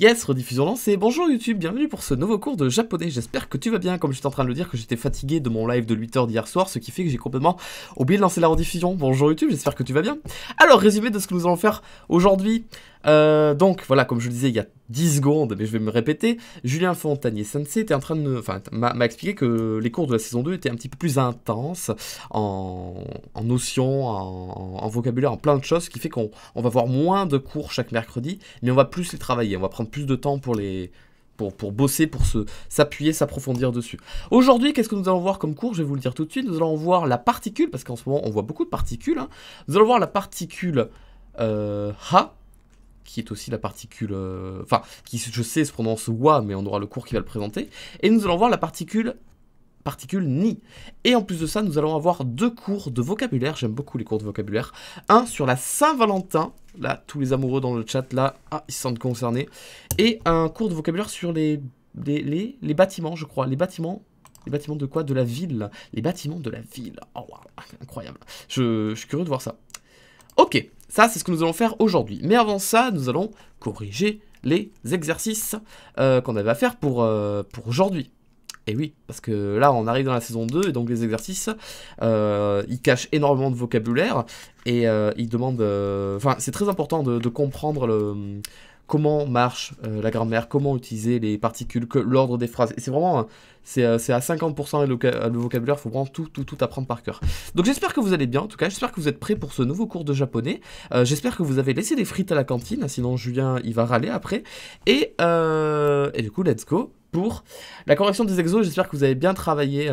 Yes, rediffusion lancée. Bonjour YouTube, bienvenue pour ce nouveau cours de japonais. J'espère que tu vas bien. Comme je suis en train de le dire, que j'étais fatigué de mon live de 8h d'hier soir, ce qui fait que j'ai complètement oublié de lancer la rediffusion. Bonjour YouTube, j'espère que tu vas bien. Alors, résumé de ce que nous allons faire aujourd'hui. Euh, donc voilà, comme je le disais il y a 10 secondes, mais je vais me répéter, Julien Fontanier Sensei était en train de enfin, m'a expliqué que les cours de la saison 2 étaient un petit peu plus intenses en, en notions, en, vocabulaire, en plein de choses, ce qui fait qu'on on va voir moins de cours chaque mercredi, mais on va plus les travailler, on va prendre plus de temps pour les, pour, pour, bosser, pour se, s'appuyer, s'approfondir dessus. Aujourd'hui, qu'est-ce que nous allons voir comme cours Je vais vous le dire tout de suite. Nous allons voir la particule, parce qu'en ce moment, on voit beaucoup de particules. Hein. Nous allons voir la particule ha, euh, qui est aussi la particule, euh, enfin, qui je sais se prononce wa, mais on aura le cours qui va le présenter. Et nous allons voir la particule particule ni. Et en plus de ça, nous allons avoir deux cours de vocabulaire. J'aime beaucoup les cours de vocabulaire. Un sur la Saint-Valentin. Là, tous les amoureux dans le chat, là, ah, ils se sentent concernés. Et un cours de vocabulaire sur les, les, les, bâtiments, je crois. Les bâtiments les bâtiments de quoi De la ville. Les bâtiments de la ville. Oh, incroyable. Je, je suis curieux de voir ça. Ok. Ça, c'est ce que nous allons faire aujourd'hui. Mais avant ça, nous allons corriger les exercices euh, qu'on avait à faire pour, euh, pour aujourd'hui. Et oui, parce que là, on arrive dans la saison 2, et donc les exercices, euh, ils cachent énormément de vocabulaire, et ils demandent... Enfin, c'est très important de comprendre le, comment marche euh, la grammaire, comment utiliser les particules, l'ordre des phrases. c'est vraiment, euh, c'est à 50% le, le vocabulaire, il faut vraiment tout, tout, tout apprendre par cœur. Donc j'espère que vous allez bien, en tout cas, j'espère que vous êtes prêts pour ce nouveau cours de japonais. Euh, j'espère que vous avez laissé des frites à la cantine, sinon Julien, il va râler après. Et, et du coup, let's go pour la correction des exos. J'espère que vous avez bien travaillé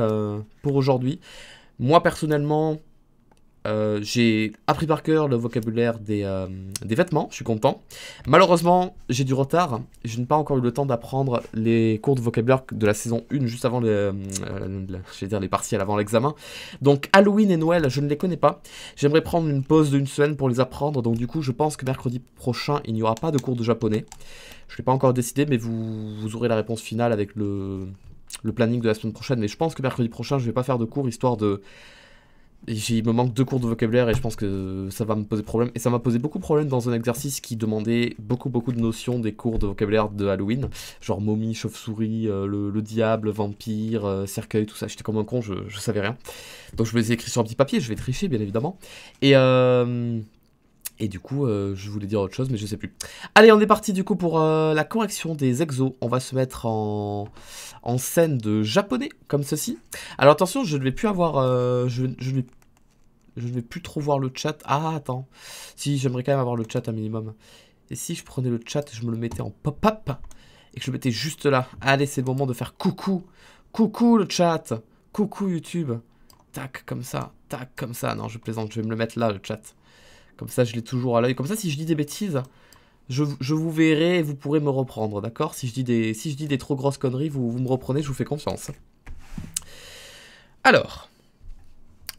pour aujourd'hui. Moi, personnellement, euh, j'ai appris par cœur le vocabulaire euh, des, vêtements, je suis content. Malheureusement, j'ai du retard. Je n'ai pas encore eu le temps d'apprendre les cours de vocabulaire de la saison 1, juste avant les, euh, dire les partiels, avant l'examen. Donc Halloween et Noël, je ne les connais pas. J'aimerais prendre une pause d'une semaine pour les apprendre. Donc du coup, je pense que mercredi prochain, il n'y aura pas de cours de japonais. Je ne l'ai pas encore décidé, mais vous, vous aurez la réponse finale avec le, le planning de la semaine prochaine, mais je pense que mercredi prochain, je vais pas faire de cours histoire de il me manque deux cours de vocabulaire et je pense que ça va me poser problème. Et ça m'a posé beaucoup de problèmes dans un exercice qui demandait beaucoup beaucoup de notions des cours de vocabulaire de Halloween, genre momie, chauve-souris, euh, le, diable, vampire, euh, cercueil, tout ça. J'étais comme un con, je, savais rien. Donc je me les ai écrits sur un petit papier, je vais tricher bien évidemment. Et euh, et du coup, euh, je voulais dire autre chose, mais je sais plus. Allez, on est parti du coup pour euh, la correction des exos. On va se mettre en, scène de japonais, comme ceci. Alors attention, je ne vais plus avoir... Euh, je, je ne vais plus trop voir le chat. Ah, attends. Si, j'aimerais quand même avoir le chat un minimum. Et si je prenais le chat, je me le mettais en pop-up et que je le mettais juste là. Allez, c'est le moment de faire coucou. Coucou le chat. Coucou YouTube. Tac, comme ça. Tac, comme ça. Non, je plaisante, je vais me le mettre là, le chat. Comme ça, je l'ai toujours à l'œil. Comme ça, si je dis des bêtises, je, vous verrai et vous pourrez me reprendre, d'accord si, je dis des, si je dis des trop grosses conneries, vous, vous me reprenez, je vous fais confiance. Alors.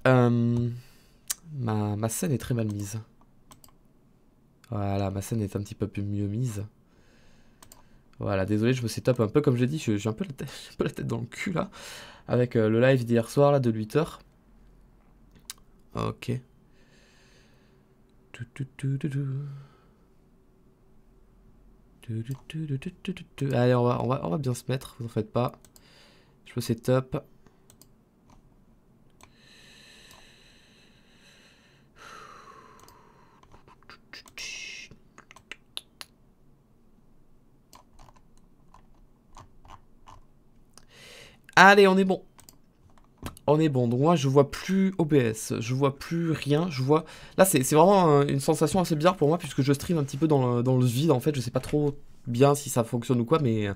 Euh, ma, scène est très mal mise. Voilà, ma scène est un petit peu mieux mise. Voilà, désolé, je me suis tapé un peu, comme j'ai dit, j'ai un, peu la tête dans le cul là, avec euh, le live d'hier soir là de 8h. Ok. Allez, on va, va, bien se mettre, vous en faites pas. Je c'est top. Allez, on est bon on est bon. Donc moi, je vois plus OBS, je vois plus rien, je vois... Là, c'est vraiment une sensation assez bizarre pour moi, puisque je stream un petit peu dans le, vide, en fait, je sais pas trop bien si ça fonctionne ou quoi, mais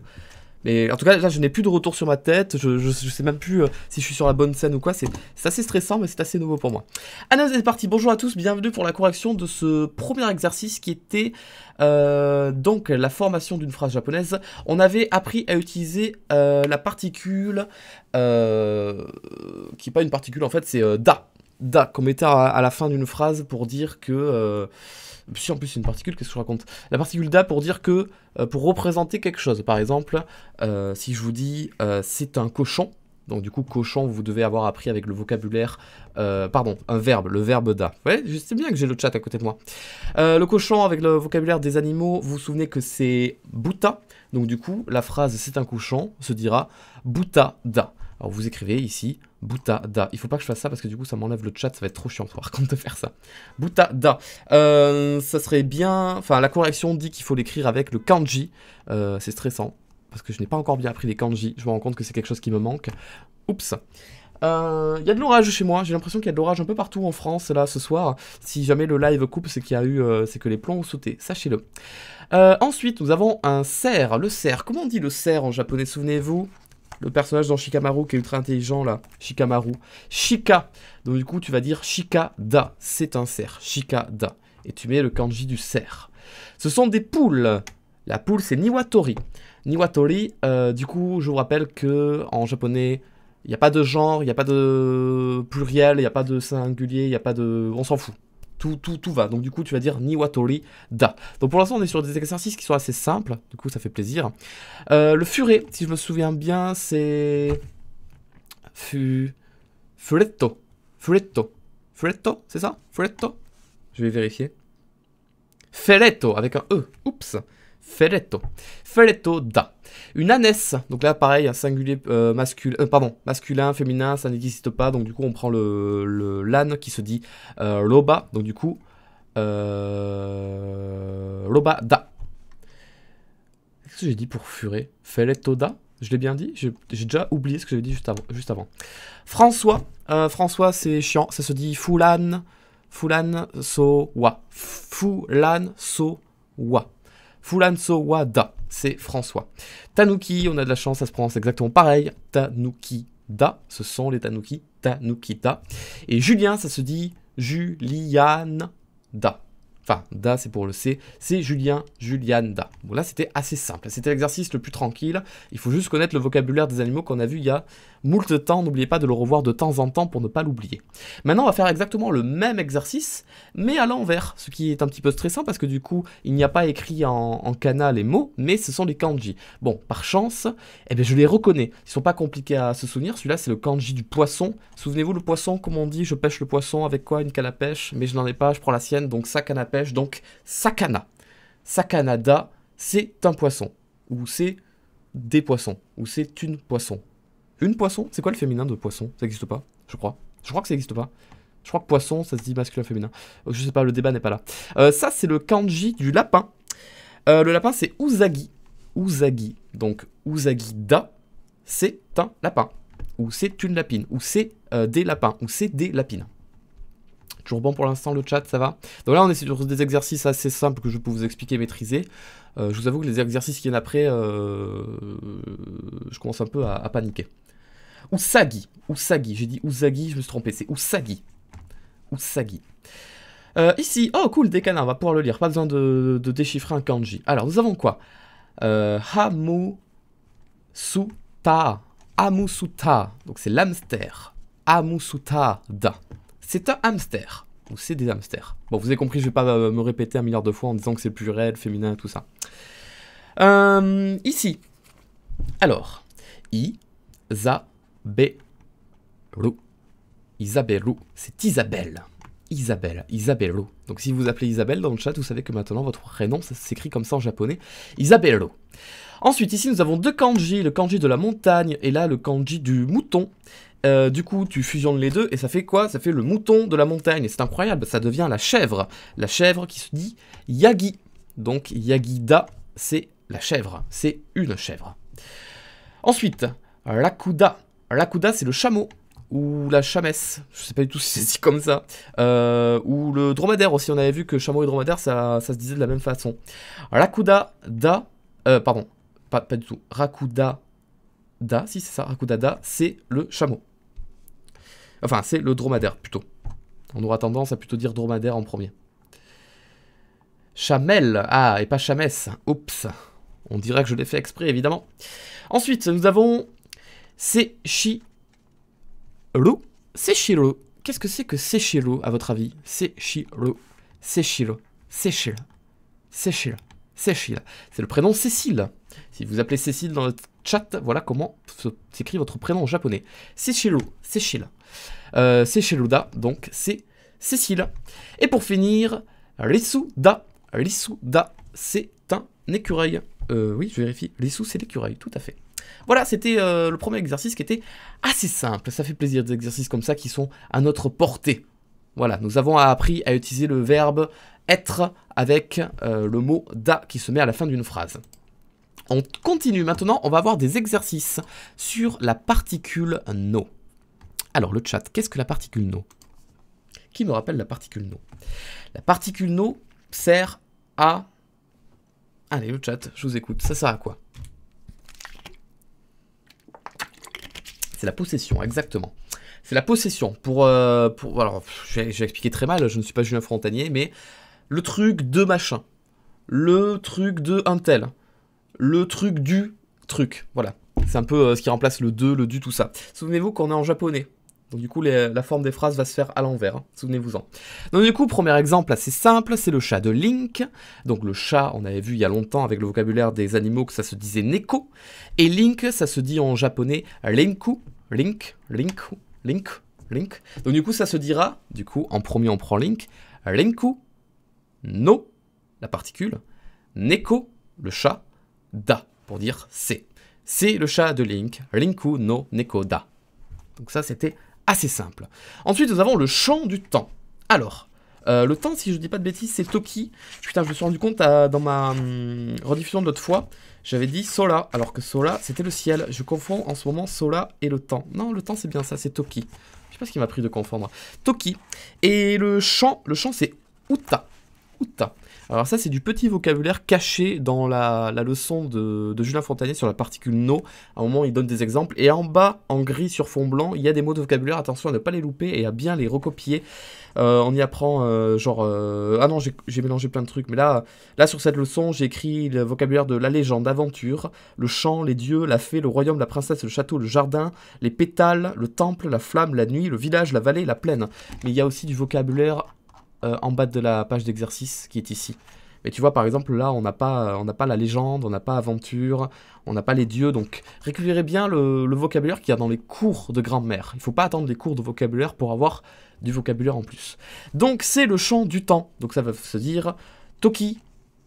mais en tout cas, là, je n'ai plus de retour sur ma tête. Je, ne sais même plus euh, si je suis sur la bonne scène ou quoi. C'est assez stressant, mais c'est assez nouveau pour moi. Allez, c'est parti. Bonjour à tous. Bienvenue pour la correction de ce premier exercice qui était euh, donc la formation d'une phrase japonaise. On avait appris à utiliser euh, la particule qui n'est pas une particule en fait, c'est da. Da, qu'on mettait à la fin d'une phrase pour dire que si en plus c'est une particule, qu'est-ce que je raconte La particule dA pour dire que, euh, pour représenter quelque chose, par exemple, euh, si je vous dis euh, c'est un cochon, donc du coup cochon vous devez avoir appris avec le vocabulaire, pardon, un verbe, le verbe dA. Vous voyez, je sais bien que j'ai le chat à côté de moi. le cochon avec le vocabulaire des animaux, vous vous souvenez que c'est bouta, donc du coup la phrase c'est un cochon se dira bouta da. Alors vous écrivez ici Boutada. Il faut pas que je fasse ça parce que du coup ça m'enlève le chat, ça va être trop chiant par contre de faire ça. Boutada. Euh, ça serait bien. Enfin, la correction dit qu'il faut l'écrire avec le kanji. Euh, c'est stressant parce que je n'ai pas encore bien appris les kanji. Je me rends compte que c'est quelque chose qui me manque. Oups. Il euh, y a de l'orage chez moi, j'ai l'impression qu'il y a de l'orage un peu partout en France là ce soir. Si jamais le live coupe, c'est qu'il y a eu, c'est que les plombs ont sauté, sachez-le. ensuite, nous avons un cerf. Le cerf, comment on dit le cerf en japonais Souvenez-vous le personnage dans Shikamaru qui est ultra intelligent là, Shikamaru, Shika. Donc du coup, tu vas dire Shikada, c'est un cerf, Shikada. Et tu mets le kanji du cerf. Ce sont des poules. La poule, c'est Niwatori. Niwatori, euh, du coup, je vous rappelle que en japonais, il n'y a pas de genre, il n'y a pas de pluriel, il n'y a pas de singulier, il n'y a pas de... On s'en fout tout, tout, tout va. Donc du coup, tu vas dire Niwatori da. Donc pour l'instant, on est sur des exercices qui sont assez simples. Du coup, ça fait plaisir. Euh, le furet, si je me souviens bien, c'est... Furetto. Furetto. Furetto, c'est ça Furetto Je vais vérifier. Furetto avec un E. Oups ferretto ferretto da. Une ânesse. Donc là, pareil, un singulier euh, masculin, euh, pardon, masculin, féminin, ça n'existe pas. Donc du coup, on prend le l'âne qui se dit euh, roba. Donc du coup, roba euh, da. Qu'est-ce que j'ai dit pour furer ferretto da je l'ai bien dit, j'ai déjà oublié ce que j'avais dit juste avant. Juste avant. François, François c'est chiant, ça se dit Fulan, Fulan so wa. Fulan so wa wa da c'est François. Tanuki, on a de la chance, ça se prononce exactement pareil. Tanuki-da, ce sont les Tanuki, Tanuki-da. Et Julien, ça se dit Julian-da. Enfin, Da, c'est pour le C. C'est Julien, Julian, Da. Bon, là, c'était assez simple. C'était l'exercice le plus tranquille. Il faut juste connaître le vocabulaire des animaux qu'on a vu il y a moult temps. N'oubliez pas de le revoir de temps en temps pour ne pas l'oublier. Maintenant, on va faire exactement le même exercice, mais à l'envers. Ce qui est un petit peu stressant parce que du coup, il n'y a pas écrit en, en kana les mots, mais ce sont des kanji. Bon, par chance, eh bien, je les reconnais. Ils sont pas compliqués à se souvenir. Celui-là, c'est le kanji du poisson. Souvenez-vous, le poisson, comme on dit, je pêche le poisson avec quoi Une canne à pêche, mais je n'en ai pas, je prends la sienne, donc ça canne à pêche donc sakana. Sakanada, c'est un poisson, ou c'est des poissons, ou c'est une poisson. Une poisson C'est quoi le féminin de poisson Ça n'existe pas, je crois. Je crois que ça n'existe pas. Je crois que poisson, ça se dit masculin, féminin. Euh, je sais pas, le débat n'est pas là. Euh, ça, c'est le kanji du lapin. Euh, le lapin, c'est Uzagi, Usagi. Donc, Usagi da, c'est un lapin. Ou c'est une lapine. Ou c'est des lapins. Ou c'est des lapines bon pour l'instant le chat, ça va Donc là on est sur des exercices assez simples que je peux vous expliquer maîtriser. Euh, je vous avoue que les exercices qui viennent après, euh, je commence un peu à, à paniquer. Usagi, Usagi, j'ai dit Usagi, je me suis trompé, c'est Usagi. Usagi. Euh, ici, oh cool, canards. on va pouvoir le lire, pas besoin de, déchiffrer un kanji. Alors nous avons quoi euh, Hamusuta, Amusuta, donc c'est l'amster Hamusuta da. C'est un hamster. Ou c'est des hamsters. Bon, vous avez compris, je vais pas euh, me répéter un milliard de fois en disant que c'est réel, féminin, tout ça. Euh, ici. Alors, I, za, be, rou. c'est Isabelle. Isabelle, Isabello. Donc si vous appelez Isabelle dans le chat, vous savez que maintenant votre prénom s'écrit comme ça en japonais, Isabello. Ensuite, ici nous avons deux kanji, le kanji de la montagne et là le kanji du mouton. Euh, du coup, tu fusionnes les deux et ça fait quoi Ça fait le mouton de la montagne. Et c'est incroyable, ça devient la chèvre. La chèvre qui se dit Yagi. Donc Yagida, c'est la chèvre. C'est une chèvre. Ensuite, Rakuda. Lakuda, c'est le chameau. Ou la chamesse, je sais pas du tout si c'est dit comme ça. Euh, ou le dromadaire aussi, on avait vu que chameau et dromadaire, ça, se disait de la même façon. Rakuda, da, euh, pardon, pas du tout. Rakuda, da, si c'est ça, Rakuda, da, c'est le chameau. Enfin, c'est le dromadaire plutôt. On aura tendance à plutôt dire dromadaire en premier. Chamel, ah, et pas Chamès. Oups. On dirait que je l'ai fait exprès, évidemment. Ensuite, nous avons Sechiro. Sechiro. Qu'est-ce que c'est que Sechiro, à votre avis Sechiro. Sechiro. Sechiro. Sechiro. Sechiro. C'est le prénom Cécile. Si vous appelez Cécile dans le chat, voilà comment s'écrit votre prénom en japonais. Sechiro. Sechiro. Euh, c'est chez Luda, donc c'est Cécile. Et pour finir, sous lissouda, c'est un écureuil. Euh, oui, je vérifie. Lissou, c'est l'écureuil, tout à fait. Voilà, c'était euh, le premier exercice qui était assez simple. Ça fait plaisir des exercices comme ça qui sont à notre portée. Voilà, nous avons appris à utiliser le verbe être avec le mot da qui se met à la fin d'une phrase. On continue maintenant, on va avoir des exercices sur la particule no. Alors le chat, qu'est-ce que la particule no Qui me rappelle la particule no La particule no sert à... Allez le chat, je vous écoute, ça sert à quoi C'est la possession, exactement. C'est la possession. Pour, euh, pour alors, j'ai expliqué très mal, je ne suis pas Julien Frontanier, mais le truc de machin, le truc de un le truc du truc. Voilà. C'est un peu euh, ce qui remplace le de, le du, tout ça. Souvenez-vous qu'on est en japonais. Donc du coup, la forme des phrases va se faire à l'envers, hein. souvenez-vous-en. Donc du coup, premier exemple assez simple, c'est le chat de Link. Donc le chat, on avait vu il y a longtemps avec le vocabulaire des animaux que ça se disait Neko. Et Link, ça se dit en japonais Linku, Link, Link, Link, Link. Donc du coup, ça se dira, du coup, en premier on prend Link, Linku, No, la particule, Neko, le chat, Da, pour dire c'est. C'est le chat de Link, Linku no Neko da. Donc ça, c'était assez simple. Ensuite, nous avons le champ du temps. Alors, euh, le temps, si je ne dis pas de bêtises, c'est Toki. Putain, je me suis rendu compte euh, dans ma hum, rediffusion de l'autre fois, j'avais dit Sola, alors que Sola, c'était le ciel. Je confonds en ce moment Sola et le temps. Non, le temps, c'est bien ça, c'est Toki. Je sais pas ce qui m'a pris de confondre. Toki. Et le chant, le chant, c'est Uta. Uta. Alors ça, c'est du petit vocabulaire caché dans la, leçon de, Julien Fontanier sur la particule no. À un moment, il donne des exemples. Et en bas, en gris sur fond blanc, il y a des mots de vocabulaire. Attention à ne pas les louper et à bien les recopier. Euh, on y apprend euh, genre... Euh, ah non, j'ai mélangé plein de trucs. Mais là, là sur cette leçon, j'ai écrit le vocabulaire de la légende, aventure, le chant, les dieux, la fée, le royaume, la princesse, le château, le jardin, les pétales, le temple, la flamme, la nuit, le village, la vallée, la plaine. Mais il y a aussi du vocabulaire euh, en bas de la page d'exercice qui est ici. Mais tu vois, par exemple, là, on n'a pas, on pas la légende, on n'a pas aventure, on n'a pas les dieux. Donc, récupérez bien le, vocabulaire qu'il y a dans les cours de grammaire. Il ne faut pas attendre les cours de vocabulaire pour avoir du vocabulaire en plus. Donc, c'est le champ du temps. Donc, ça veut se dire Toki,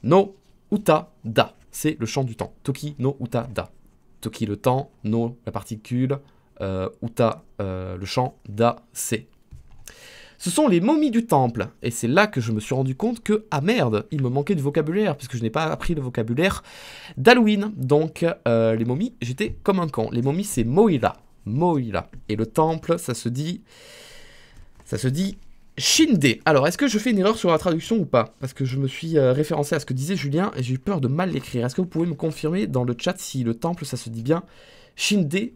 no, uta, da. C'est le champ du temps. Toki, no, uta, da. Toki, le temps, no, la particule, euh, uta, euh, le champ, da, c'est. Ce sont les momies du temple. Et c'est là que je me suis rendu compte que, ah merde, il me manquait de vocabulaire, puisque je n'ai pas appris le vocabulaire d'Halloween. Donc, euh, les momies, j'étais comme un con. Les momies, c'est Moïla. Moïla. Et le temple, ça se dit... Ça se dit Shinde. Alors, est-ce que je fais une erreur sur la traduction ou pas Parce que je me suis euh, référencé à ce que disait Julien et j'ai eu peur de mal l'écrire. Est-ce que vous pouvez me confirmer dans le chat si le temple, ça se dit bien Shinde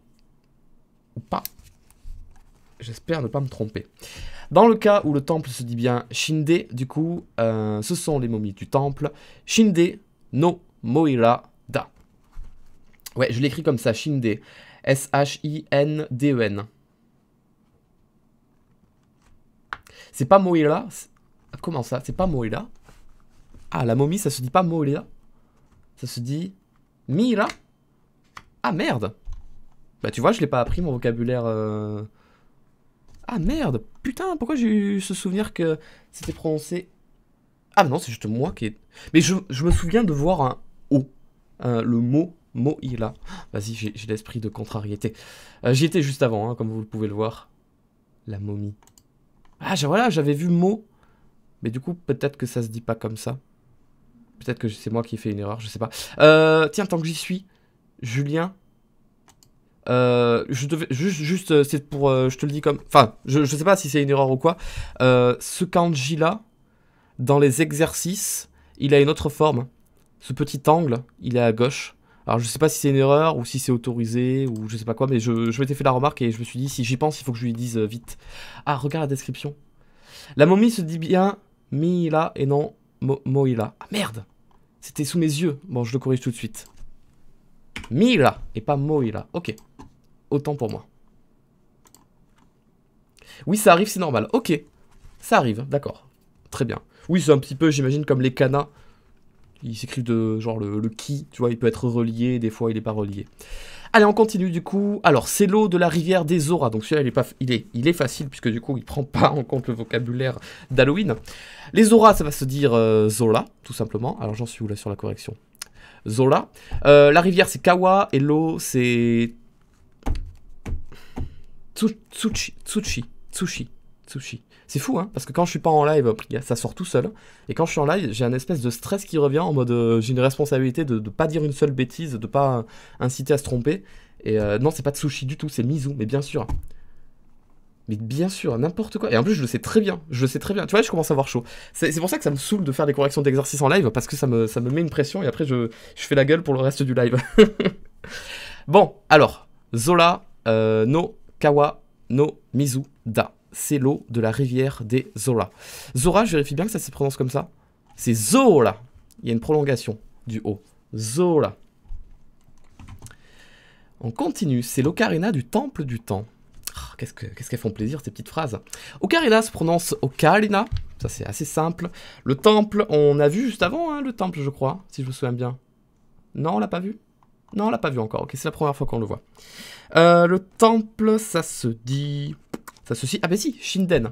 ou pas J'espère ne pas me tromper. Dans le cas où le temple se dit bien Shinde, du coup, euh, ce sont les momies du temple. Shinde no Moira da. Ouais, je l'écris comme ça, Shinde. S-H-I-N-D-E-N. E c'est pas Moira Comment ça C'est pas Moira Ah, la momie, ça se dit pas Moira Ça se dit Mira Ah merde Bah tu vois, je l'ai pas appris mon vocabulaire... Euh, ah merde, putain, pourquoi j'ai eu ce souvenir que c'était prononcé Ah non, c'est juste moi qui ai... Mais je, me souviens de voir un O, le mot a Vas-y, j'ai l'esprit de contrariété. Euh, j'y étais juste avant, hein, comme vous pouvez le voir. La momie. Ah voilà, j'avais vu mot. Mais du coup, peut-être que ça se dit pas comme ça. Peut-être que c'est moi qui ai fait une erreur, je sais pas. Euh, tiens, tant que j'y suis, Julien, euh, je devais, juste, euh, c'est pour, euh, je te le dis comme, enfin, je, sais pas si c'est une erreur ou quoi. ce kanji là, dans les exercices, il a une autre forme. Ce petit angle, il est à gauche. Alors je sais pas si c'est une erreur ou si c'est autorisé ou je sais pas quoi, mais je, m'étais fait la remarque et je me suis dit si j'y pense, il faut que je lui dise vite. Ah, regarde la description. La momie se dit bien Mila et non Moila. Ah merde, c'était sous mes yeux. Bon, je le corrige tout de suite. Mila et pas Moila. Ok. Autant pour moi. Oui, ça arrive, c'est normal. Ok. Ça arrive, d'accord. Très bien. Oui, c'est un petit peu, j'imagine, comme les canas. Ils s'écrivent de genre le, qui, tu vois, il peut être relié, des fois il n'est pas relié. Allez, on continue du coup. Alors, c'est l'eau de la rivière des auras. Donc celui-là, il, est pas, il, est, il est facile puisque du coup, il prend pas en compte le vocabulaire d'Halloween. Les auras, ça va se dire euh, Zola, tout simplement. Alors, j'en suis où là sur la correction Zola. Euh, la rivière, c'est Kawa, et l'eau, c'est... Tsuchi, Tsuchi, Tsuchi, Tsuchi. C'est fou, hein, parce que quand je suis pas en live, ça sort tout seul. Et quand je suis en live, j'ai un espèce de stress qui revient en mode euh, j'ai une responsabilité de ne pas dire une seule bêtise, de pas euh, inciter à se tromper. Et non, c'est pas de sushi du tout, c'est Mizu, mais bien sûr. Mais bien sûr, n'importe quoi. Et en plus, je le sais très bien. Je le sais très bien. Tu vois, je commence à avoir chaud. C'est pour ça que ça me saoule de faire des corrections d'exercice en live, parce que ça me, ça me met une pression et après, je, je fais la gueule pour le reste du live. bon, alors, Zola euh, no Kawa no Mizu da. C'est l'eau de la rivière des Zola. Zora, je vérifie bien que ça se prononce comme ça. C'est Zola. Il y a une prolongation du O. Zola. On continue. C'est l'ocarina du temple du temps. Ah, qu'est-ce qu'elles font plaisir ces petites phrases. Ocarina se prononce Okalina ça c'est assez simple. Le temple, on a vu juste avant hein, le temple je crois, si je me souviens bien. Non, on l'a pas vu Non, on l'a pas vu encore, ok, c'est la première fois qu'on le voit. Euh, le temple, ça se dit... Ça se dit... Ah ben si, Shinden.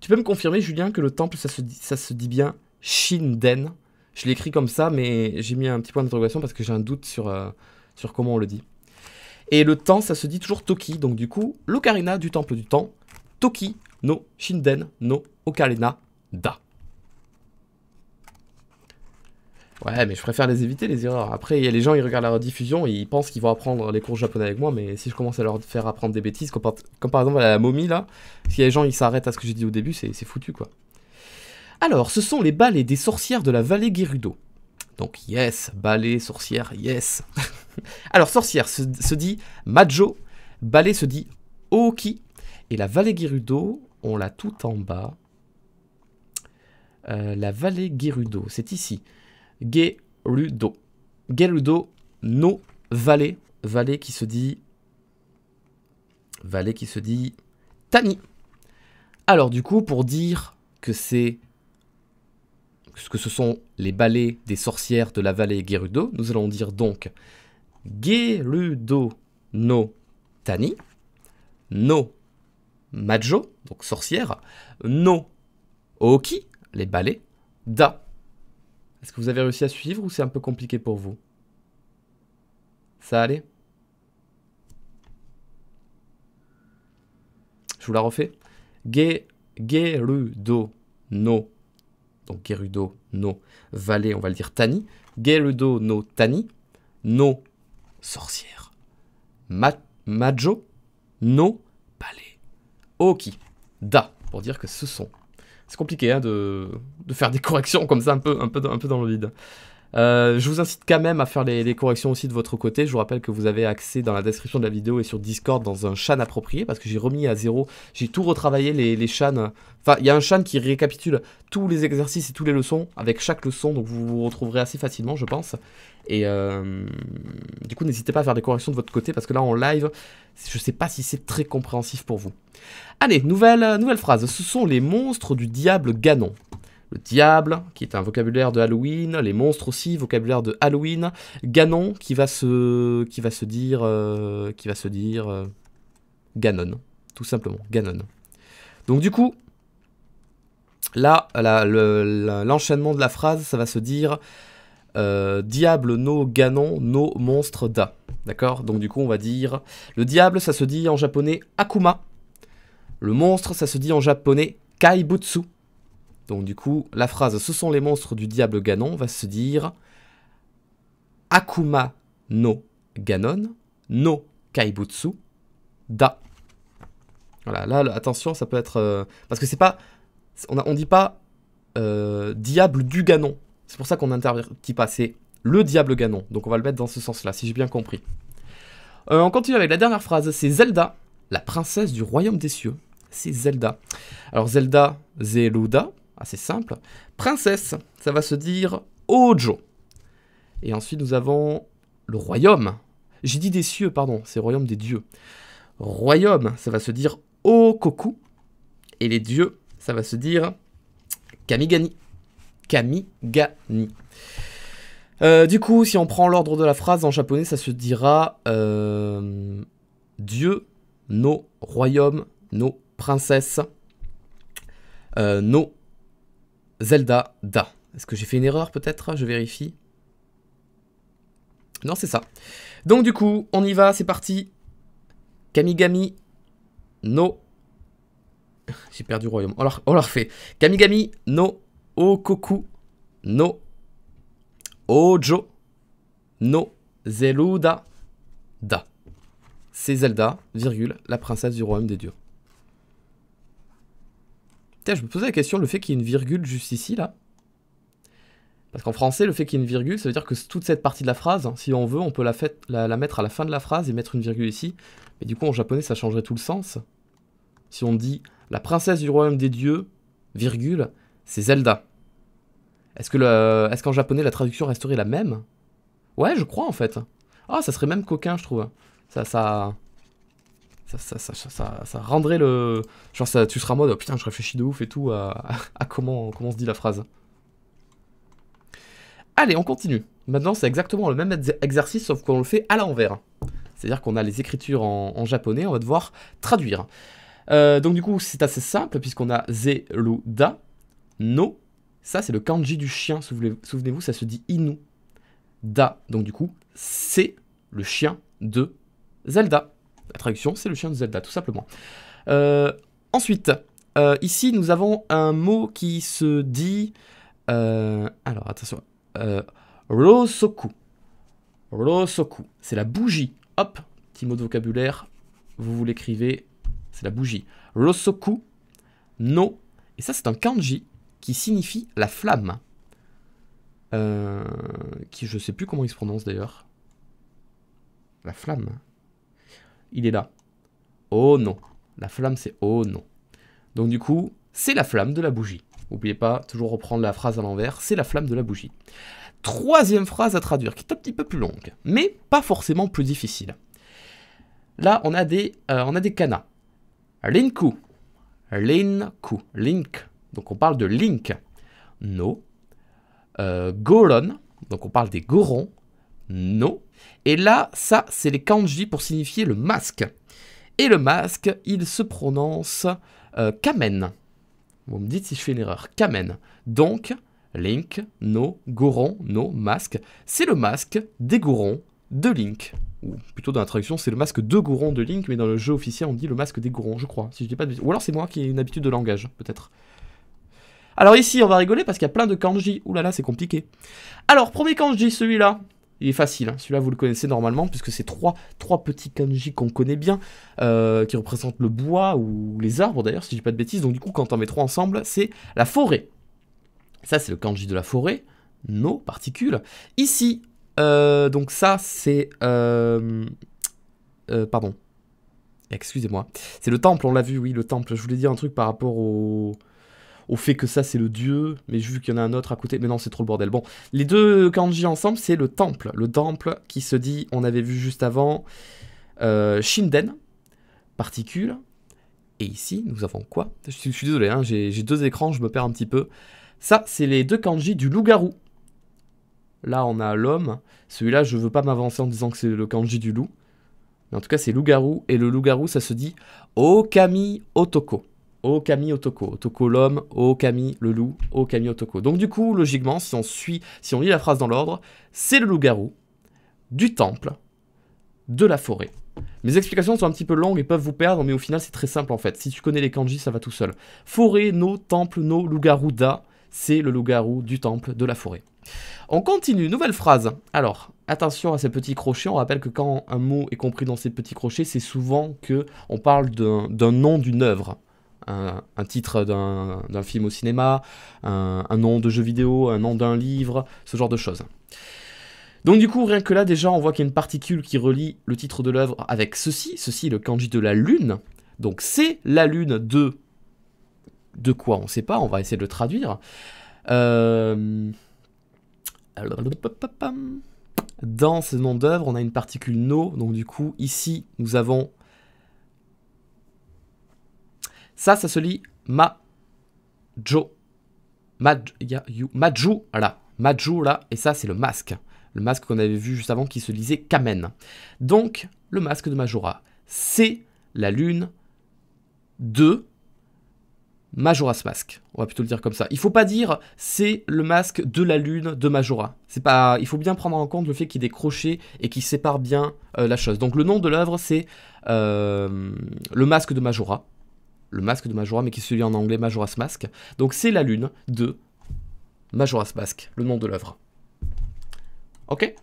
Tu peux me confirmer Julien que le temple, ça se dit, ça se dit bien Shinden je l'écris comme ça, mais j'ai mis un petit point d'interrogation parce que j'ai un doute sur, euh, sur comment on le dit. Et le temps, ça se dit toujours Toki. Donc du coup, l'ocarina du temple du temps, Toki no Shinden no Ocarina da. Ouais, mais je préfère les éviter, les erreurs. Après, il y a les gens, ils regardent la rediffusion ils pensent qu'ils vont apprendre les cours japonais avec moi, mais si je commence à leur faire apprendre des bêtises, comme par, exemple la momie, là, si les gens, ils s'arrêtent à ce que j'ai dit au début, c'est foutu, quoi. Alors, ce sont les balais des sorcières de la vallée Gerudo. Donc, yes, balais, sorcières, yes Alors, sorcière se, dit Majo, balai se dit Oki, et la vallée Gerudo, on l'a tout en bas. Euh, la vallée Gerudo, c'est ici. Gerudo. Gerudo, no vallée. Vallée qui se dit. Vallée qui se dit. Tani. Alors, du coup, pour dire que c'est que ce sont les balais des sorcières de la vallée Gerudo, nous allons dire donc Gerudo no Tani, no Majo, donc sorcière, no Oki, les balais, da. Est-ce que vous avez réussi à suivre ou c'est un peu compliqué pour vous Ça allait Je vous la refais. Ge, gerudo no donc Gerudo no valet on va le dire Tani, Gerudo no Tani, no sorcière. majo, no, palais. Oki, da, pour dire que ce sont. C'est compliqué hein, de, faire des corrections comme ça, un peu, un peu, un peu dans le vide. Euh, je vous incite quand même à faire les, corrections aussi de votre côté. Je vous rappelle que vous avez accès dans la description de la vidéo et sur Discord dans un chan approprié parce que j'ai remis à zéro, j'ai tout retravaillé les, les chans. Enfin, il y a un chan qui récapitule tous les exercices et toutes les leçons avec chaque leçon, donc vous vous retrouverez assez facilement, je pense. Et euh, du coup, n'hésitez pas à faire des corrections de votre côté parce que là en live, je sais pas si c'est très compréhensif pour vous. Allez, nouvelle, nouvelle phrase. Ce sont les monstres du diable Ganon le diable, qui est un vocabulaire de Halloween, les monstres aussi, vocabulaire de Halloween, Ganon, qui va se, qui va se dire, euh, qui va se dire euh, Ganon, tout simplement, Ganon. Donc du coup, là, l'enchaînement de la phrase, ça va se dire euh, Diable no Ganon no monstre da. D'accord Donc du coup, on va dire le diable, ça se dit en japonais Akuma. Le monstre, ça se dit en japonais Kaibutsu. Donc du coup, la phrase Ce sont les monstres du diable Ganon va se dire Akuma no Ganon no Kaibutsu da. Voilà, là, attention, ça peut être. Euh, parce que c'est pas. On, dit pas euh, diable du Ganon. C'est pour ça qu'on n'intervertit pas. C'est le diable Ganon. Donc on va le mettre dans ce sens-là, si j'ai bien compris. Euh, on continue avec la dernière phrase. C'est Zelda, la princesse du royaume des cieux. C'est Zelda. Alors Zelda, Zeluda, assez simple. Princesse, ça va se dire Ojo. Et ensuite, nous avons le royaume. J'ai dit des cieux, pardon, c'est royaume des dieux. Royaume, ça va se dire Okoku. Et les dieux, ça va se dire Kamigani. Kamigani. Euh, du coup, si on prend l'ordre de la phrase en japonais, ça se dira euh, Dieu, nos royaumes, nos princesses, euh, nos Zelda Da. Est-ce que j'ai fait une erreur peut-être Je vérifie. Non, c'est ça. Donc du coup, on y va, c'est parti. Kamigami no... J'ai perdu le royaume. On la, refait. Kamigami no Okoku no Ojo no Zeluda da. C'est Zelda, virgule, la princesse du royaume des dieux je me posais la question, le fait qu'il y ait une virgule juste ici, là. Parce qu'en français, le fait qu'il y ait une virgule, ça veut dire que toute cette partie de la phrase, hein, si on veut, on peut la, mettre à la fin de la phrase et mettre une virgule ici. Mais du coup, en japonais, ça changerait tout le sens. Si on dit « La princesse du royaume des dieux, virgule, c'est Zelda ». Est-ce qu'en est japonais, la traduction resterait la même Ouais, je crois, en fait. Ah, ça serait même coquin, je trouve. Ça, ça, ça, rendrait le. Genre, ça, tu seras en mode, oh, putain, je réfléchis de ouf et tout à, comment, comment se dit la phrase. Allez, on continue. Maintenant, c'est exactement le même exercice, sauf qu'on le fait à l'envers. C'est-à-dire qu'on a les écritures en, japonais, on va devoir traduire. Euh, donc, du coup, c'est assez simple, puisqu'on a da no. Ça, c'est le kanji du chien, souvenez-vous, ça se dit inu. Da, donc du coup, c'est le chien de Zelda. La traduction, c'est le chien de Zelda, tout simplement. Euh, ensuite, euh, ici, nous avons un mot qui se dit... Euh, alors, attention. Rosoku. Rosoku. C'est la bougie. Hop, petit mot de vocabulaire. Vous vous l'écrivez. C'est la bougie. Rosoku. No. Et ça, c'est un kanji qui signifie la flamme. qui, je sais plus comment il se prononce d'ailleurs. La flamme il est là. Oh non. La flamme, c'est oh non. Donc du coup, c'est la flamme de la bougie. N'oubliez pas, toujours reprendre la phrase à l'envers, c'est la flamme de la bougie. Troisième phrase à traduire, qui est un petit peu plus longue, mais pas forcément plus difficile. Là, on a des, euh, on a des canas. Linku. Linku. Link. Donc on parle de Link. No. Euh, Donc on parle des Gorons. No. Et là, ça, c'est les kanji pour signifier le masque. Et le masque, il se prononce euh, kamen. Vous me dites si je fais une erreur. Kamen. Donc, Link, no, Goron, no, masque. C'est le masque des Gorons de Link. Ou plutôt dans la traduction, c'est le masque de Goron de Link, mais dans le jeu officiel, on dit le masque des Gorons, je crois. Si je dis pas de... Ou alors c'est moi qui ai une habitude de langage, peut-être. Alors ici, on va rigoler parce qu'il y a plein de kanji. Ouh là là, c'est compliqué. Alors, premier kanji, celui-là. Il est facile, hein. celui-là vous le connaissez normalement, puisque c'est trois, trois petits kanji qu'on connaît bien, euh, qui représentent le bois ou les arbres d'ailleurs, si je dis pas de bêtises. Donc du coup, quand on met trois ensemble, c'est la forêt. Ça, c'est le kanji de la forêt, nos particules. Ici, euh, donc ça, c'est... Euh, pardon, excusez-moi. C'est le temple, on l'a vu, oui, le temple. Je voulais dire un truc par rapport au au fait que ça c'est le dieu, mais vu qu'il y en a un autre à côté, mais non c'est trop le bordel. Bon, les deux kanji ensemble c'est le temple, le temple qui se dit, on avait vu juste avant, euh, Shinden, particule, et ici nous avons quoi je, suis désolé, hein, j'ai deux écrans, je me perds un petit peu. Ça c'est les deux kanji du loup-garou. Là on a l'homme, celui-là je veux pas m'avancer en disant que c'est le kanji du loup. Mais en tout cas c'est loup-garou, et le loup-garou ça se dit Okami Otoko. Okami Otoko. Otoko l'homme, Okami le loup, Okami Otoko. Donc du coup, logiquement, si on suit, si on lit la phrase dans l'ordre, c'est le loup-garou, du temple, de la forêt. Mes explications sont un petit peu longues et peuvent vous perdre, mais au final c'est très simple en fait. Si tu connais les kanji, ça va tout seul. Forêt, no, temple, no, loup-garou, da, c'est le loup-garou du temple, de la forêt. On continue, nouvelle phrase. Alors, attention à ces petits crochets, on rappelle que quand un mot est compris dans ces petits crochets, c'est souvent que on parle d'un nom d'une œuvre un, titre d'un film au cinéma, un, nom de jeu vidéo, un nom d'un livre, ce genre de choses. Donc du coup, rien que là, déjà, on voit qu'il y a une particule qui relie le titre de l'œuvre avec ceci, ceci le kanji de la lune, donc c'est la lune de... De quoi On sait pas, on va essayer de le traduire. Euh, dans ce nom d'œuvre, on a une particule no, donc du coup, ici, nous avons ça, ça se lit Majo. Majou là. Et ça, c'est le masque. Le masque qu'on avait vu juste avant qui se lisait Kamen. Donc, le masque de Majora. C'est la lune de Majora's Mask. On va plutôt le dire comme ça. Il faut pas dire c'est le masque de la lune de Majora. pas. Il faut bien prendre en compte le fait qu'il est ait et qu'il sépare bien euh, la chose. Donc le nom de l'œuvre c'est euh, le masque de Majora le masque de Majora, mais qui se lit en anglais Majora's Mask. Donc c'est la lune de Majora's Mask, le nom de l'œuvre. Ok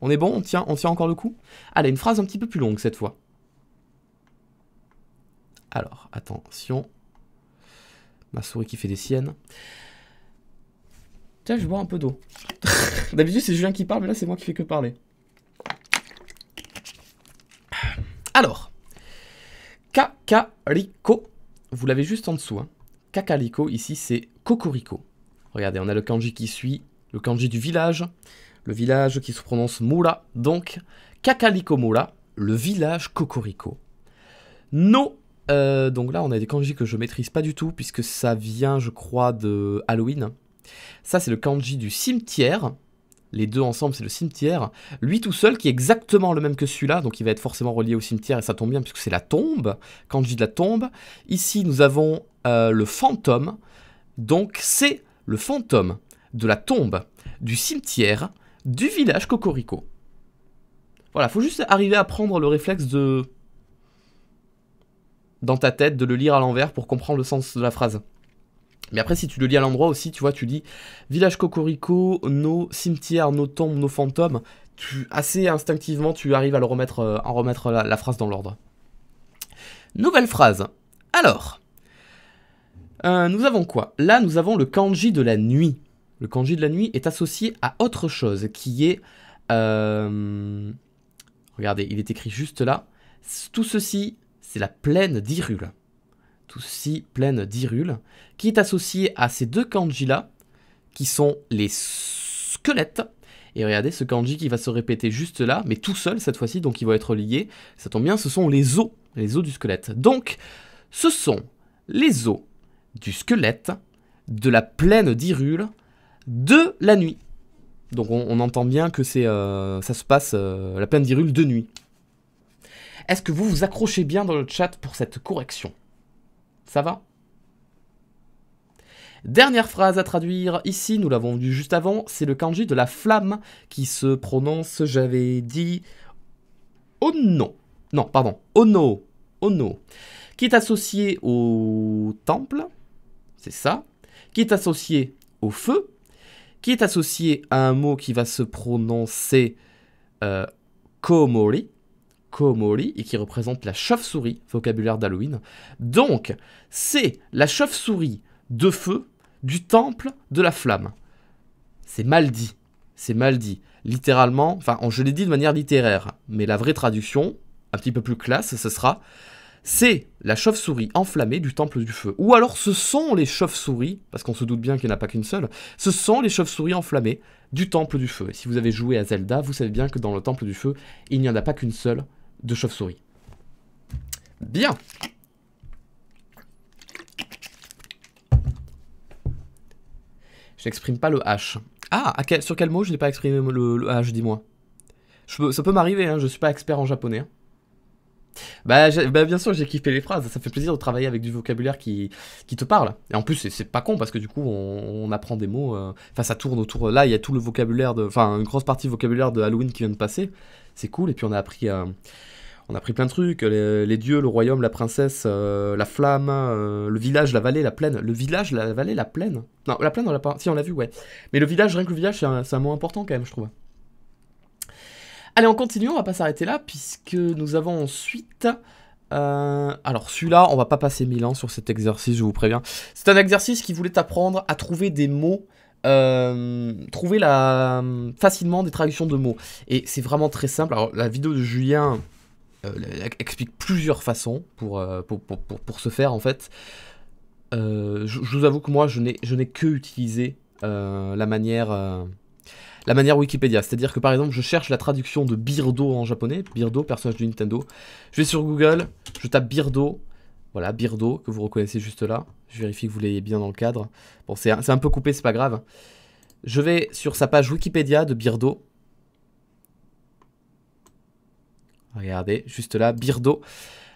On est bon On tient, on tient encore le coup Allez, une phrase un petit peu plus longue cette fois. Alors, attention. Ma souris qui fait des siennes. Tiens, je bois un peu d'eau. D'habitude, c'est Julien qui parle, mais là, c'est moi qui fais que parler. Alors, Cacarico. Vous l'avez juste en dessous. Hein. ici, c'est Kokoriko. Regardez, on a le kanji qui suit, le kanji du village, le village qui se prononce Mura. Donc, Cacarico Mura, le village Kokoriko. No euh, donc là, on a des kanji que je maîtrise pas du tout, puisque ça vient, je crois, de Halloween. Ça, c'est le kanji du cimetière les deux ensemble, c'est le cimetière. Lui tout seul, qui est exactement le même que celui-là, donc il va être forcément relié au cimetière, et ça tombe bien, puisque c'est la tombe. Quand je dis de la tombe, ici nous avons euh, le fantôme, donc c'est le fantôme de la tombe, du cimetière, du village Cocorico. Voilà, faut juste arriver à prendre le réflexe de... dans ta tête, de le lire à l'envers pour comprendre le sens de la phrase. Mais après, si tu le lis à l'endroit aussi, tu vois, tu dis village cocorico, nos cimetières, nos tombes, nos fantômes. Tu, assez instinctivement, tu arrives à le remettre, euh, remettre la, phrase dans l'ordre. Nouvelle phrase. Alors, euh, nous avons quoi Là, nous avons le kanji de la nuit. Le kanji de la nuit est associé à autre chose qui est. Euh, regardez, il est écrit juste là. Tout ceci, c'est la plaine d'Irule. Aussi pleine d'Irule, qui est associée à ces deux kanji-là, qui sont les squelettes. Et regardez ce kanji qui va se répéter juste là, mais tout seul cette fois-ci, donc il va être lié. Ça tombe bien, ce sont les os, les os du squelette. Donc, ce sont les os du squelette, de la plaine d'Irule, de la nuit. Donc on, entend bien que c'est, euh, ça se passe, euh, la plaine d'Irule, de nuit. Est-ce que vous vous accrochez bien dans le chat pour cette correction ça va Dernière phrase à traduire, ici nous l'avons vu juste avant, c'est le kanji de la flamme qui se prononce, j'avais dit Ono. Non, pardon, Ono. Ono. Qui est associé au temple, c'est ça. Qui est associé au feu. Qui est associé à un mot qui va se prononcer euh, Komori. Komori et qui représente la chauve-souris, vocabulaire d'Halloween. Donc, c'est la chauve-souris de feu du temple de la flamme. C'est mal dit. C'est mal dit. Littéralement, enfin, je l'ai dit de manière littéraire, mais la vraie traduction, un petit peu plus classe, ce sera c'est la chauve-souris enflammée du temple du feu. Ou alors ce sont les chauves-souris, parce qu'on se doute bien qu'il n'y en a pas qu'une seule, ce sont les chauves-souris enflammées du temple du feu. Et si vous avez joué à Zelda, vous savez bien que dans le temple du feu, il n'y en a pas qu'une seule, de chauve-souris. Bien Je n'exprime pas le H. Ah, sur quel mot je n'ai pas exprimé le, H, dis-moi Ça peut m'arriver, hein, je suis pas expert en japonais. Bah, bah, bien sûr, j'ai kiffé les phrases. Ça fait plaisir de travailler avec du vocabulaire qui, te parle. Et en plus, c'est pas con parce que du coup, on, apprend des mots. Euh, enfin, ça tourne autour. Là, il y a tout le vocabulaire de. Enfin, une grosse partie vocabulaire de Halloween qui vient de passer. C'est cool. Et puis, on a appris on a pris plein de trucs, les, dieux, le royaume, la princesse, euh, la flamme, euh, le village, la vallée, la plaine. Le village, la vallée, la plaine Non, la plaine, on l'a pas. Si, on l'a vu, ouais. Mais le village, rien que le village, c'est un, mot important quand même, je trouve. Allez, on continue, on va pas s'arrêter là, puisque nous avons ensuite... Euh, alors celui-là, on va pas passer mille ans sur cet exercice, je vous préviens. C'est un exercice qui voulait apprendre à trouver des mots trouver la, facilement des traductions de mots. Et c'est vraiment très simple. Alors la vidéo de Julien euh, explique plusieurs façons pour, euh, pour, se faire en fait. Euh, je, vous avoue que moi je n'ai que utilisé la manière la manière Wikipédia. C'est-à-dire que par exemple, je cherche la traduction de Birdo en japonais, Birdo, personnage de Nintendo. Je vais sur Google, je tape Birdo, voilà, Birdo, que vous reconnaissez juste là. Je vérifie que vous l'ayez bien dans le cadre. Bon, c'est un, peu coupé, c'est pas grave. Je vais sur sa page Wikipédia de Birdo. Regardez, juste là, Birdo.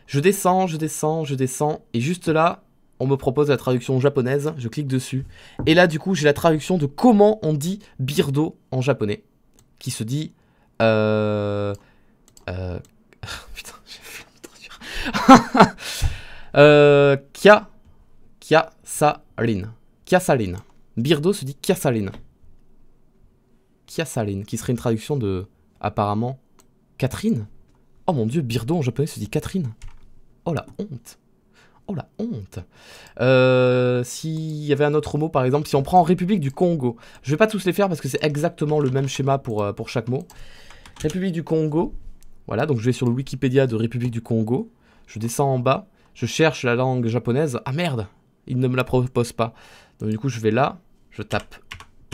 Je descends, je descends, je descends. Et juste là, on me propose la traduction japonaise. Je clique dessus. Et là, du coup, j'ai la traduction de comment on dit Birdo en japonais. Qui se dit... Euh... euh putain, j'ai fait traduire. euh, kia... Sa Birdo se dit Sa Saline, qui serait une traduction de, apparemment, Catherine Oh mon dieu, Birdo en japonais se dit Catherine. Oh la honte. Oh la honte. Euh, s'il y avait un autre mot, par exemple, si on prend République du Congo, je vais pas tous les faire parce que c'est exactement le même schéma pour, euh, pour chaque mot. République du Congo, voilà, donc je vais sur le Wikipédia de République du Congo, je descends en bas, je cherche la langue japonaise. Ah merde, il ne me la propose pas. Donc du coup, je vais là, je tape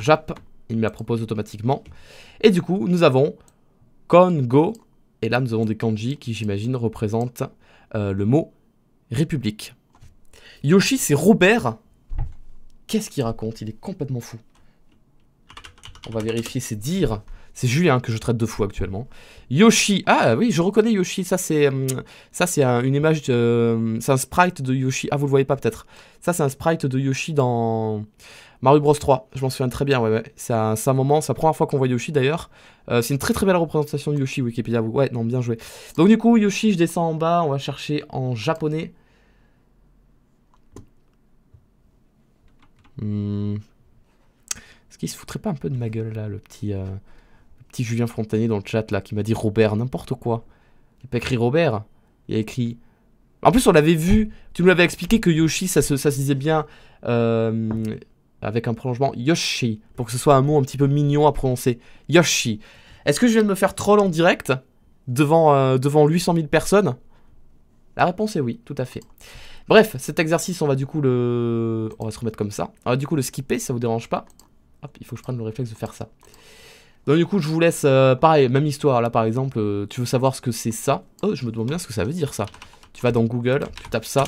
Jap, il me la propose automatiquement. Et du coup, nous avons Congo et là, nous avons des kanji qui, j'imagine, représentent euh, le mot république. Yoshi, c'est Robert. Qu'est-ce qu'il raconte Il est complètement fou. On va vérifier ses dires. C'est Julien que je traite de fou actuellement. Yoshi. Ah oui, je reconnais Yoshi. Ça, c'est hum, ça c'est une image. De, hum, c'est un sprite de Yoshi. Ah, vous le voyez pas peut-être. Ça, c'est un sprite de Yoshi dans Mario Bros 3, je m'en souviens très bien, ouais, ouais. C'est un, moment, c'est la première fois qu'on voit Yoshi d'ailleurs. Euh, c'est une très très belle représentation de Yoshi, Wikipédia, ouais, non, bien joué. Donc du coup, Yoshi, je descends en bas, on va chercher en japonais. Hmm. Est-ce qu'il se foutrait pas un peu de ma gueule là, le petit, euh, le petit Julien Frontanier dans le chat là, qui m'a dit Robert, n'importe quoi. Il n'a pas écrit Robert, il a écrit... En plus, on l'avait vu, tu nous l'avais expliqué que Yoshi, ça se, ça se disait bien... Euh, avec un prolongement Yoshi, pour que ce soit un mot un petit peu mignon à prononcer. Yoshi. Est-ce que je viens de me faire troll en direct devant, euh, devant 800 000 personnes La réponse est oui, tout à fait. Bref, cet exercice, on va du coup le... On va se remettre comme ça. On va du coup le skipper, si ça vous dérange pas. Hop, il faut que je prenne le réflexe de faire ça. Donc du coup, je vous laisse, euh, pareil, même histoire. Là, par exemple, euh, tu veux savoir ce que c'est ça Oh, je me demande bien ce que ça veut dire, ça. Tu vas dans Google, tu tapes ça,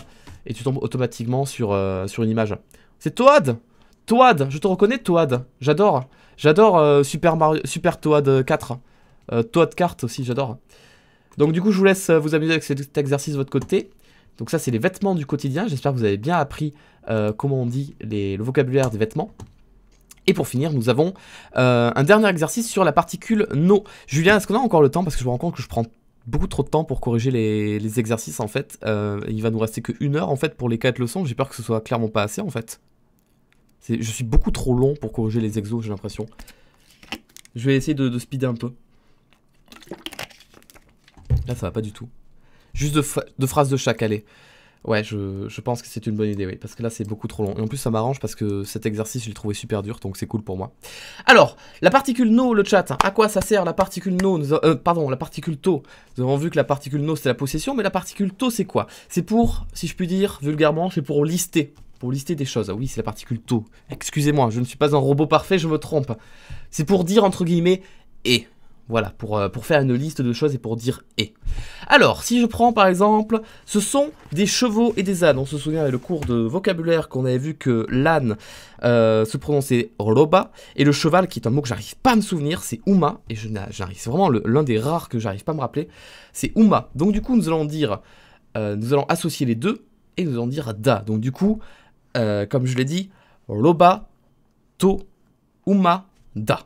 et tu tombes automatiquement sur, sur une image. C'est Toad Toad, je te reconnais Toad, j'adore. J'adore euh, Super, Super Toad 4. Euh, euh, Toad Carte aussi, j'adore. Donc du coup, je vous laisse vous amuser avec cet exercice de votre côté. Donc ça, c'est les vêtements du quotidien. J'espère que vous avez bien appris comment on dit le vocabulaire des vêtements. Et pour finir, nous avons un dernier exercice sur la particule NO. Julien, est-ce qu'on a encore le temps Parce que je me rends compte que je prends beaucoup trop de temps pour corriger les, exercices en fait. il va nous rester qu'une heure en fait pour les quatre leçons. J'ai peur que ce soit clairement pas assez en fait. Je suis beaucoup trop long pour corriger les exos, j'ai l'impression. Je vais essayer de, speeder un peu. Là, ça va pas du tout. Juste de phrases de chaque, allez. Ouais, je, pense que c'est une bonne idée, oui, parce que là c'est beaucoup trop long. Et en plus ça m'arrange parce que cet exercice je l'ai trouvé super dur, donc c'est cool pour moi. Alors, la particule no, le chat, à quoi ça sert la particule no euh, Pardon, la particule to. Nous avons vu que la particule no c'était la possession, mais la particule to c'est quoi C'est pour, si je puis dire vulgairement, c'est pour lister pour lister des choses. Ah oui, c'est la particule "-to". Excusez-moi, je ne suis pas un robot parfait, je me trompe. C'est pour dire entre guillemets et. Voilà, pour, euh, pour faire une liste de choses et pour dire et. Alors, si je prends par exemple, ce sont des chevaux et des ânes. On se souvient avec le cours de vocabulaire qu'on avait vu que l'âne euh, se prononçait roba et le cheval, qui est un mot que j'arrive pas à me souvenir, c'est uma. Et je j'arrive, c'est vraiment l'un des rares que j'arrive pas à me rappeler. C'est uma. Donc du coup, nous allons dire, euh, nous allons associer les deux et nous allons dire da. Donc du coup, euh, comme je l'ai dit, Loba, To, Uma, Da.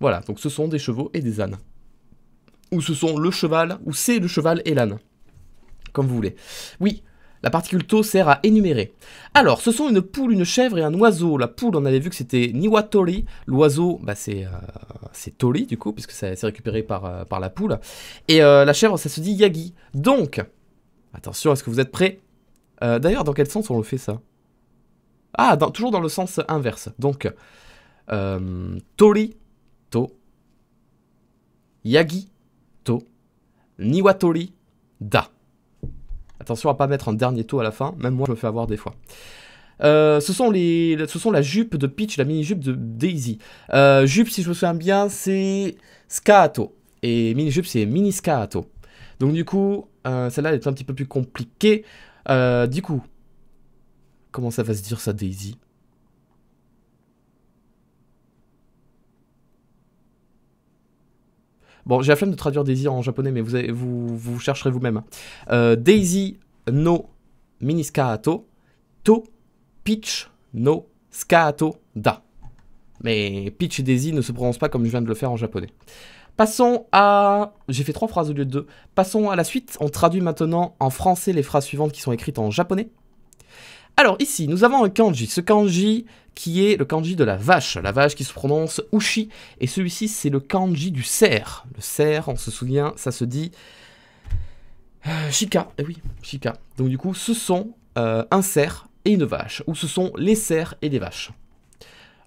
Voilà, donc ce sont des chevaux et des ânes. Ou ce sont le cheval, ou c'est le cheval et l'âne. Comme vous voulez. Oui, la particule To sert à énumérer. Alors, ce sont une poule, une chèvre et un oiseau. La poule, on avait vu que c'était Niwatori. L'oiseau, bah, c'est euh, Toli, Tori, du coup, puisque c'est récupéré par, euh, par, la poule. Et la chèvre, ça se dit Yagi. Donc, attention, est-ce que vous êtes prêts euh, d'ailleurs, dans quel sens on le fait ça Ah, toujours dans le sens inverse. Donc, euh, tori to, yagi to, niwatori da. Attention à pas mettre un dernier to à la fin, même moi je me fais avoir des fois. Euh, ce sont les, ce sont la jupe de Peach, la mini jupe de Daisy. Euh, jupe, si je me souviens bien, c'est Skaato. et mini jupe c'est mini Skaato. Donc du coup, celle-là est un petit peu plus compliquée. Euh, du coup, comment ça va se dire ça, Daisy Bon, j'ai la flemme de traduire Daisy en japonais, mais vous, vous, chercherez vous-même. Hein. Euh, Daisy no miniskaato to pitch no skaato da. Mais pitch et Daisy ne se prononcent pas comme je viens de le faire en japonais. Passons à... J'ai fait trois phrases au lieu de deux. Passons à la suite. On traduit maintenant en français les phrases suivantes qui sont écrites en japonais. Alors ici, nous avons un kanji. Ce kanji qui est le kanji de la vache. La vache qui se prononce ushi. Et celui-ci, c'est le kanji du cerf. Le cerf, on se souvient, ça se dit... Euh, shika. Eh oui, shika. Donc du coup, ce sont euh, un cerf et une vache. Ou ce sont les cerfs et les vaches.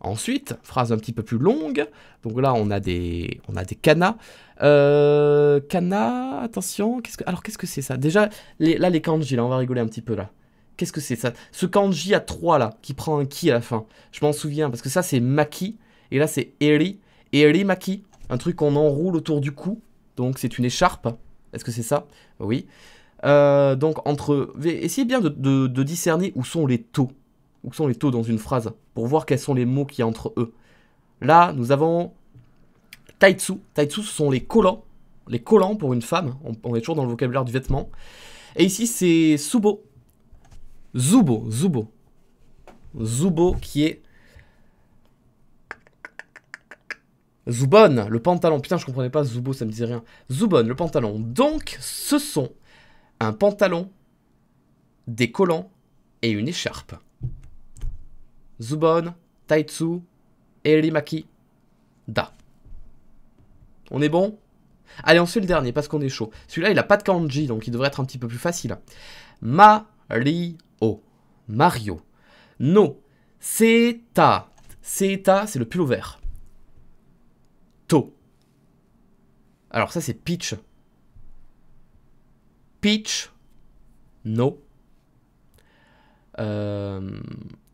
Ensuite, phrase un petit peu plus longue. Donc là, on a des, on a des canas. Euh, kana, attention. alors, qu'est-ce que c'est ça Déjà, là, les kanji, là, on va rigoler un petit peu là. Qu'est-ce que c'est ça Ce kanji à 3 là, qui prend un ki à la fin. Je m'en souviens, parce que ça, c'est maki. Et là, c'est eri. Eri maki. Un truc qu'on enroule autour du cou. Donc, c'est une écharpe. Est-ce que c'est ça Oui. Euh, donc, entre. Essayez bien de, de discerner où sont les taux où sont les taux dans une phrase, pour voir quels sont les mots qu'il y a entre eux. Là, nous avons taitsu. Taitsu, ce sont les collants. Les collants pour une femme. On, est toujours dans le vocabulaire du vêtement. Et ici, c'est subo. Zubo, zubo. Zubo qui est Zubon, le pantalon. Putain, je comprenais pas Zubo, ça me disait rien. Zubon, le pantalon. Donc, ce sont un pantalon, des collants et une écharpe. Zubon, Taitsu, Erimaki, Da. On est bon Allez, on le dernier parce qu'on est chaud. Celui-là, il a pas de kanji, donc il devrait être un petit peu plus facile. Mario. Mario. No. Seta. Seta, c'est le pull vert. To. Alors ça, c'est Peach. Peach. No. Euh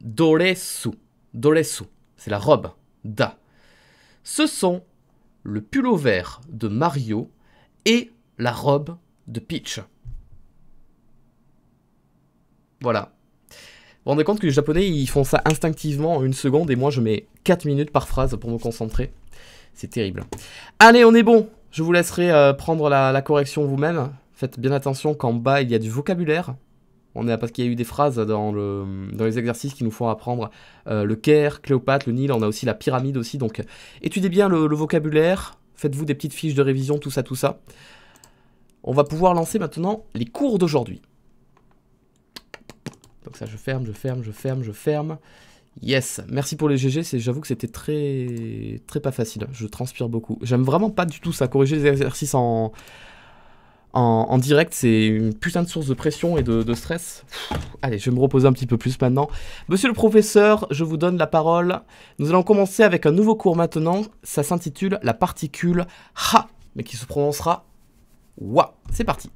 doresu. Doresu, c'est la robe. Da. Ce sont le pull vert de Mario et la robe de Peach. Voilà. Vous vous rendez compte que les japonais ils font ça instinctivement en une seconde et moi je mets 4 minutes par phrase pour me concentrer. C'est terrible. Allez, on est bon. Je vous laisserai euh, prendre la correction vous-même. Faites bien attention qu'en bas il y a du vocabulaire on a, parce qu'il y a eu des phrases dans, les exercices qui nous font apprendre euh, le Caire, Cléopâtre, le Nil, on a aussi la pyramide aussi, donc euh, étudiez bien le, vocabulaire, faites-vous des petites fiches de révision, tout ça, tout ça. On va pouvoir lancer maintenant les cours d'aujourd'hui. Donc ça, je ferme, je ferme, je ferme, je ferme. Yes, merci pour les GG, j'avoue que c'était très très pas facile, je transpire beaucoup. J'aime vraiment pas du tout ça, corriger les exercices en, en, direct, c'est une putain de source de pression et de, stress. allez, je vais me reposer un petit peu plus maintenant. Monsieur le professeur, je vous donne la parole. Nous allons commencer avec un nouveau cours maintenant. Ça s'intitule la particule ha, mais qui se prononcera wa. C'est parti.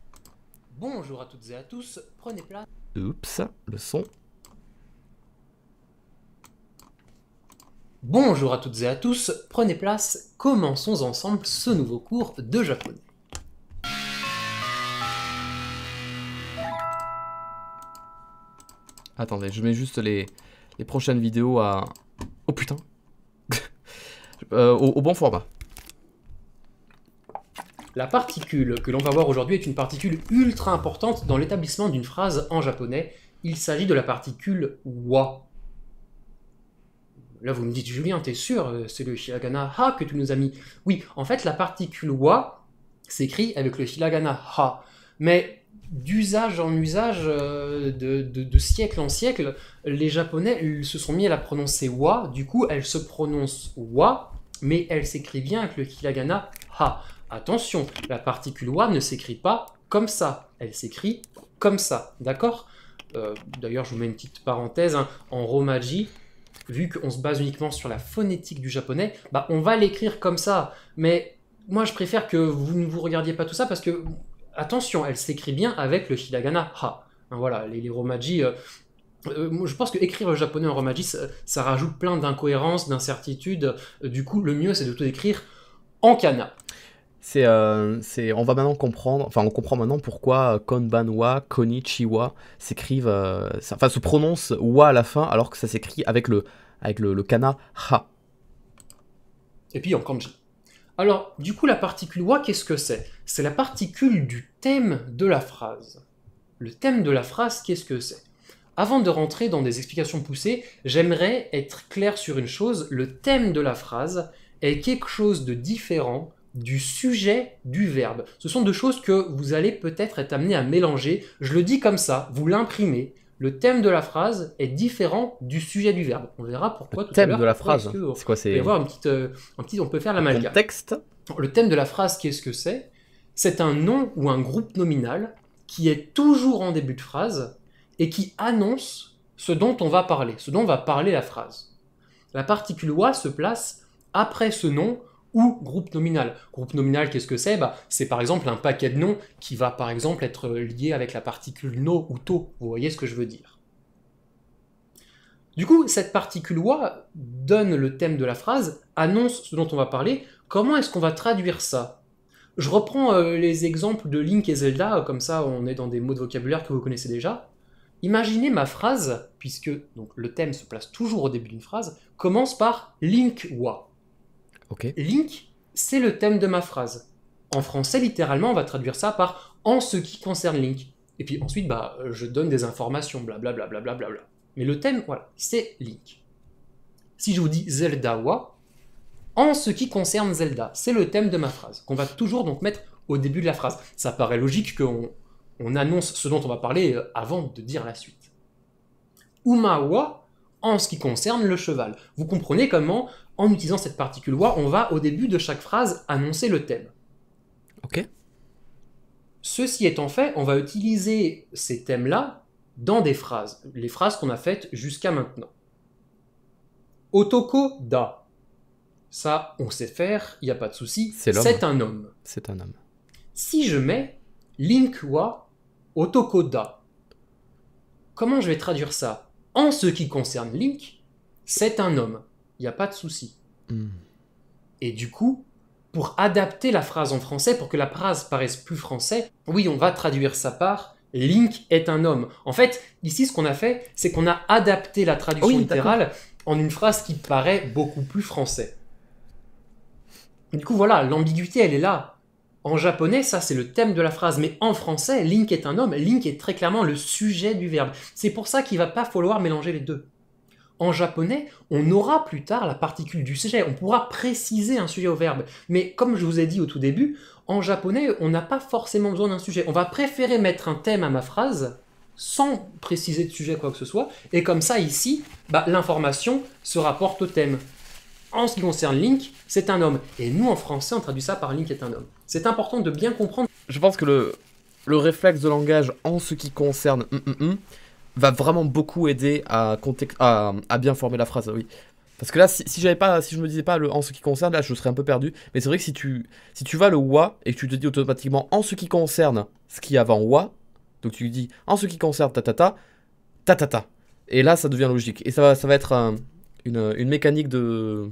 Bonjour à toutes et à tous, prenez place. Oups, le son. Bonjour à toutes et à tous, prenez place, commençons ensemble ce nouveau cours de japonais. Attendez, je mets juste les, prochaines vidéos à... Oh putain euh, au, au bon format. La particule que l'on va voir aujourd'hui est une particule ultra importante dans l'établissement d'une phrase en japonais. Il s'agit de la particule wa. Là, vous me dites, Julien, t'es sûr, euh, c'est le hiragana ha que tu nous as mis. Oui, en fait, la particule wa s'écrit avec le hiragana ha. Mais d'usage en usage, euh, de, siècle en siècle, les Japonais se sont mis à la prononcer wa, du coup elle se prononce wa, mais elle s'écrit bien avec le hiragana ha. Attention, la particule wa ne s'écrit pas comme ça, elle s'écrit comme ça, d'accord euh, D'ailleurs, je vous mets une petite parenthèse, hein. en romaji, vu qu'on se base uniquement sur la phonétique du japonais, bah on va l'écrire comme ça, mais moi je préfère que vous ne vous regardiez pas tout ça parce que attention, elle s'écrit bien avec le hiragana ha. Hein, voilà, les, romaji. Euh, euh, je pense que écrire le japonais en romaji, ça, rajoute plein d'incohérences, d'incertitudes. Euh, du coup, le mieux, c'est de tout écrire en kana. C'est, c'est, on va maintenant comprendre, enfin, on comprend maintenant pourquoi Konbanwa, Konichiwa s'écrivent, enfin, se prononcent « wa à la fin, alors que ça s'écrit avec le, avec le, le kana ha. Et puis en kanji. Alors, du coup, la particule wa, qu'est-ce que c'est C'est la particule du thème de la phrase. Le thème de la phrase, qu'est-ce que c'est Avant de rentrer dans des explications poussées, j'aimerais être clair sur une chose, le thème de la phrase est quelque chose de différent du sujet du verbe. Ce sont deux choses que vous allez peut-être être, être amené à mélanger. Je le dis comme ça, vous l'imprimez, le thème de la phrase est différent du sujet du verbe. On verra pourquoi tout thème à l'heure. de la phrase. Euh, c'est quoi C'est. On, euh, on peut faire la Le Texte. Le thème de la phrase, qu'est-ce que c'est C'est un nom ou un groupe nominal qui est toujours en début de phrase et qui annonce ce dont on va parler, ce dont va parler la phrase. La particule wa » se place après ce nom ou groupe nominal. Groupe nominal, qu'est-ce que c'est bah, C'est par exemple un paquet de noms qui va par exemple être euh, lié avec la particule no ou to. Vous voyez ce que je veux dire Du coup, cette particule wa donne le thème de la phrase, annonce ce dont on va parler. Comment est-ce qu'on va traduire ça je reprends euh, les exemples de Link et Zelda, euh, comme ça on est dans des mots de vocabulaire que vous connaissez déjà. Imaginez ma phrase, puisque donc, le thème se place toujours au début d'une phrase, commence par Link wa. Link, c'est le thème de ma phrase. En français, littéralement, on va traduire ça par en ce qui concerne Link. Et puis ensuite, bah, euh, je donne des informations, blablabla. Mais le thème, voilà, c'est Link. Si je vous dis Zelda en ce qui concerne Zelda, c'est le thème de ma phrase, qu'on va toujours donc mettre au début de la phrase. Ça paraît logique qu'on annonce ce dont on va parler euh, avant de dire la suite. Uma en ce qui concerne le cheval. Vous comprenez comment en utilisant cette particule wa, on va au début de chaque phrase annoncer le thème. Ok. Ceci étant fait, on va utiliser ces thèmes-là dans des phrases, les phrases qu'on a faites jusqu'à maintenant. Otoko da. Ça, on sait faire, il n'y a pas de souci. C'est un homme. C'est un homme. Si je mets link wa otoko da, comment je vais traduire ça En ce qui concerne Link, c'est un homme il n'y a pas de souci. Hmm. Et du coup, pour adapter la phrase en français, pour que la phrase paraisse plus français, oui, on va traduire sa part Link est un homme. En fait, ici, ce qu'on a fait, c'est qu'on a adapté la traduction littérale en une phrase qui paraît beaucoup plus français. Du coup, voilà, l'ambiguïté, elle est là. En japonais, ça c'est le thème de la phrase, mais en français, Link est un homme, Link est très clairement le sujet du verbe. C'est pour ça qu'il va pas falloir mélanger les deux en japonais, on aura plus tard la particule du sujet, on pourra préciser un sujet au verbe. Mais comme je vous ai dit au tout début, en japonais, on n'a pas forcément besoin d'un sujet. On va préférer mettre un thème à ma phrase sans préciser de sujet quoi que ce soit, et comme ça ici, bah, l'information se rapporte au thème. En ce qui concerne Link, c'est un homme. Et nous, en français, on traduit ça par Link est un homme. C'est important de bien comprendre. Je pense que le, réflexe de langage en ce qui concerne va vraiment beaucoup aider à, bien former la phrase, oui. Parce que là, si, je j'avais pas, si je me disais pas le en ce qui concerne, là, je serais un peu perdu. Mais c'est vrai que si tu, si tu vas le wa et que tu te dis automatiquement en ce qui concerne ce qui avant wa, donc tu dis en ce qui concerne ta ta ta, ta ta ta. Et là, ça devient logique. Et ça va, ça va être une mécanique de,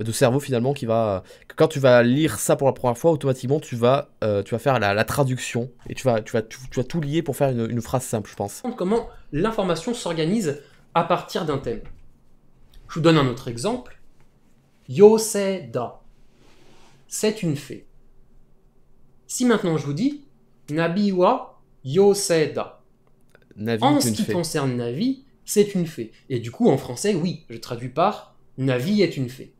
bah, de cerveau finalement qui va quand tu vas lire ça pour la première fois automatiquement tu vas euh, tu vas faire la, traduction et tu vas tu vas tu, vas tout lier pour faire une, phrase simple je pense comment l'information s'organise à partir d'un thème je vous donne un autre exemple Yoseda c'est une fée si maintenant je vous dis Nabiwa Yoseda Navi en ce qui concerne Navi c'est une fée et du coup en français oui je traduis par Navi est une fée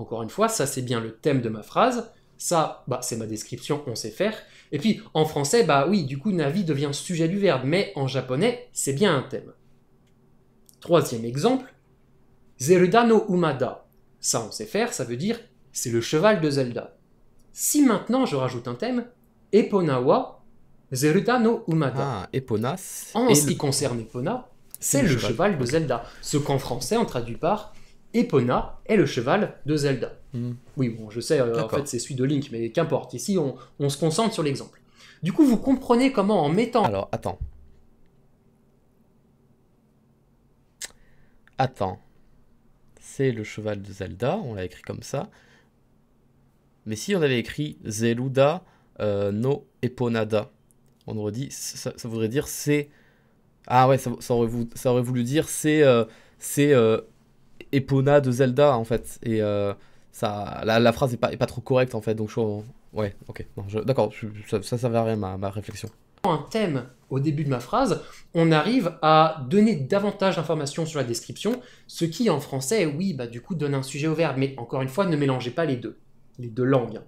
encore une fois, ça c'est bien le thème de ma phrase. Ça, bah, c'est ma description, on sait faire. Et puis en français, bah oui, du coup, Navi devient sujet du verbe, mais en japonais, c'est bien un thème. Troisième exemple, Zeruda no Umada. Ça, on sait faire, ça veut dire c'est le cheval de Zelda. Si maintenant je rajoute un thème, Eponawa, Zeruda no Umada. Ah, Eponas. En ce qui concerne Epona, c'est le, cheval, de Zelda. Ce qu'en français on traduit par Epona est le cheval de Zelda. Hmm. Oui, bon, je sais, euh, en fait, c'est celui de Link, mais qu'importe. Ici, on, se concentre sur l'exemple. Du coup, vous comprenez comment en mettant. Alors, attends. Attends. C'est le cheval de Zelda, on l'a écrit comme ça. Mais si on avait écrit Zeluda euh, no Eponada, on aurait dit. Ça, voudrait dire c'est. Ah ouais, ça, aurait voulu, dire c'est. Euh, c'est. Epona de Zelda en fait. Et euh, ça, la, la phrase est pas, est pas, trop correcte en fait. Donc je, ouais, ok, d'accord, ça, ça sert à rien ma, ma réflexion. Un thème au début de ma phrase, on arrive à donner davantage d'informations sur la description, ce qui en français, oui, bah du coup donne un sujet au verbe, mais encore une fois, ne mélangez pas les deux, les deux langues.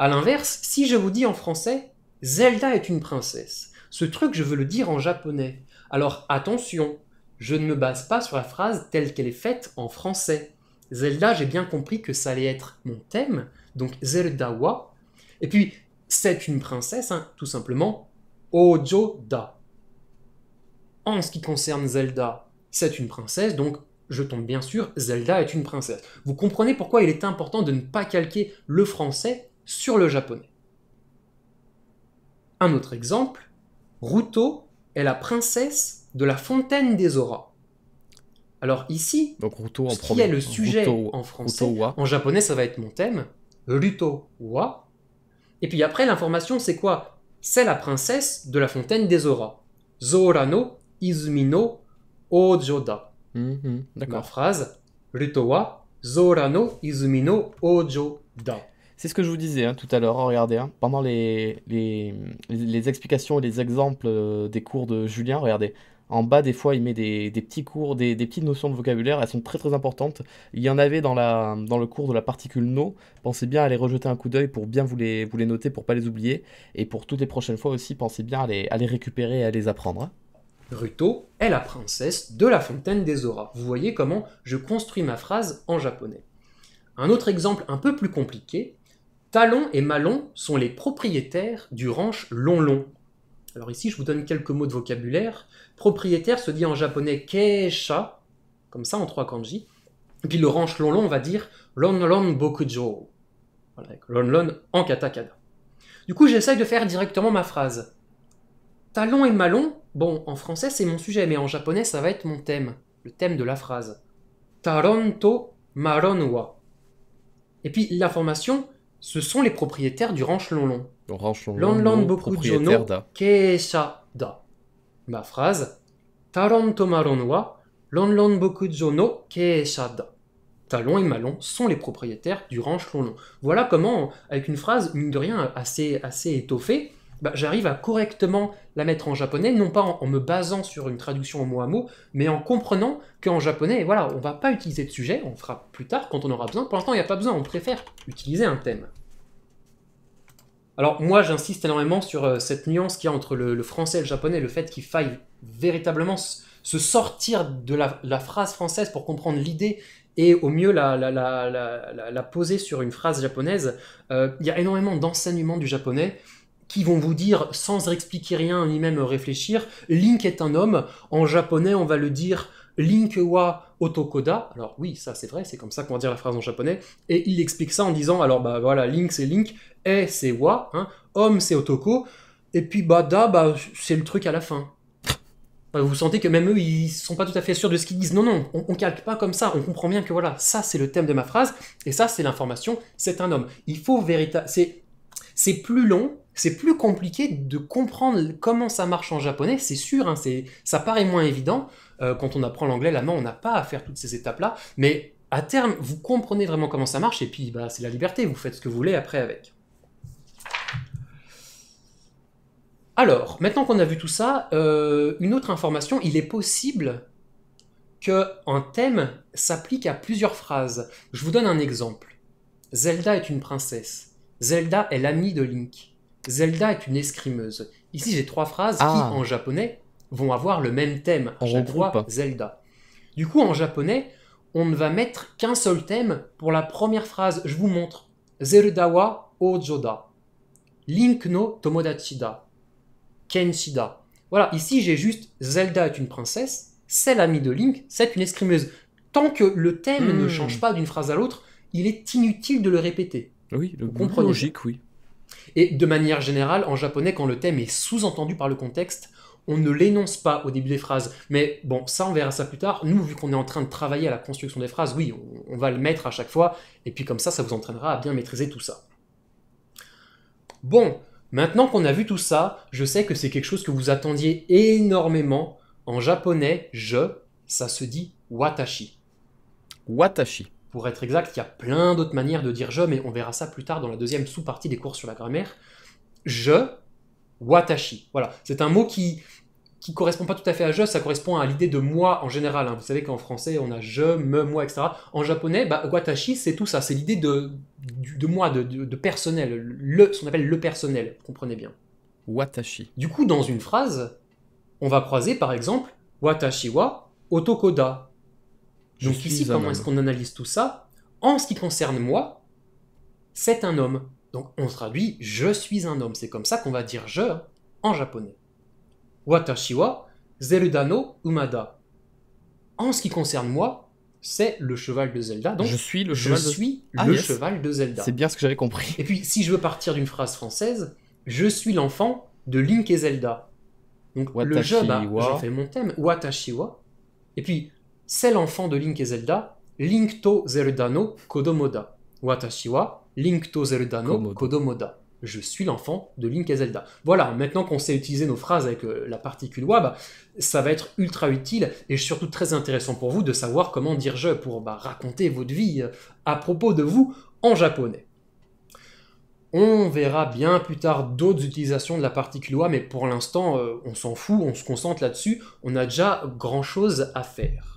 à l'inverse, si je vous dis en français Zelda est une princesse, ce truc je veux le dire en japonais. Alors attention, je ne me base pas sur la phrase telle qu'elle est faite en français. Zelda, j'ai bien compris que ça allait être mon thème, donc Zeldawa. Et puis, c'est une princesse, hein, tout simplement, ojo da. En ce qui concerne Zelda, c'est une princesse, donc je tombe bien sûr, Zelda est une princesse. Vous comprenez pourquoi il est important de ne pas calquer le français sur le japonais. Un autre exemple, Ruto est la princesse de la fontaine des auras. Alors ici, Donc, qui est le sujet en français, en japonais ça va être mon thème, Ruto wa. Et puis après l'information c'est quoi C'est la princesse de la fontaine des auras. Zorano izumino ojo da. Mhm, » D'accord. phrase Ruto wa zorano izumino ojo C'est ce que je vous disais hein, tout à l'heure, regardez, hein. pendant les, explications et les exemples euh, des cours de Julien, regardez, en bas, des fois, il met des, petits cours, des, petites notions de vocabulaire. Elles sont très très importantes. Il y en avait dans, la, dans le cours de la particule no. Pensez bien à les rejeter un coup d'œil pour bien vous les, vous les noter, pour pas les oublier. Et pour toutes les prochaines fois aussi, pensez bien à les, les récupérer et à les apprendre. Ruto est la princesse de la fontaine des auras. Vous voyez comment je construis ma phrase en japonais. Un autre exemple un peu plus compliqué. Talon et Malon sont les propriétaires du ranch long. Alors ici, je vous donne quelques mots de vocabulaire propriétaire se dit en japonais keisha, comme ça en trois kanji. Et puis le ranch long va dire Lonlon Bokujo. Voilà, Lonlon en katakana. Du coup, j'essaye de faire directement ma phrase. Talon et malon, bon, en français c'est mon sujet, mais en japonais ça va être mon thème, le thème de la phrase. Taronto wa. Et puis l'information, ce sont les propriétaires du ranch long long. ranch l'on Lonlon Bokujo Keisha da. Ma phrase talon Talon et Malon sont les propriétaires du ranch Lonlon. Voilà comment, avec une phrase, mine de rien, assez, assez étoffée, bah, j'arrive à correctement la mettre en japonais, non pas en, me basant sur une traduction au mot à mot, mais en comprenant qu'en japonais, voilà, on va pas utiliser de sujet, on fera plus tard quand on aura besoin. Pour l'instant, il n'y a pas besoin, on préfère utiliser un thème. Alors moi j'insiste énormément sur euh, cette nuance qu'il y a entre le, français et le japonais, le fait qu'il faille véritablement se sortir de la, phrase française pour comprendre l'idée et au mieux la, poser sur une phrase japonaise. Euh, il y a énormément d'enseignements du japonais qui vont vous dire, sans expliquer rien ni même réfléchir, Link est un homme. En japonais, on va le dire Link wa Otokoda. Alors oui, ça c'est vrai, c'est comme ça qu'on va dire la phrase en japonais. Et il explique ça en disant, alors bah voilà, Link c'est Link, E c'est Wa, hein. Homme c'est Otoko, et puis Bada, bah c'est le truc à la fin. Bah, vous sentez que même eux, ils sont pas tout à fait sûrs de ce qu'ils disent. Non, non, on, on, calque pas comme ça. On comprend bien que voilà, ça c'est le thème de ma phrase, et ça c'est l'information, c'est un homme. Il faut véritablement... C'est plus long, c'est plus compliqué de comprendre comment ça marche en japonais, c'est sûr, hein, ça paraît moins évident, euh, quand on apprend l'anglais, la main, on n'a pas à faire toutes ces étapes-là, mais à terme, vous comprenez vraiment comment ça marche, et puis bah, c'est la liberté, vous faites ce que vous voulez après avec. Alors, maintenant qu'on a vu tout ça, euh, une autre information, il est possible qu'un thème s'applique à plusieurs phrases. Je vous donne un exemple. Zelda est une princesse. Zelda est l'amie de Link. Zelda est une escrimeuse. Ici, j'ai trois phrases qui, ah. en japonais, vont avoir le même thème à chaque fois, Zelda. Du coup, en japonais, on ne va mettre qu'un seul thème pour la première phrase. Je vous montre. Zelda wa Ojoda. Link no Tomodachida. Kenshida. Voilà, ici j'ai juste Zelda est une princesse, c'est l'amie de Link, c'est une escrimeuse. Tant que le thème ne hmm. change pas d'une phrase à l'autre, il est inutile de le répéter. Oui, le comprenez logique, oui. Et de manière générale, en japonais, quand le thème est sous-entendu par le contexte, on ne l'énonce pas au début des phrases. Mais bon, ça, on verra ça plus tard. Nous, vu qu'on est en train de travailler à la construction des phrases, oui, on, va le mettre à chaque fois. Et puis comme ça, ça vous entraînera à bien maîtriser tout ça. Bon, maintenant qu'on a vu tout ça, je sais que c'est quelque chose que vous attendiez énormément. En japonais, je, ça se dit watashi. Watashi. Pour être exact, il y a plein d'autres manières de dire je, mais on verra ça plus tard dans la deuxième sous-partie des cours sur la grammaire. Je, watashi. Voilà, c'est un mot qui qui correspond pas tout à fait à je, ça correspond à l'idée de moi en général. Hein. Vous savez qu'en français on a je, me, moi, etc. En japonais, bah, watashi c'est tout ça, c'est l'idée de, de, moi, de, personnel, le, ce qu'on appelle le personnel, comprenez bien. Watashi. Du coup, dans une phrase, on va croiser par exemple watashi wa otokoda. Donc ici, comment est-ce qu'on analyse tout ça En ce qui concerne moi, c'est un homme. Donc on traduit je suis un homme. C'est comme ça qu'on va dire je en japonais. Watashi wa Umada. En ce qui concerne moi, c'est le cheval de Zelda. Donc je suis le cheval, je de... Suis ah, le cheval de Zelda. C'est bien ce que j'avais compris. Et puis si je veux partir d'une phrase française, je suis l'enfant de Link et Zelda. Donc le jeu, fait bah, fais mon thème, Watashi Et puis c'est l'enfant de Link et Zelda, Link to Zerudano Kodomoda. Watashi wa Link to Zelda no Kodomoda. Je suis l'enfant de Link et Zelda. Voilà, maintenant qu'on sait utiliser nos phrases avec euh, la particule wa, ça va être ultra utile et surtout très intéressant pour vous de savoir comment dire je pour bah, raconter votre vie euh, à propos de vous en japonais. On verra bien plus tard d'autres utilisations de la particule wa, mais pour l'instant, euh, on s'en fout, on se concentre là-dessus, on a déjà grand chose à faire.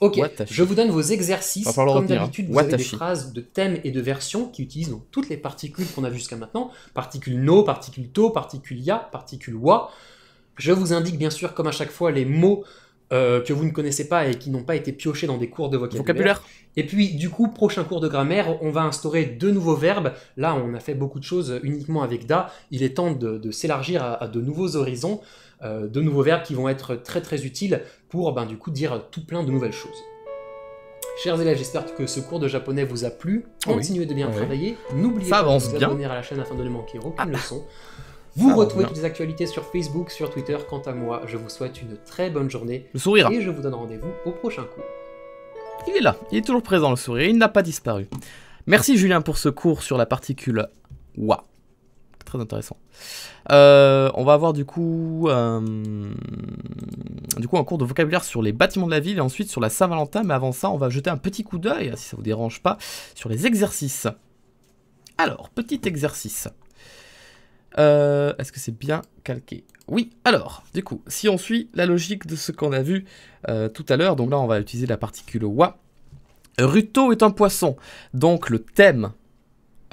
Ok, je vous donne vos exercices. Comme hein. d'habitude, vous avez des phrases de thème et de version qui utilisent toutes les particules qu'on a vues jusqu'à maintenant. Particules no, particules to, particules ya, particules wa. Je vous indique bien sûr, comme à chaque fois, les mots euh, que vous ne connaissez pas et qui n'ont pas été piochés dans des cours de vocabulaire. vocabulaire. Et puis, du coup, prochain cours de grammaire, on va instaurer deux nouveaux verbes. Là, on a fait beaucoup de choses uniquement avec da. Il est temps de, s'élargir à de nouveaux horizons. Euh, de nouveaux verbes qui vont être très très utiles pour ben, du coup dire tout plein de nouvelles choses. Chers élèves, j'espère que ce cours de japonais vous a plu. Ah Continuez de bien travailler. N'oubliez pas de vous à la chaîne afin de ne manquer aucune ah. leçon. Vous retrouvez toutes les actualités sur Facebook, sur Twitter. Quant à moi, je vous souhaite une très bonne journée. Le sourire. Et je vous donne rendez-vous au prochain cours. Il est là, il est toujours présent le sourire, il n'a pas disparu. Merci Julien pour ce cours sur la particule wa intéressant. Euh, on va avoir du coup, euh, du coup un cours de vocabulaire sur les bâtiments de la ville et ensuite sur la Saint-Valentin. Mais avant ça, on va jeter un petit coup d'œil, si ça vous dérange pas, sur les exercices. Alors, petit exercice. Euh, est-ce que c'est bien calqué Oui, alors, du coup, si on suit la logique de ce qu'on a vu tout à l'heure, donc là on va utiliser la particule wa. Ruto est un poisson, donc le thème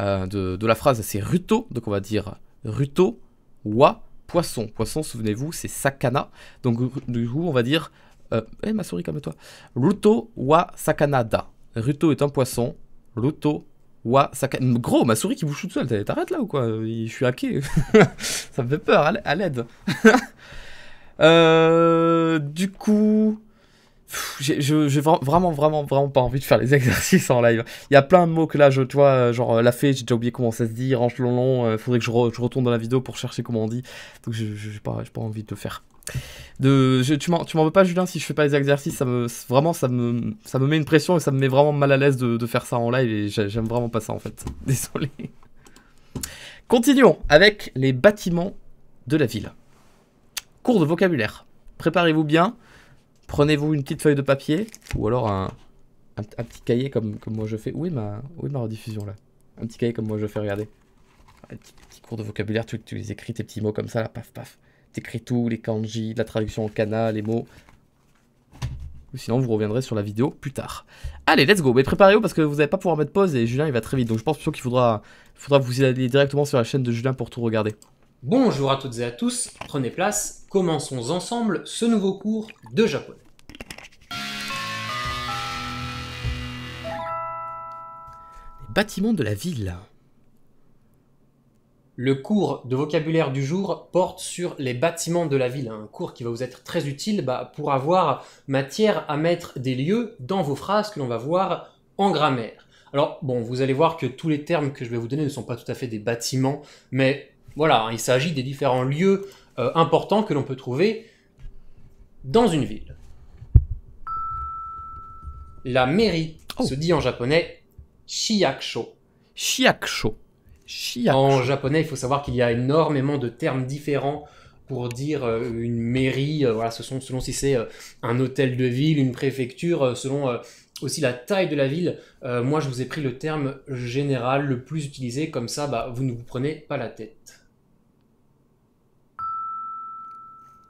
euh, de, la phrase, c'est ruto, donc on va dire ruto wa poisson. Poisson, souvenez-vous, c'est sakana. Donc du coup, on va dire, euh, eh ma souris calme toi, ruto wa Sakana da. Ruto est un poisson, ruto wa sakana. Gros, ma souris qui bouge tout seule, t'arrêtes là ou quoi Je suis hacké, ça me fait peur, à l'aide. Euh, du coup je j'ai vraiment vraiment vraiment pas envie de faire les exercices en live. Il y a plein de mots que là je tu vois euh, genre euh, la fée, j'ai déjà oublié comment ça se dit, range long long, euh, faudrait que je, retourne dans la vidéo pour chercher comment on dit. Donc je j'ai pas pas envie de le faire. De je, tu m'en tu m'en veux pas Julien si je fais pas les exercices, ça me vraiment ça me ça me met une pression et ça me met vraiment mal à l'aise de, de faire ça en live et j'aime vraiment pas ça en fait. Désolé. Continuons avec les bâtiments de la ville. Cours de vocabulaire. Préparez-vous bien. Prenez-vous une petite feuille de papier ou alors un, petit cahier comme, comme moi je fais. Où est ma, ma rediffusion là Un petit cahier comme moi je fais, regardez. Un petit, cours de vocabulaire, tu, tu, les écris tes petits mots comme ça, là, paf, paf. T'écris tout, les kanji, la traduction en kana, les mots. Ou sinon, vous reviendrez sur la vidéo plus tard. Allez, let's go. Mais préparez-vous parce que vous n'allez pas pouvoir mettre pause et Julien, il va très vite. Donc je pense plutôt qu'il faudra, faudra vous aller directement sur la chaîne de Julien pour tout regarder. Bonjour à toutes et à tous, prenez place, commençons ensemble ce nouveau cours de japonais. bâtiments de la ville. Le cours de vocabulaire du jour porte sur les bâtiments de la ville, un cours qui va vous être très utile bah, pour avoir matière à mettre des lieux dans vos phrases que l'on va voir en grammaire. Alors bon, vous allez voir que tous les termes que je vais vous donner ne sont pas tout à fait des bâtiments, mais voilà, hein, il s'agit des différents lieux euh, importants que l'on peut trouver dans une ville. La mairie oh. se dit en japonais Shiyakusho. Shiyakusho. En japonais, il faut savoir qu'il y a énormément de termes différents pour dire euh, une mairie, euh, voilà, ce sont, selon si c'est euh, un hôtel de ville, une préfecture, selon aussi la taille de la ville. moi, je vous ai pris le terme général le plus utilisé, comme ça, bah, vous ne vous prenez pas la tête.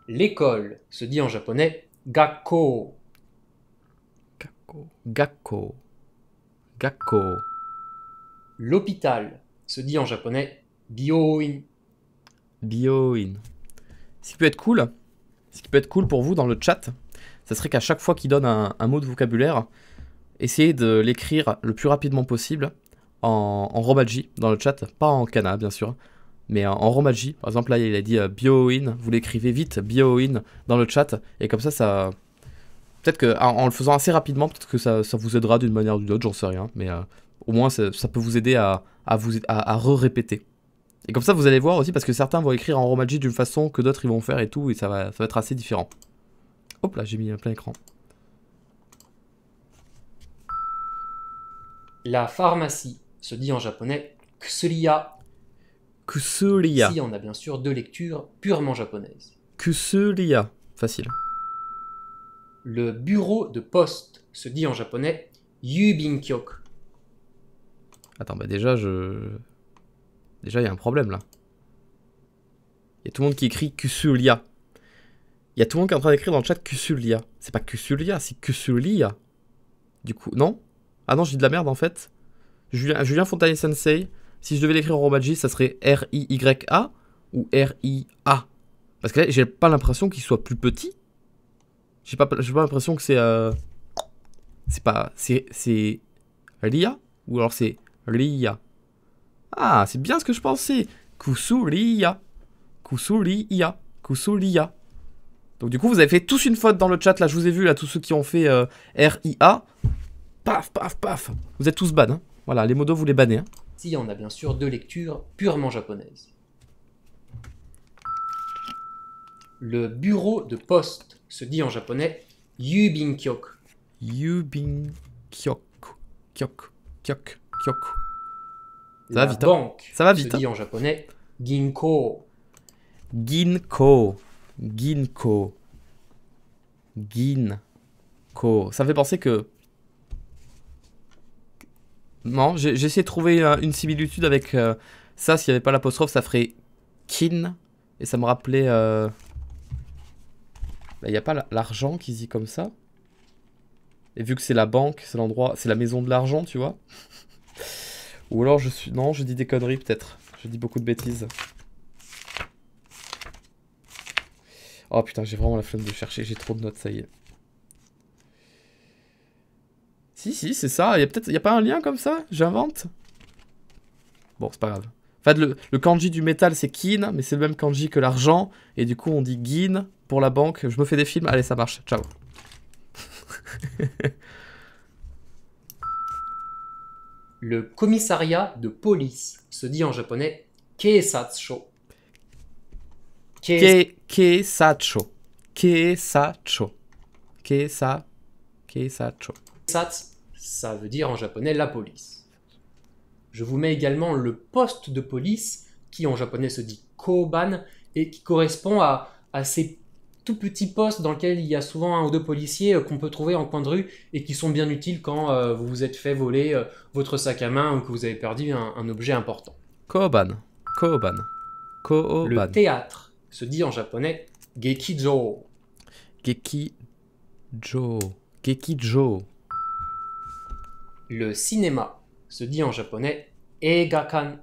L'école se dit en japonais gakko. Gakko. Gakko. Gakko. L'hôpital se dit en japonais Bioin. Bioin. Ce qui peut être cool, ce qui peut être cool pour vous dans le chat, ça serait qu'à chaque fois qu'il donne un, mot de vocabulaire, essayez de l'écrire le plus rapidement possible en, romaji dans le chat, pas en kana bien sûr, mais en, romaji. Par exemple, là il a dit euh, Bioin, vous l'écrivez vite, Bioin dans le chat, et comme ça, ça, Peut-être que en, le faisant assez rapidement, peut-être que ça, vous aidera d'une manière ou d'une autre, j'en sais rien. Mais euh, au moins, ça, peut vous aider à, vous à, re-répéter. Et comme ça, vous allez voir aussi, parce que certains vont écrire en Romaji d'une façon que d'autres ils vont faire et tout, et ça va, être assez différent. Hop là, j'ai mis un plein écran. La pharmacie se dit en japonais Kusuriya. Kusuriya. Ici, on a bien sûr deux lectures purement japonaises. Kusuriya. Facile. Le bureau de poste se dit en japonais Yubinkyok. Attends, bah déjà, je. Déjà, il y a un problème là. Il y a tout le monde qui écrit Kusulia. Il y a tout le monde qui est en train d'écrire dans le chat Kusulia. C'est pas Kusulia, c'est Kusulia. Du coup, non Ah non, je dis de la merde en fait. Julien, fontaine Sensei, si je devais l'écrire en romaji, ça serait R-I-Y-A ou R-I-A Parce que là, j'ai pas l'impression qu'il soit plus petit. J'ai pas, pas l'impression que c'est. Euh, c'est pas. C'est. Ria Ou alors c'est Ria Ah, c'est bien ce que je pensais Kusuriya. Kusuriya. Kusuriya. Donc du coup, vous avez fait tous une faute dans le chat, là, je vous ai vu, là, tous ceux qui ont fait euh, i a Paf, paf, paf. Vous êtes tous bannés Hein. Voilà, les modos, vous les bannez. Hein. Si, on a bien sûr deux lectures purement japonaises. Le bureau de poste se dit en japonais Yubinkyok. Yubinkyok. Kyok. Kyok. Kyok. Ça va vite. Hein. Ça va vite. Se dit hein. en japonais Ginko. Ginko. Ginko. Ginko. Ça fait penser que. Non, j'ai essayé de trouver euh, une similitude avec euh, ça. S'il n'y avait pas l'apostrophe, ça ferait kin. Et ça me rappelait. Euh, il n'y a pas l'argent qui dit comme ça. Et vu que c'est la banque, c'est l'endroit, c'est la maison de l'argent, tu vois. Ou alors je suis... Non, je dis des conneries peut-être. Je dis beaucoup de bêtises. Oh putain, j'ai vraiment la flemme de chercher, j'ai trop de notes, ça y est. Si, si, c'est ça. Il y peut-être... Il n'y a pas un lien comme ça J'invente Bon, c'est pas grave fait, le, kanji du métal, c'est kin, mais c'est le même kanji que l'argent. Et du coup, on dit gin pour la banque. Je me fais des films. Allez, ça marche. Ciao. le commissariat de police se dit en japonais keisatsho ». Keisatsho. Keisacho. Keisatsho. Keisatsu, ça veut dire en japonais la police. Je vous mets également le poste de police, qui en japonais se dit koban, et qui correspond à, ces tout petits postes dans lesquels il y a souvent un ou deux policiers euh, qu'on peut trouver en coin de rue et qui sont bien utiles quand euh, vous vous êtes fait voler euh, votre sac à main ou que vous avez perdu un, un objet important. Koban, koban, koban. Le théâtre se dit en japonais gekijo. Gekijo, gekijo. Le cinéma se dit en japonais E-GA-KAN.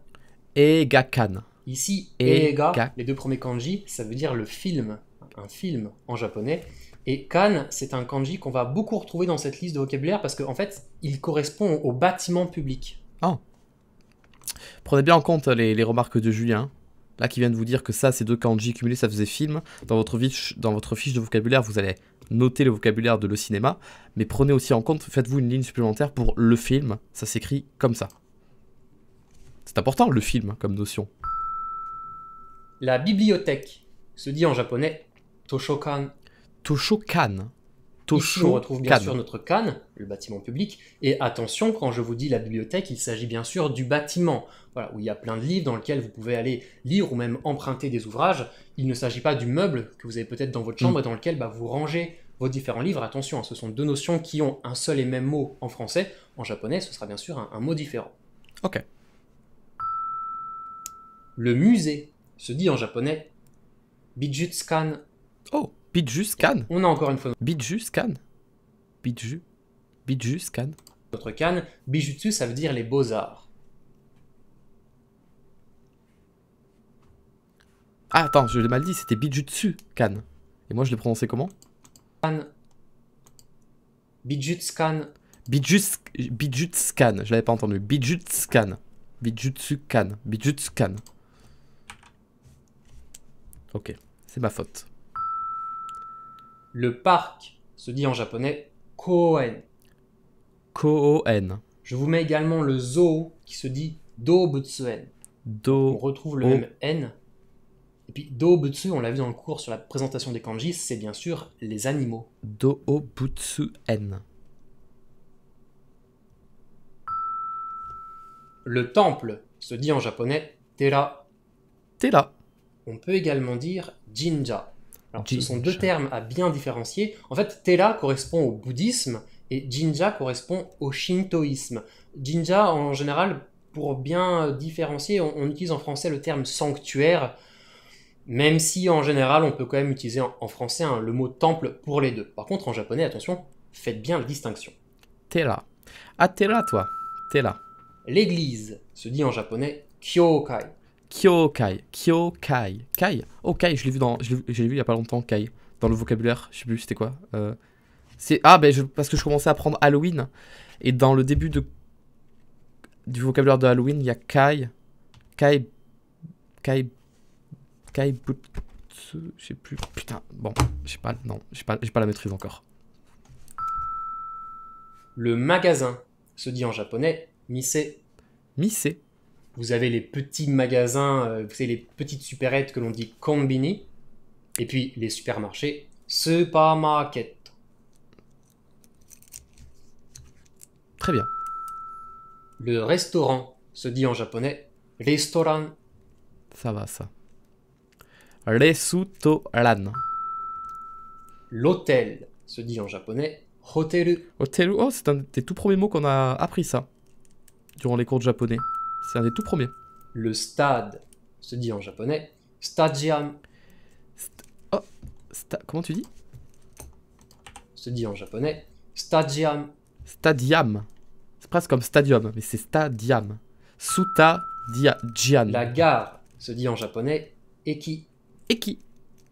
Ici, ega les deux premiers kanji, ça veut dire le film, un film en japonais. Et kan, c'est un kanji qu'on va beaucoup retrouver dans cette liste de vocabulaire parce qu'en fait, il correspond au bâtiment public. Oh. Prenez bien en compte les, remarques de Julien, là qui vient de vous dire que ça, ces deux kanji cumulés, ça faisait film. Dans votre, dans votre fiche de vocabulaire, vous allez notez le vocabulaire de le cinéma, mais prenez aussi en compte, faites-vous une ligne supplémentaire pour le film, ça s'écrit comme ça. C'est important le film comme notion. La bibliothèque se dit en japonais Toshokan. Toshokan on retrouve bien sûr notre canne, le bâtiment public. Et attention, quand je vous dis la bibliothèque, il s'agit bien sûr du bâtiment, voilà, où il y a plein de livres dans lesquels vous pouvez aller lire ou même emprunter des ouvrages. Il ne s'agit pas du meuble que vous avez peut-être dans votre chambre mm. dans lequel bah, vous rangez vos différents livres. Attention, hein, ce sont deux notions qui ont un seul et même mot en français. En japonais, ce sera bien sûr un, un mot différent. Ok. Le musée se dit en japonais Bijutsukan bijutsu scan On a encore une fois. bijutsu scan Bijutsu. bijutsu scan Notre Kan, Bijutsu ça veut dire les beaux-arts. Ah attends, je l'ai mal dit, c'était Bijutsu Kan. Et moi je l'ai prononcé comment Kan. Bijutskan. Bijutskan, Bijutsu je l'avais pas entendu. Bijutskan. Bijutsu Kan. Bijutsu Kan. Ok, c'est ma faute. Le parc se dit en japonais koen. Koen. Je vous mets également le zoo qui se dit dobutsuen. Do. On retrouve le même n. Et puis dobutsu, on l'a vu dans le cours sur la présentation des kanjis, c'est bien sûr les animaux. Dobutsuen. Le temple se dit en japonais tera. Tera. On peut également dire jinja. Alors, ce sont deux termes à bien différencier. En fait, Tela correspond au bouddhisme et Jinja correspond au shintoïsme. Jinja, en général, pour bien différencier, on, utilise en français le terme sanctuaire, même si en général, on peut quand même utiliser en, français hein, le mot temple pour les deux. Par contre, en japonais, attention, faites bien la distinction. Tela. Ah, Tela, toi. Tela. L'église se dit en japonais kyokai. Kyokai. Kyokai. Kai. Oh, Kai, je l'ai vu, dans, je vu il y a pas longtemps, Kai. Dans le vocabulaire, je sais plus, c'était quoi. Euh. c'est Ah, ben, parce que je commençais à apprendre Halloween. Et dans le début de, du vocabulaire de Halloween, il y a Kai. Kai. Kai. Kai. Je sais plus. Putain, bon, je sais pas. Non, j'ai pas, pas la maîtrise encore. Le magasin se dit en japonais Mise. Mise vous avez les petits magasins, euh, vous savez, les petites supérettes que l'on dit combini, et puis les supermarchés, supermarket. Très bien. Le restaurant se dit en japonais restaurant. Ça va, ça. Resuto-ran ». L'hôtel se dit en japonais hotelu ».« Hotel, oh, c'est un des tout premiers mots qu'on a appris ça durant les cours de japonais. C'est un des tout premiers. Le stade se dit en japonais Stadium. oh, comment tu dis Se dit en japonais Stadium. Stadium. C'est presque comme stadium, mais c'est stadium. Suta dia La gare se dit en japonais Eki. Eki.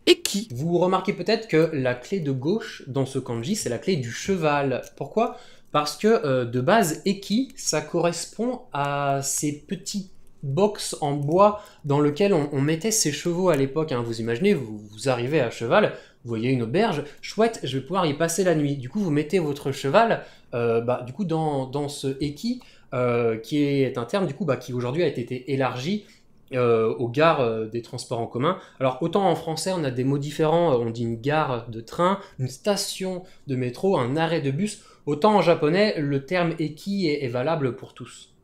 Eki. Vous remarquez peut-être que la clé de gauche dans ce kanji, c'est la clé du cheval. Pourquoi parce que euh, de base, Eki, ça correspond à ces petits box en bois dans lequel on, mettait ses chevaux à l'époque. Hein. Vous imaginez, vous, arrivez à cheval, vous voyez une auberge, chouette, je vais pouvoir y passer la nuit. Du coup, vous mettez votre cheval euh, bah, du coup, dans, ce équi, euh, qui est un terme du coup, bah, qui aujourd'hui a été élargi aux gares des transports en commun. Alors autant en français on a des mots différents, on dit une gare de train, une station de métro, un arrêt de bus, Autant en japonais, le terme eki est, valable pour tous.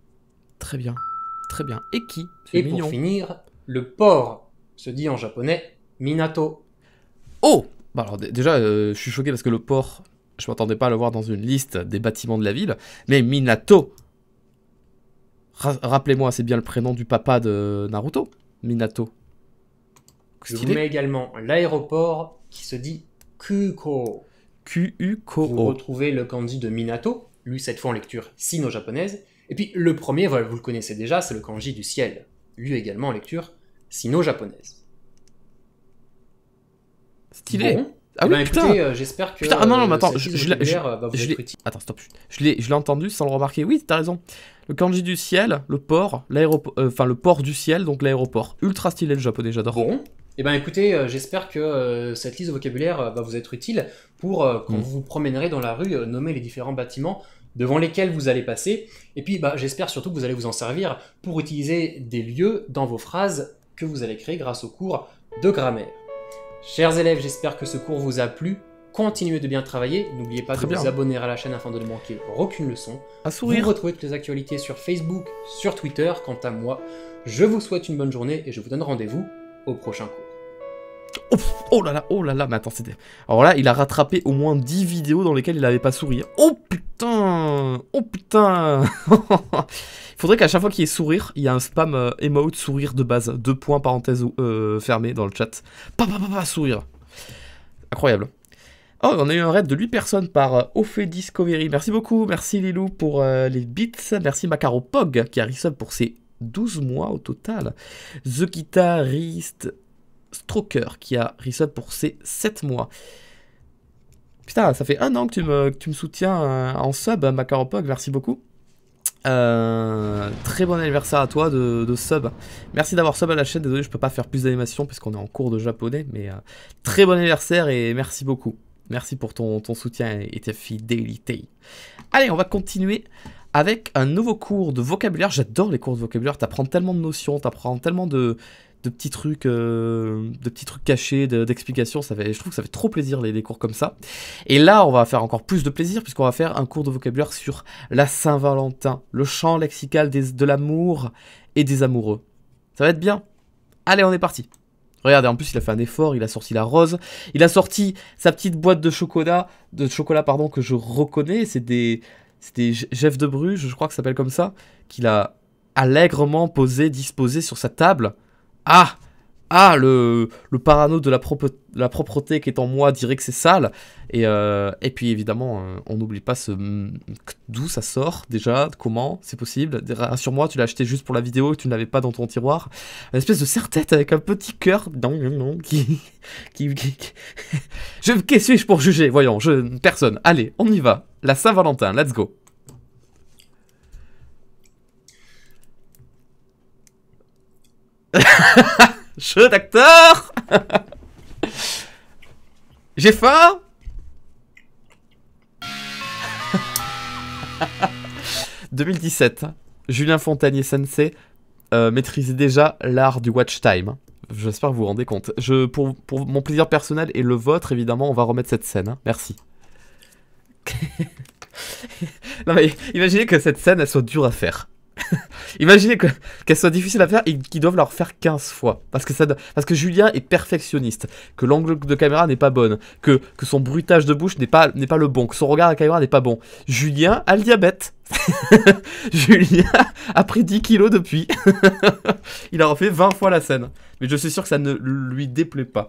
Très bien, très bien. Eki, Et pour finir, le port se dit en japonais minato. Oh bah alors déjà, euh, je suis choqué parce que le port, je m'attendais pas à le voir dans une liste des bâtiments de la ville, mais Minato. Rappelez-moi, c'est bien le prénom du papa de Naruto, Minato. vous mets également l'aéroport qui se dit Kuko q Vous retrouvez le kanji de Minato, lui cette fois en lecture sino-japonaise. Et puis le premier, vous le connaissez déjà, c'est le kanji du ciel, lui également en lecture sino-japonaise. Stylé. Ah eh oui, ben, putain. Euh, j'espère que. Ah non, non, attends, je, euh, Attends, stop. entendu sans le remarquer. Oui, t'as raison. Le kanji du ciel, le port, l'aéroport. Euh, enfin, le port du ciel, donc l'aéroport. Ultra stylé le japonais, j'adore. Bon, eh bien écoutez, euh, j'espère que euh, cette liste de vocabulaire euh, va vous être utile pour quand mm. vous vous promènerez dans la rue, nommer les différents bâtiments devant lesquels vous allez passer. Et puis bah, j'espère surtout que vous allez vous en servir pour utiliser des lieux dans vos phrases que vous allez créer grâce au cours de grammaire. Chers élèves, j'espère que ce cours vous a plu. Continuez de bien travailler. N'oubliez pas de vous abonner à la chaîne afin de ne manquer aucune leçon. À sourire. Vous retrouvez toutes les actualités sur Facebook, sur Twitter. Quant à moi, je vous souhaite une bonne journée et je vous donne rendez-vous au prochain cours oh là là, oh là là, mais attends, c'était... Alors là, il a rattrapé au moins 10 vidéos dans lesquelles il n'avait pas souri. Oh putain Oh putain Il faudrait qu'à chaque fois qu'il y ait sourire, il y a un spam euh, emote sourire de base. Deux points, parenthèse euh, fermée dans le chat. Papa papa, pa, sourire Incroyable. Oh, on a eu un raid de 8 personnes par euh, Discovery. Merci beaucoup, merci Lilou pour euh, les bits. Merci Macaro Pog qui arrive seul pour ses 12 mois au total. The Guitarist Stroker qui a resub pour ses 7 mois. Putain, ça fait un an que tu me, soutiens euh, en sub, Macaropog, merci beaucoup. Euh, très bon anniversaire à toi de, sub. Merci d'avoir sub à la chaîne. Désolé, je peux pas faire plus d'animation puisqu'on est en cours de japonais, mais euh, très bon anniversaire et merci beaucoup. Merci pour ton, ton soutien et ta fidélité. Allez, on va continuer avec un nouveau cours de vocabulaire. J'adore les cours de vocabulaire. T'apprends tellement de notions, t'apprends tellement de de petits trucs, euh, de petits trucs cachés, d'explications. ça fait, je trouve que ça fait trop plaisir les, cours comme ça. Et là, on va faire encore plus de plaisir puisqu'on va faire un cours de vocabulaire sur la Saint-Valentin, le champ lexical de l'amour et des amoureux. Ça va être bien. Allez, on est parti. Regardez, en plus, il a fait un effort, il a sorti la rose, il a sorti sa petite boîte de chocolat, de chocolat pardon, que je reconnais. C'est des, des Jeff de Bruges, je crois que ça s'appelle comme ça, qu'il a allègrement posé, disposé sur sa table. Ah Ah Le, le parano de la, propreté qui est en moi dirait que c'est sale. Et, euh, et puis évidemment, euh, on n'oublie pas ce mm, d'où ça sort déjà, comment c'est possible. Rassure-moi, tu l'as acheté juste pour la vidéo et tu ne l'avais pas dans ton tiroir. Une espèce de serre-tête avec un petit cœur non, non, non, qui, qui, qui, Je, qui suis-je pour juger Voyons, je, personne. Allez, on y va. La Saint-Valentin, let's go. Jeux d'acteur J'ai faim ...2017, Julien Fontanier-Sensei euh, maîtrisait déjà l'art du watch time. J'espère que vous vous rendez compte. Je, pour, pour, mon plaisir personnel et le vôtre, évidemment, on va remettre cette scène. Hein. Merci. imaginez que cette scène, elle soit dure à faire. Imaginez qu'elle soit difficile à faire et qu'ils doivent la refaire 15 fois. Parce que, ça, parce que Julien est perfectionniste, que l'angle de caméra n'est pas bonne, que, que son bruitage de bouche n'est pas, pas le bon, que son regard à la caméra n'est pas bon. Julien a le diabète. Julien a pris 10 kilos depuis. Il a refait 20 fois la scène. Mais je suis sûr que ça ne lui déplaît pas.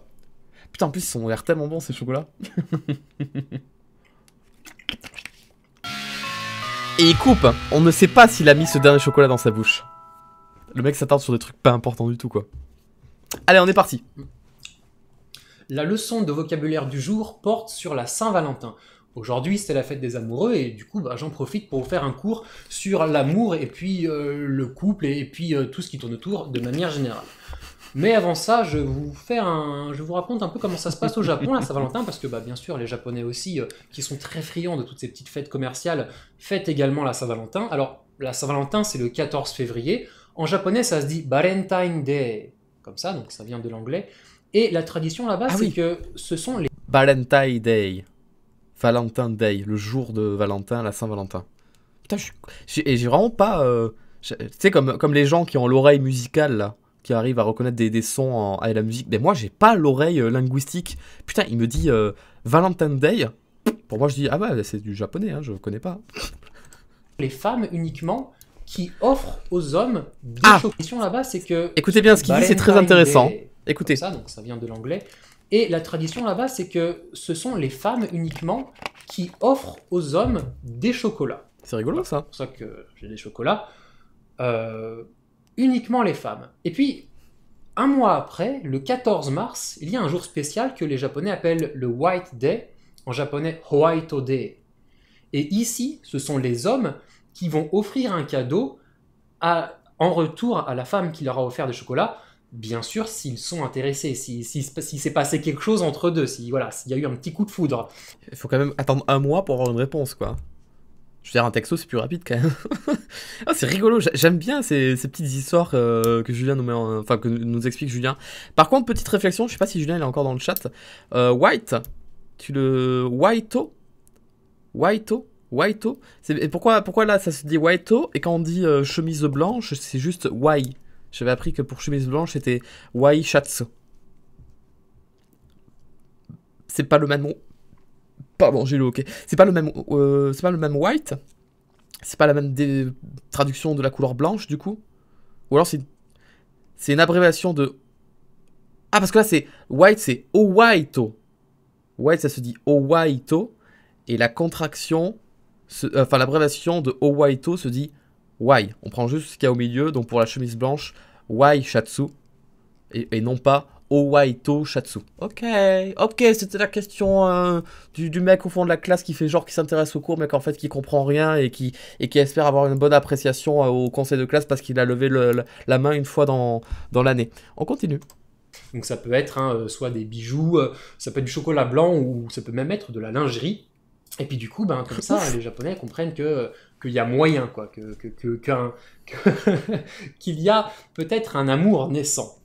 Putain, en plus, ils ont l'air tellement bons ces chocolats. Et il coupe. Hein. On ne sait pas s'il a mis ce dernier chocolat dans sa bouche. Le mec s'attarde sur des trucs pas importants du tout, quoi. Allez, on est parti. La leçon de vocabulaire du jour porte sur la Saint-Valentin. Aujourd'hui, c'est la fête des amoureux et du coup, bah, j'en profite pour vous faire un cours sur l'amour et puis euh, le couple et puis euh, tout ce qui tourne autour de manière générale. Mais avant ça, je vous faire un, je vous raconte un peu comment ça se passe au Japon la Saint-Valentin, parce que bah, bien sûr les Japonais aussi, euh, qui sont très friands de toutes ces petites fêtes commerciales, fêtent également la Saint-Valentin. Alors la Saint-Valentin, c'est le 14 février. En japonais, ça se dit Valentine Day, comme ça, donc ça vient de l'anglais. Et la tradition là-bas, ah c'est que ce sont les Valentine Day, Valentine Day, le jour de Valentin, la Saint-Valentin. Putain, je suis... et j'ai vraiment pas. Euh, tu sais, comme, comme les gens qui ont l'oreille musicale, là qui arrive à reconnaître des, sons en, à la musique. Mais moi, j'ai pas l'oreille euh, linguistique. Putain, il me dit euh, Valentine Day. Pour moi, je dis, ah bah, c'est du japonais, hein, je je connais pas. Les femmes uniquement qui offrent aux hommes des ah là-bas, c'est que. Écoutez bien, ce qu'il dit, c'est très intéressant. Écoutez. Ça, donc ça vient de l'anglais. Et la tradition là-bas, c'est que ce sont les femmes uniquement qui offrent aux hommes des chocolats. C'est rigolo ça. C'est pour ça que j'ai des chocolats. Euh, uniquement les femmes. Et puis, un mois après, le 14 mars, il y a un jour spécial que les Japonais appellent le White Day, en japonais Hoaito Day. Et ici, ce sont les hommes qui vont offrir un cadeau à, en retour à la femme qui leur a offert des chocolats, bien sûr s'ils sont intéressés, si, s'est passé quelque chose entre deux, si voilà, s'il y a eu un petit coup de foudre. Il faut quand même attendre un mois pour avoir une réponse, quoi. Je veux dire, un texto, c'est plus rapide quand même. Ah, c'est rigolo, j'aime bien ces, petites histoires euh, que Julien nous met enfin, que nous explique Julien. Par contre, petite réflexion, je sais pas si Julien est encore dans le chat. Euh, White, tu le. Whiteau Whiteau Whiteau Et pourquoi, pourquoi là ça se dit Whiteau et quand on dit euh, chemise blanche, c'est juste White J'avais appris que pour chemise blanche, c'était Why Shatsu. C'est pas le même mot. Bon j'ai lu ok. C'est pas le même, euh, c'est pas le même white. C'est pas la même traduction de la couleur blanche du coup. Ou alors c'est, c'est une abréviation de. Ah parce que là c'est white, c'est Owaito. White ça se dit Owaito et la contraction, euh, enfin l'abréviation de Owaito se dit Y. On prend juste ce qu'il y a au milieu. Donc pour la chemise blanche, Y Shatsu et non pas waito, Shatsu. Ok, ok, c'était la question euh, du, mec au fond de la classe qui fait genre qui s'intéresse au cours, mais qu'en fait qui comprend rien et qui, et qui espère avoir une bonne appréciation euh, au conseil de classe parce qu'il a levé la main une fois dans, l'année. On continue. Donc ça peut être hein, euh, soit des bijoux, ça peut être du chocolat blanc ou ça peut même être de la lingerie. Et puis du coup, ben, comme ça, les Japonais comprennent que qu'il y a moyen, quoi, qu'il y a peut-être un amour naissant.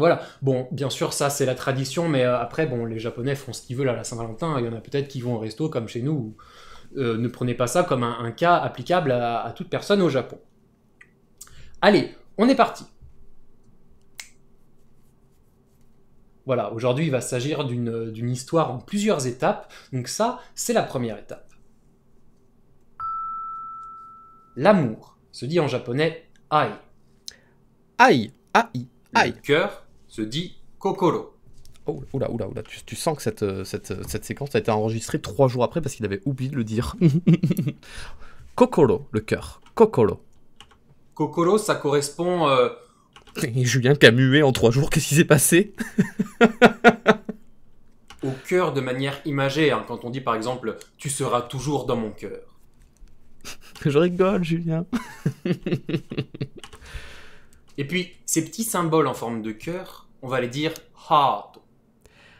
Voilà. Bon, bien sûr, ça c'est la tradition, mais euh, après, bon, les Japonais font ce qu'ils veulent à la Saint-Valentin. Il y en a peut-être qui vont au resto comme chez nous. Euh, ne prenez pas ça comme un, cas applicable à, toute personne au Japon. Allez, on est parti. Voilà, aujourd'hui il va s'agir d'une histoire en plusieurs étapes, donc ça c'est la première étape. L'amour se dit en japonais ai. Ai, ai, ai. cœur se dit Kokoro. Oh, oula, oula, oula, tu, sens que cette, euh, euh, cette, séquence a été enregistrée trois jours après parce qu'il avait oublié de le dire. Kokoro, le cœur. Kokoro. Kokoro, ça correspond. Euh, Et Julien qui a mué en trois jours, qu'est-ce qui s'est passé Au cœur de manière imagée, hein, quand on dit par exemple Tu seras toujours dans mon cœur. Je rigole, Julien. Et puis, ces petits symboles en forme de cœur, on va les dire heart.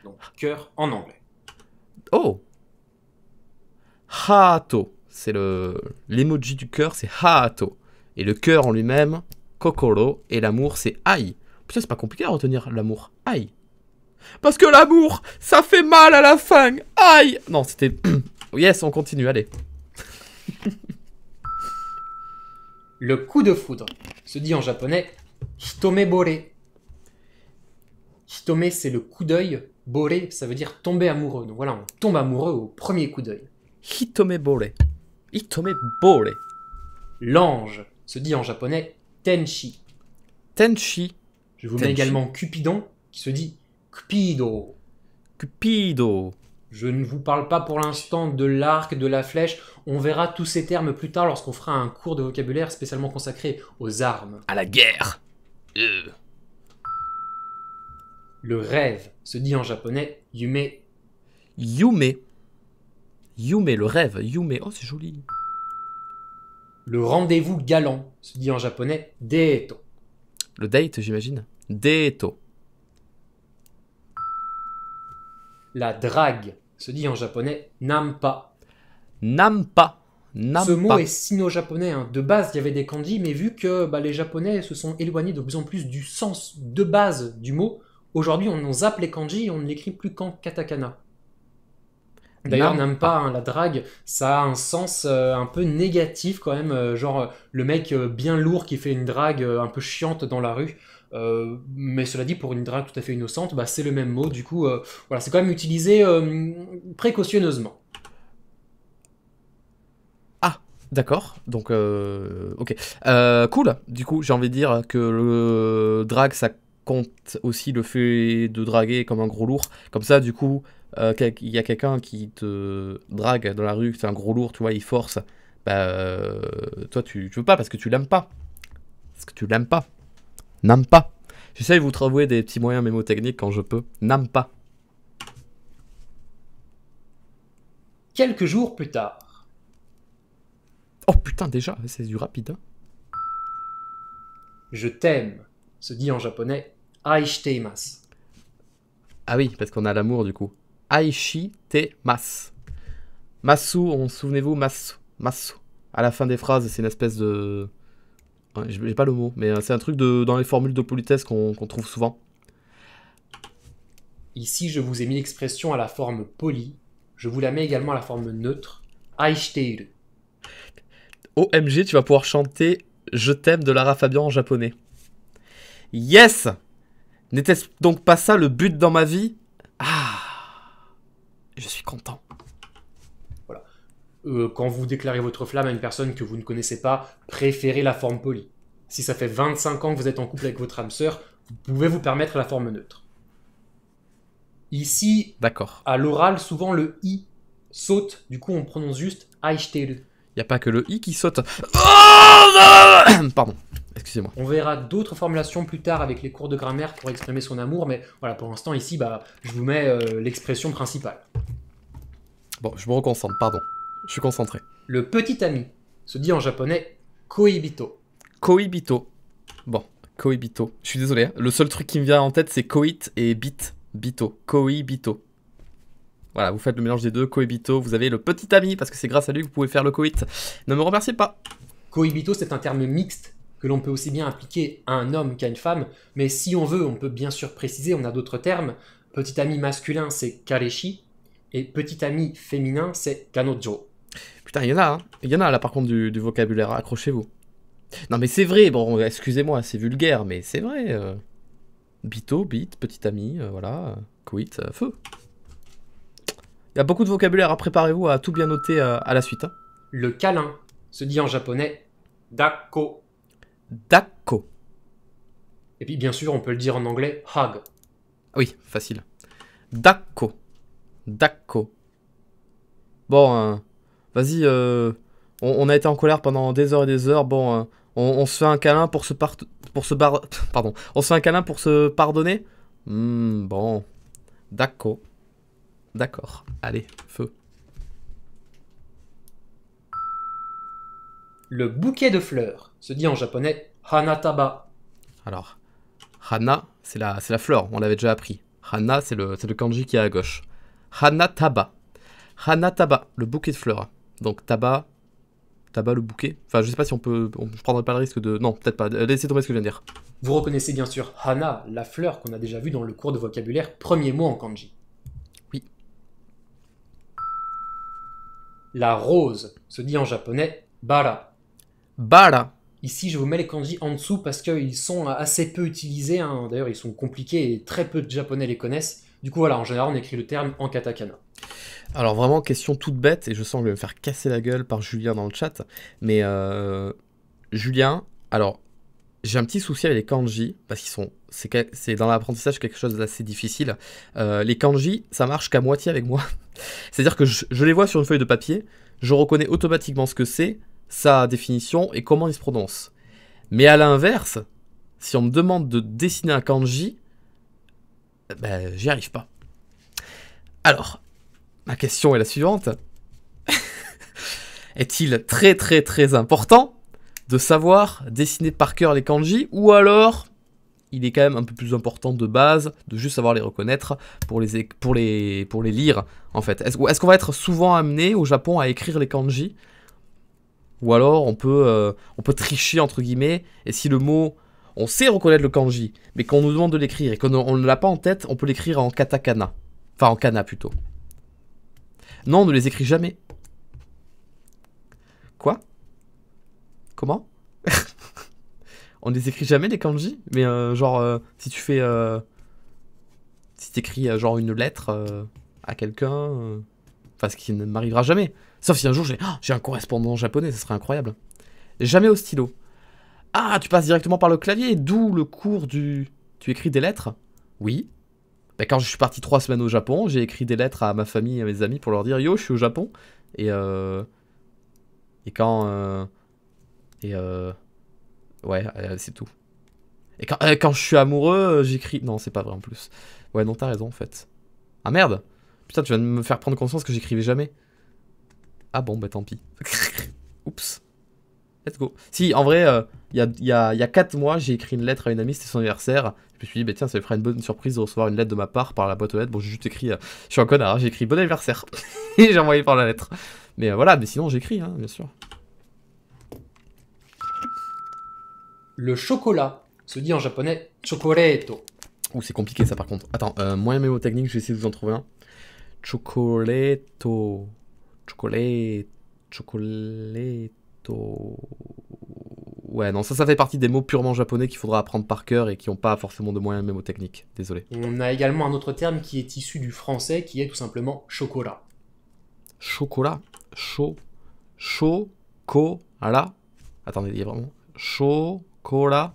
Donc, cœur en anglais. Oh Hato. C'est le l'emoji du cœur, c'est Hato. Et le cœur en lui-même, Kokoro. Et l'amour, c'est Ai. Putain, c'est pas compliqué à retenir l'amour. Ai. Parce que l'amour, ça fait mal à la fin. AI Non, c'était... Oh, yes, on continue, allez. le coup de foudre se dit en japonais Hitome Bore. Hitome, c'est le coup d'œil. Bore, ça veut dire tomber amoureux. Donc voilà, on tombe amoureux au premier coup d'œil. Hitome bore. Hitome Bore. L'ange se dit en japonais Tenshi. Tenshi. Je vous mets également Cupidon, qui se dit Cupido. Cupido. Je ne vous parle pas pour l'instant de l'arc, de la flèche. On verra tous ces termes plus tard lorsqu'on fera un cours de vocabulaire spécialement consacré aux armes. À la guerre euh. Le rêve se dit en japonais yume. Yume. Yume, le rêve. Yume. Oh, c'est joli. Le rendez-vous galant se dit en japonais deto. Le date, j'imagine. Deto. La drague se dit en japonais nampa. Nampa. Ce mot est sino-japonais. Hein. De base, il y avait des kanji, mais vu que bah, les japonais se sont éloignés de plus en plus du sens de base du mot, aujourd'hui on en zappe les kanji et on ne l'écrit plus qu'en katakana. D'ailleurs, n'aime pas hein, la drague, ça a un sens euh, un peu négatif quand même, euh, genre euh, le mec bien lourd qui fait une drague un peu chiante dans la rue. mais cela dit, pour une drague tout à fait innocente, bah, c'est le même mot. Du coup, voilà, c'est quand même utilisé précautionneusement. D'accord, donc euh, ok. Euh, cool, du coup j'ai envie de dire que le drag ça compte aussi le fait de draguer comme un gros lourd. Comme ça du coup euh, il y a quelqu'un qui te drague dans la rue, c'est un gros lourd, tu vois, il force. Bah toi tu, veux pas parce que tu l'aimes pas. Parce que tu l'aimes pas. N'aime pas. J'essaie de vous trouver des petits moyens mémotechniques quand je peux. N'aime pas. Quelques jours plus tard. Oh putain, déjà, c'est du rapide. Hein. Je t'aime, se dit en japonais Aishiteimasu. Ah oui, parce qu'on a l'amour du coup. Aishiteimasu. Masu, on souvenez-vous, masu, masu. À la fin des phrases, c'est une espèce de. Je n'ai pas le mot, mais euh, c'est un truc de, dans les formules de politesse qu'on trouve souvent. Ici, je vous ai mis l'expression à la forme polie. Je vous la mets également à la forme neutre, Aishite. OMG, tu vas pouvoir chanter Je t'aime de Lara Fabian en japonais. Yes N'était-ce donc pas ça le but dans ma vie Ah Je suis content. Voilà. Euh, quand vous déclarez votre flamme à une personne que vous ne connaissez pas, préférez la forme polie. Si ça fait 25 ans que vous êtes en couple avec votre âme sœur, vous pouvez vous permettre la forme neutre. Ici, d'accord. à l'oral, souvent le i saute, du coup on prononce juste Aishiteru a pas que le i qui saute. Oh Pardon. Excusez-moi. On verra d'autres formulations plus tard avec les cours de grammaire pour exprimer son amour, mais voilà, pour l'instant, ici, bah, je vous mets euh, l'expression principale. Bon, je me reconcentre, pardon. Je suis concentré. Le petit ami se dit en japonais koibito. Koibito. Bon, koibito. Je suis désolé. Hein. Le seul truc qui me vient en tête, c'est koit et bit. Bito. Koibito. Voilà, vous faites le mélange des deux, cohibito, vous avez le petit ami, parce que c'est grâce à lui que vous pouvez faire le coït. Ne me remerciez pas. Cohibito, c'est un terme mixte que l'on peut aussi bien appliquer à un homme qu'à une femme, mais si on veut, on peut bien sûr préciser, on a d'autres termes. Petit ami masculin, c'est kareshi, et petit ami féminin, c'est kanojo. Putain, il y en a, hein. il y en a là par contre du, vocabulaire, accrochez-vous. Non mais c'est vrai, bon, excusez-moi, c'est vulgaire, mais c'est vrai. Euh. Bito, bit, petit ami, euh, voilà, coït, euh, feu. Il y a beaucoup de vocabulaire, préparez-vous à tout bien noter euh, à la suite. Hein. Le câlin se dit en japonais dako. Dako. Et puis bien sûr, on peut le dire en anglais hug. Oui, facile. Dako. Dako. Bon, euh, vas-y, euh, on, a été en colère pendant des heures et des heures. Bon, on, se fait un câlin pour se pour se pardon, on se un câlin pour se pardonner. Hmm, bon, d'accord. D'accord. Allez, feu. Le bouquet de fleurs se dit en japonais hanataba. Alors, hana, c'est la, la fleur, on l'avait déjà appris. Hana, c'est le, le kanji qui est à gauche. Hanataba. Hanataba, le bouquet de fleurs. Donc taba, taba, le bouquet. Enfin, je sais pas si on peut. On, je prendrai pas le risque de. Non, peut-être pas. Laissez tomber ce que je viens de dire. Vous reconnaissez bien sûr Hana, la fleur qu'on a déjà vue dans le cours de vocabulaire, premier mot en kanji. La rose se dit en japonais bara. Bara. Ici, je vous mets les kanji en dessous parce qu'ils sont assez peu utilisés. Hein. D'ailleurs, ils sont compliqués et très peu de japonais les connaissent. Du coup, voilà, en général, on écrit le terme en katakana. Alors vraiment, question toute bête, et je sens que je vais me faire casser la gueule par Julien dans le chat, mais euh, Julien, alors j'ai un petit souci avec les kanji, parce qu'ils sont. C'est dans l'apprentissage quelque chose d'assez difficile. Euh, les kanji, ça marche qu'à moitié avec moi. C'est-à-dire que je, les vois sur une feuille de papier, je reconnais automatiquement ce que c'est, sa définition et comment il se prononce. Mais à l'inverse, si on me demande de dessiner un kanji, euh, ben, j'y arrive pas. Alors, ma question est la suivante. Est-il très très très important de savoir dessiner par cœur les kanji, ou alors il est quand même un peu plus important de base de juste savoir les reconnaître pour les, pour les, pour les lire, en fait. Est-ce qu'on va être souvent amené au Japon à écrire les kanji Ou alors on peut, euh, on peut tricher, entre guillemets, et si le mot... On sait reconnaître le kanji, mais qu'on nous demande de l'écrire et qu'on ne l'a pas en tête, on peut l'écrire en katakana. Enfin, en kana plutôt. Non, on ne les écrit jamais. Quoi Comment On les écrit jamais les kanji Mais euh, genre, euh, si tu fais. Euh, si t'écris genre une lettre à quelqu'un. Enfin, ce qui ne m'arrivera jamais. Sauf si un jour oh, j'ai un correspondant japonais, ce serait incroyable. Jamais au stylo. Ah, tu passes directement par le clavier, d'où le cours du. Tu écris des lettres Oui. Ben, quand je suis parti trois semaines au Japon, j'ai écrit des lettres à ma famille, et à mes amis pour leur dire Yo, je suis au Japon. Et, et quand. Et euh... ouais, euh, c'est tout. Et quand, euh, je suis amoureux, euh, j'écris... Non, c'est pas vrai en plus. Ouais, non, t'as raison en fait. Ah merde Putain, tu viens de me faire prendre conscience que j'écrivais jamais. Ah bon, bah tant pis. Oups. Let's go. Si, en vrai, il y a, y, 4 mois, j'ai écrit une lettre à une amie, c'était son anniversaire. Je me suis dit, bah tiens, ça me fera une bonne surprise de recevoir une lettre de ma part par la boîte aux lettres. Bon, j'ai juste écrit, je suis un connard, j'ai écrit bon anniversaire. Et j'ai envoyé par la lettre. Mais voilà, mais sinon j'écris, hein, bien sûr. le chocolat se dit en japonais chocoreto. Ouh, c'est compliqué ça par contre. Attends, moyen euh, moyen technique, je vais essayer de vous en trouver un. Chocoleto. Chocolat. Chocoleto. Ouais, non, ça, ça fait partie des mots purement japonais qu'il faudra apprendre par cœur et qui n'ont pas forcément de moyens mémotechniques. Désolé. On a également un autre terme qui est issu du français qui est tout simplement chocolat. Chocolat Cho. Chocolat Attendez, il y a vraiment. Cho chocolat.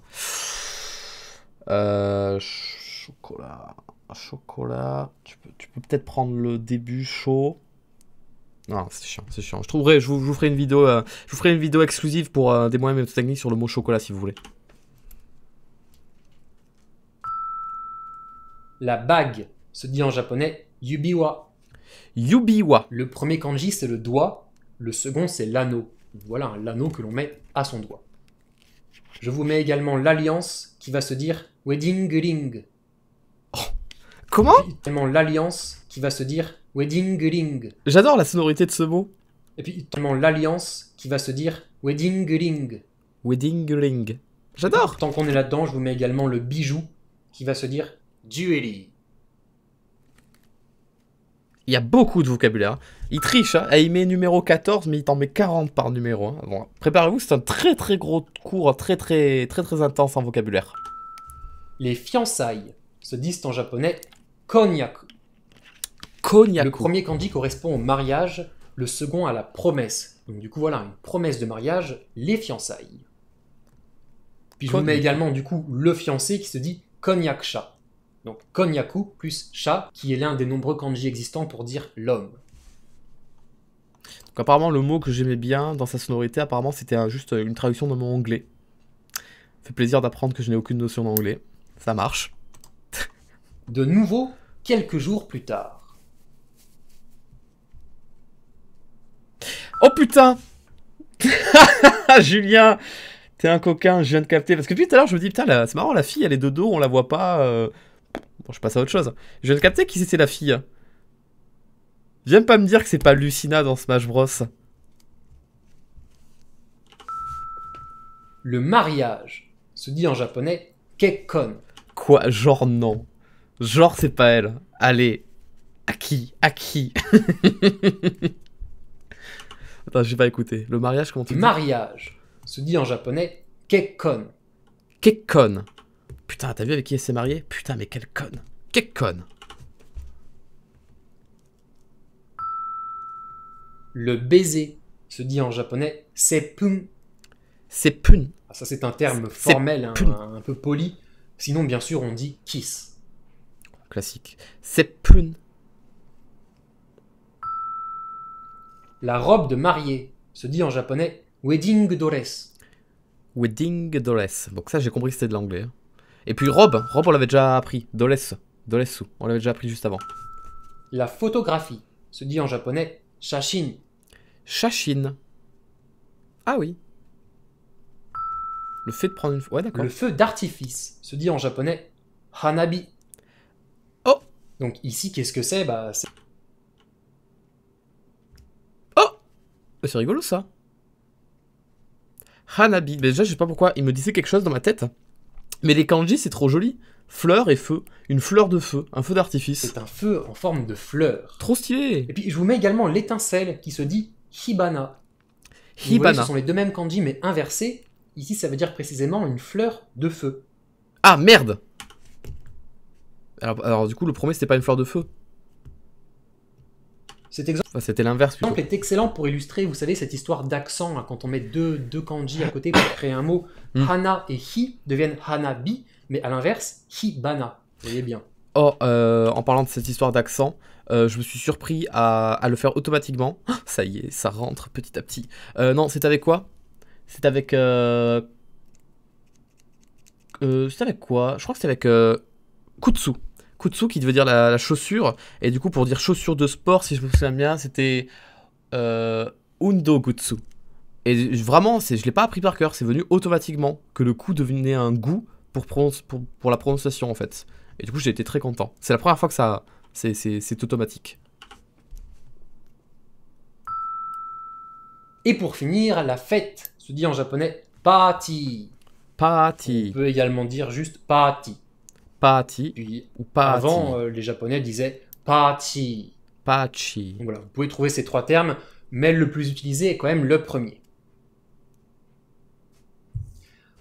Euh, chocolat. Chocolat. Tu peux, tu peux peut-être prendre le début chaud. Non, c'est chiant, c'est chiant. Je trouverai, je vous, ferai une vidéo, euh, je vous ferai une vidéo exclusive pour euh, des moyens techniques sur le mot chocolat si vous voulez. La bague se dit en japonais yubiwa. Yubiwa. Le premier kanji c'est le doigt, le second c'est l'anneau. Voilà l'anneau que l'on met à son doigt. Je vous mets également l'alliance qui va se dire Wedding Ring. Oh. Comment Tellement l'alliance qui va se dire Wedding Ring. J'adore la sonorité de ce mot. Et puis tellement l'alliance qui va se dire Wedding Ring. Wedding Ring. J'adore. Tant qu'on est là-dedans, je vous mets également le bijou qui va se dire Jewelry il y a beaucoup de vocabulaire. Il triche, hein. Eh, il met numéro 14, mais il t'en met 40 par numéro. Hein. préparez-vous, c'est un très très gros cours, très très très très intense en vocabulaire. Les fiançailles se disent en japonais konyaku. Konyaku. Le premier kanji correspond au mariage, le second à la promesse. Donc du coup voilà, une promesse de mariage, les fiançailles. Puis je vous également du coup le fiancé qui se dit konyaksha. Donc Konyaku plus chat, qui est l'un des nombreux kanji existants pour dire l'homme. Donc apparemment le mot que j'aimais bien dans sa sonorité, apparemment c'était juste une traduction de mon anglais. Fait plaisir d'apprendre que je n'ai aucune notion d'anglais. Ça marche. de nouveau, quelques jours plus tard. Oh putain Julien, t'es un coquin, je viens de capter. Parce que tout à l'heure, je me dis, putain, c'est marrant, la fille, elle est de dos, on la voit pas. Euh, Bon, je passe à autre chose. Je viens de capter qui c'était la fille. Viens pas me dire que c'est pas Lucina dans Smash Bros. Le mariage se dit en japonais kekkon. Quoi Genre non. Genre c'est pas elle. Allez. À qui À qui Attends, j'ai pas écouté. Le mariage, comment tu dis Mariage se dit en japonais kekkon. Kekkon. Putain, t'as vu avec qui elle s'est mariée Putain, mais quelle conne. Quelle conne. Le baiser se dit en japonais seppun. Seppun. Ah, ça, c'est un terme formel, hein, un, peu poli. Sinon, bien sûr, on dit kiss. Classique. pun. La robe de mariée se dit en japonais wedding dress. Wedding dress. Donc ça, j'ai compris que c'était de l'anglais. Hein. Et puis robe, Rob on l'avait déjà appris, Doles, Dolesu, on l'avait déjà appris juste avant. La photographie se dit en japonais shashin. Shashin. Ah oui. Le fait de prendre une ouais d'accord. Le feu d'artifice se dit en japonais hanabi. Oh. Donc ici qu'est-ce que c'est Bah c'est Oh C'est rigolo ça. Hanabi. Mais déjà je sais pas pourquoi il me disait quelque chose dans ma tête. Mais les kanji, c'est trop joli. Fleur et feu. Une fleur de feu, un feu d'artifice. C'est un feu en forme de fleur. Trop stylé Et puis je vous mets également l'étincelle qui se dit Hibana. Hibana. ce sont les deux mêmes kanji mais inversés. Ici, ça veut dire précisément une fleur de feu. Ah merde alors, alors, du coup, le premier, c'était pas une fleur de feu. Cet exemple, c'était l'inverse, est excellent pour illustrer, vous savez, cette histoire d'accent, quand on met deux, kanji à côté pour créer un mot. Hmm. Hana et hi deviennent hanabi, mais à l'inverse, hibana. Vous voyez bien. oh, euh, en parlant de cette histoire d'accent, euh, je me suis surpris à, le faire automatiquement. Ah, ça y est, ça rentre petit à petit. Euh, non, c'est avec quoi C'est avec. c'est avec quoi Je crois que c'est avec Kutsu. Kutsu qui veut dire la, chaussure. Et du coup, pour dire chaussure de sport, si je me souviens bien, c'était euh, Undo Kutsu. Et vraiment, je ne l'ai pas appris par cœur, c'est venu automatiquement que le coup devenait un goût pour, pour, la prononciation en fait. Et du coup, j'ai été très content. C'est la première fois que ça. C'est automatique. Et pour finir, la fête se dit en japonais party Pati. On peut également dire juste party Pati ou Avant, euh, les Japonais disaient pati Pachi. voilà, vous pouvez trouver ces trois termes, mais le plus utilisé est quand même le premier.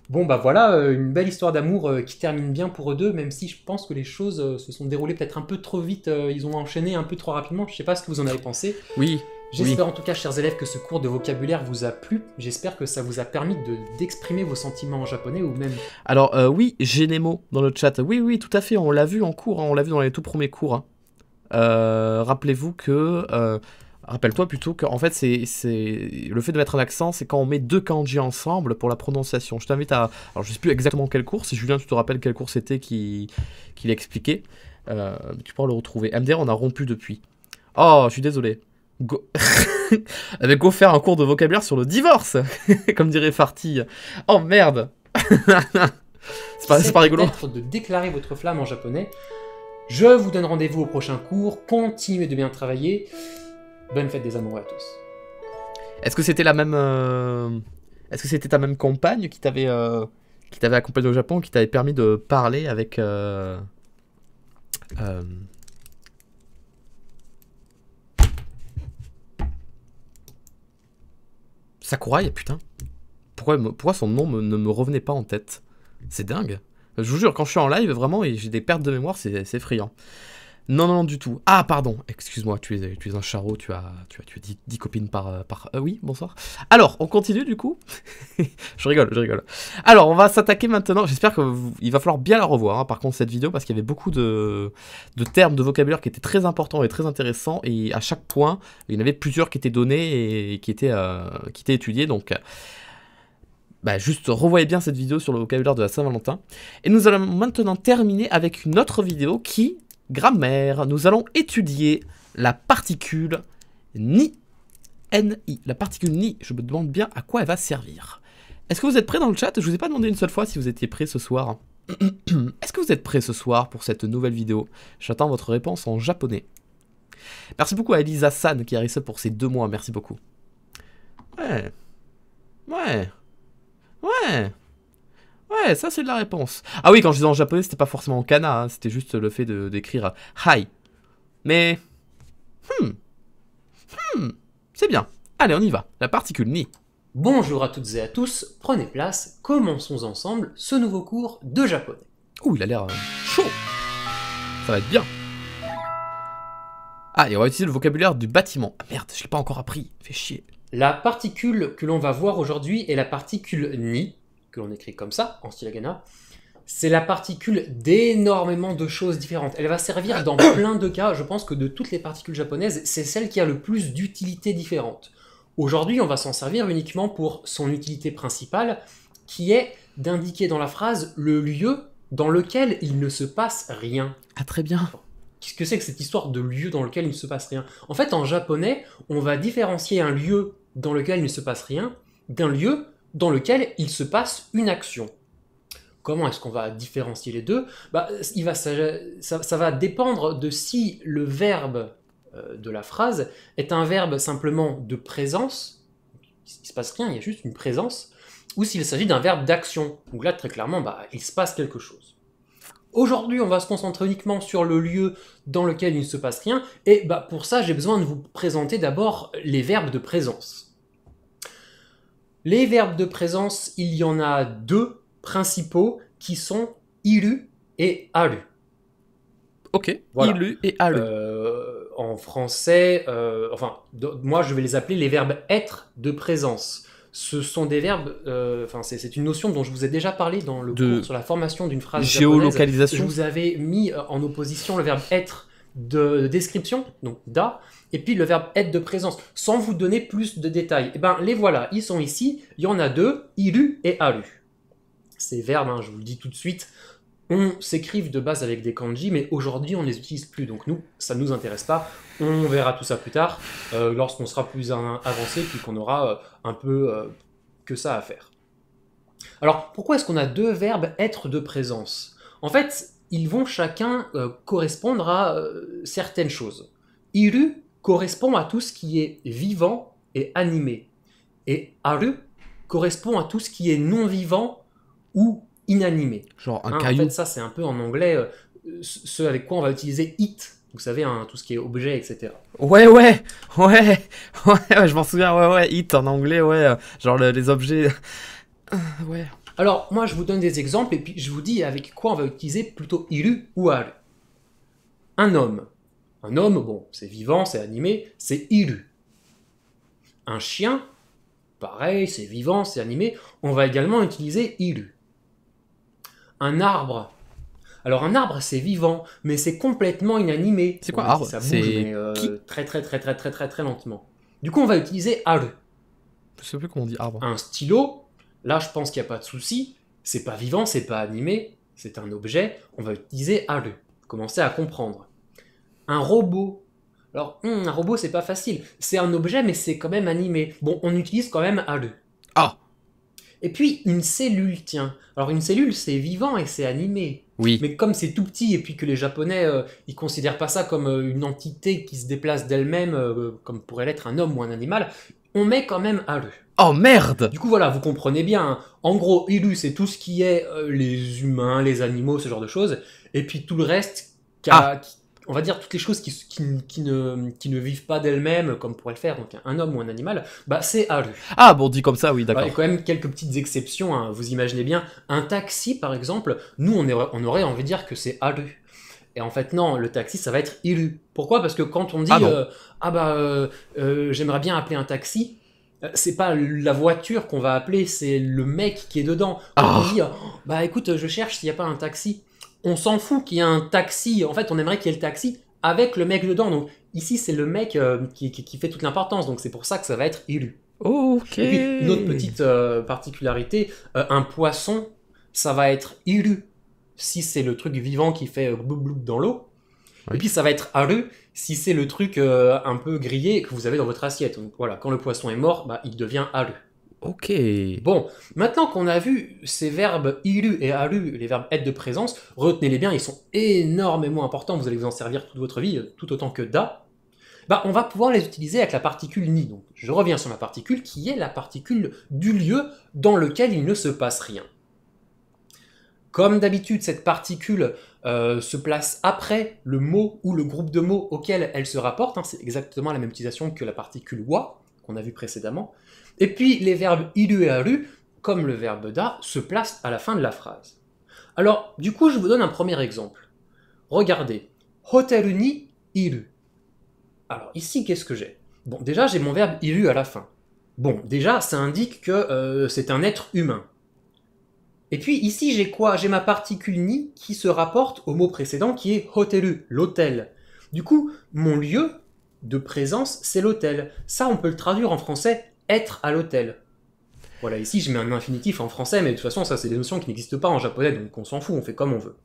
Bon bah voilà, euh, une belle histoire d'amour euh, qui termine bien pour eux deux, même si je pense que les choses se sont déroulées peut-être un peu trop vite, ils ont enchaîné un peu trop rapidement, je sais pas ce que vous en avez pensé. Oui, J'espère en tout cas, chers élèves, que ce cours de vocabulaire vous a plu. J'espère que ça vous a permis d'exprimer vos sentiments en japonais ou même. Alors euh, oui, j'ai mots dans le chat. Oui, oui, tout à fait. On l'a vu en cours. Hein. On l'a vu dans les tout premiers cours. Hein. Euh, rappelez-vous que. Euh, rappelle-toi plutôt qu'en fait, c'est le fait de mettre un accent, c'est quand on met deux kanji ensemble pour la prononciation. Je t'invite à. Alors, je sais plus exactement quel cours, si Julien, tu te rappelles quel cours c'était qui, qui l'expliquait, tu pourras le retrouver. MDR, on a rompu depuis. Oh, je suis désolé. Go... faire offert un cours de vocabulaire sur le divorce, comme dirait Fartille. Oh merde C'est pas, pas rigolo. de déclarer votre flamme en japonais. Je vous donne rendez-vous au prochain cours. Continuez de bien travailler. Bonne fête des amoureux à tous. Est-ce que c'était la même. Euh, est-ce que c'était ta même compagne qui t'avait euh, qui t'avait accompagné au Japon, qui t'avait permis de parler avec. Euh... euh Sakurai, putain. Pourquoi, pourquoi son nom ne me revenait pas en tête C'est dingue. Je vous jure, quand je suis en live, vraiment, j'ai des pertes de mémoire, c'est effrayant. Non, non, du tout. Ah, pardon, excuse-moi, tu es, un charreau, tu as, tu as 10, copines par... Euh, par euh, oui, bonsoir. Alors, on continue du coup Je rigole, je rigole. Alors, on va s'attaquer maintenant, j'espère qu'il va falloir bien la revoir, hein, par contre, cette vidéo, parce qu'il y avait beaucoup de, de termes, de vocabulaire qui étaient très importants et très intéressants, et à chaque point, il y en avait plusieurs qui étaient donnés et qui étaient, euh, qui étaient étudiés, donc... Bah, juste revoyez bien cette vidéo sur le vocabulaire de la Saint-Valentin. Et nous allons maintenant terminer avec une autre vidéo qui, grammaire, nous allons étudier la particule ni, ni. La particule ni, je me demande bien à quoi elle va servir. Est-ce que vous êtes prêts dans le chat Je vous ai pas demandé une seule fois si vous étiez prêts ce soir. Est-ce que vous êtes prêts ce soir pour cette nouvelle vidéo J'attends votre réponse en japonais. Merci beaucoup à Elisa San qui a ça pour ces deux mois, merci beaucoup. Ouais. Ouais. Ouais. Ouais, ça c'est de la réponse. Ah oui, quand je disais en japonais, c'était pas forcément kana, hein, c'était juste le fait d'écrire euh, hi. Mais. Hmm. Hmm. C'est bien. Allez, on y va. La particule ni. Bonjour à toutes et à tous, prenez place, commençons ensemble ce nouveau cours de japonais. Ouh, il a l'air euh, chaud Ça va être bien Ah, et on va utiliser le vocabulaire du bâtiment. Ah merde, je l'ai pas encore appris, Fais chier. La particule que l'on va voir aujourd'hui est la particule ni, que l'on écrit comme ça, en Agana, c'est la particule d'énormément de choses différentes. Elle va servir dans plein de cas. Je pense que de toutes les particules japonaises, c'est celle qui a le plus d'utilités différentes. Aujourd'hui, on va s'en servir uniquement pour son utilité principale, qui est d'indiquer dans la phrase le lieu dans lequel il ne se passe rien. Ah très bien. Qu'est-ce que c'est que cette histoire de lieu dans lequel il ne se passe rien En fait, en japonais, on va différencier un lieu dans lequel il ne se passe rien d'un lieu dans lequel il se passe une action. Comment est-ce qu'on va différencier les deux bah, ça, va dépendre de si le verbe euh, de la phrase est un verbe simplement de présence, il ne se passe rien, il y a juste une présence, ou s'il s'agit d'un verbe d'action, où là très clairement bah, il se passe quelque chose. Aujourd'hui, on va se concentrer uniquement sur le lieu dans lequel il ne se passe rien, et bah, pour ça, j'ai besoin de vous présenter d'abord les verbes de présence. Les verbes de présence, il y en a deux principaux qui sont ilu et alu. Ok, Ilu et alu. Euh, en français, euh, enfin, moi je vais les appeler les verbes être de présence. Ce sont des verbes, euh, enfin, c'est une notion dont je vous ai déjà parlé dans le cours sur la formation d'une phrase. Géolocalisation. vous avez mis en opposition le verbe être de description, donc da, et puis le verbe être de présence, sans vous donner plus de détails. Eh bien, les voilà, ils sont ici, il y en a deux, iru » et alu. Ces verbes, hein, je vous le dis tout de suite, on s'écrive de base avec des kanji, mais aujourd'hui on ne les utilise plus, donc nous, ça ne nous intéresse pas. On verra tout ça plus tard, euh, lorsqu'on sera plus avancé, puis qu'on aura euh, un peu euh, que ça à faire. Alors, pourquoi est-ce qu'on a deux verbes être de présence En fait, ils vont chacun correspondre à certaines choses. Iru, correspond à tout ce qui est vivant et animé. Et Aru correspond à tout ce qui est non vivant ou inanimé. Genre un hein, caillou. En fait, ça, c'est un peu en anglais euh, ce avec quoi on va utiliser it. Vous savez, hein, tout ce qui est objet, etc. Ouais, ouais, ouais, ouais, je m'en souviens, ouais, ouais, it en anglais, ouais, euh, genre les objets. Euh, ouais. Alors, moi, je vous donne des exemples et puis je vous dis avec quoi on va utiliser plutôt iru ou aru. Un homme, un homme, bon, c'est vivant, c'est animé, c'est illu. Un chien, pareil, c'est vivant, c'est animé, on va également utiliser illu. Un arbre. Alors un arbre, c'est vivant, mais c'est complètement inanimé. C'est quoi arbre Ça bouge, euh, très très très très très très très lentement. Du coup, on va utiliser arbre. Je sais plus comment on dit arbre. Un stylo, là je pense qu'il n'y a pas de souci, c'est pas vivant, c'est pas animé, c'est un objet, on va utiliser arbre. Commencez à comprendre un robot. Alors, hum, un robot, c'est pas facile. C'est un objet, mais c'est quand même animé. Bon, on utilise quand même à Ah Et puis, une cellule, tiens. Alors, une cellule, c'est vivant et c'est animé. Oui. Mais comme c'est tout petit et puis que les Japonais, euh, ils considèrent pas ça comme euh, une entité qui se déplace d'elle-même, euh, comme pourrait l'être un homme ou un animal, on met quand même à Oh merde Du coup voilà, vous comprenez bien. Hein. En gros, Ilu, c'est tout ce qui est les humains, les animaux, ce genre de choses. Et puis tout le reste ah. qui, qui- on va dire toutes les choses qui, qui, ne, vivent pas d'elles-mêmes, comme pourrait le faire donc un homme ou un animal, bah c'est à Ah bon, dit comme ça, oui, d'accord. Bah, il y a quand même quelques petites exceptions. Hein. Vous imaginez bien un taxi, par exemple. Nous, on, on aurait envie de dire que c'est à Et en fait, non, le taxi, ça va être Ilu. Pourquoi Parce que quand on dit ah, euh, ah bah euh, euh, j'aimerais bien appeler un taxi, c'est pas la voiture qu'on va appeler, c'est le mec qui est dedans. on ah. dit bah écoute, je cherche s'il n'y a pas un taxi on s'en fout qu'il y ait un taxi. En fait, on aimerait qu'il y ait le taxi avec le mec dedans. Donc ici, c'est le mec euh, qui, fait toute l'importance. Donc c'est pour ça que ça va être élu. Ok. une autre petite euh, particularité, euh, un poisson, ça va être élu si c'est le truc vivant qui fait bloup bloup dans l'eau. Et puis ça va être haru si c'est le truc un peu grillé que vous avez dans votre assiette. Donc voilà, quand le poisson est mort, bah, il devient haru. Ok. Bon, maintenant qu'on a vu ces verbes ilu et alu, les verbes être de présence, retenez-les bien, ils sont énormément importants, vous allez vous en servir toute votre vie, tout autant que da. Bah, on va pouvoir les utiliser avec la particule ni. Donc, je reviens sur ma particule qui est la particule du lieu dans lequel il ne se passe rien. Comme d'habitude, cette particule euh, se place après le mot ou le groupe de mots auquel elle se rapporte. Hein, c'est exactement la même utilisation que la particule wa qu'on a vu précédemment. Et puis les verbes ilu et aru, comme le verbe da, se placent à la fin de la phrase. Alors, du coup, je vous donne un premier exemple. Regardez. Hoteru ni iru. Alors ici, qu'est-ce que j'ai Bon, déjà, j'ai mon verbe ilu à la fin. Bon, déjà, ça indique que euh, c'est un être humain. Et puis ici, j'ai quoi J'ai ma particule ni qui se rapporte au mot précédent qui est hotelu l'hôtel. Du coup, mon lieu de présence, c'est l'hôtel. Ça, on peut le traduire en français être à l'hôtel. Voilà, ici je mets un infinitif en français, mais de toute façon, ça c'est des notions qui n'existent pas en japonais, donc on s'en fout, on fait comme on veut.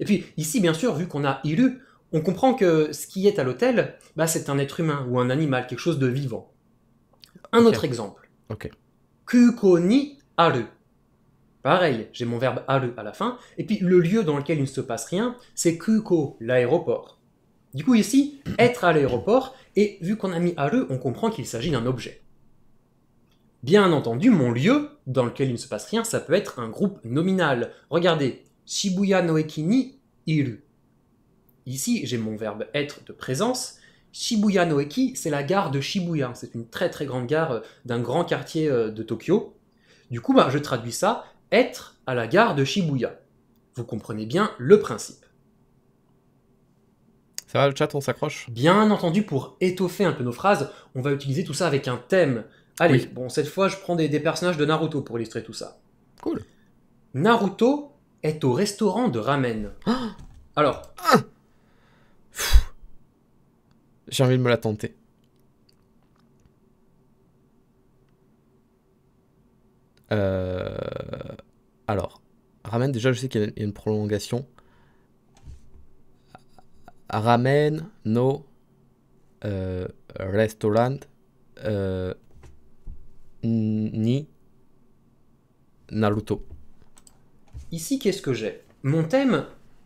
Et puis ici, bien sûr, vu qu'on a ilu, on comprend que ce qui est à l'hôtel, bah, c'est un être humain ou un animal, quelque chose de vivant. Un autre exemple. Ok. Kuko ni aru. Pareil, j'ai mon verbe aru à la fin, et puis le lieu dans lequel il ne se passe rien, c'est kuko, l'aéroport. Du coup, ici, être à l'aéroport, et vu qu'on a mis aru, on comprend qu'il s'agit d'un objet. Bien entendu, mon lieu, dans lequel il ne se passe rien, ça peut être un groupe nominal. Regardez, Shibuya Eki ni iru. Ici, j'ai mon verbe être de présence. Shibuya no Eki, c'est la gare de Shibuya. C'est une très très grande gare euh, d'un grand quartier euh, de Tokyo. Du coup, bah, je traduis ça, être à la gare de Shibuya. Vous comprenez bien le principe. Ça va le chat, on s'accroche Bien entendu, pour étoffer un peu nos phrases, on va utiliser tout ça avec un thème. Allez, bon, cette fois, je prends des, personnages de Naruto pour illustrer tout ça. Cool. Naruto est au restaurant de ramen. Ah alors. Ah. J'ai envie de me la tenter. Euh, alors, ramen, déjà, je sais qu'il y a une prolongation. Ramen, no, euh, restaurant, euh, ni Naruto. Ici, qu'est-ce que j'ai Mon thème,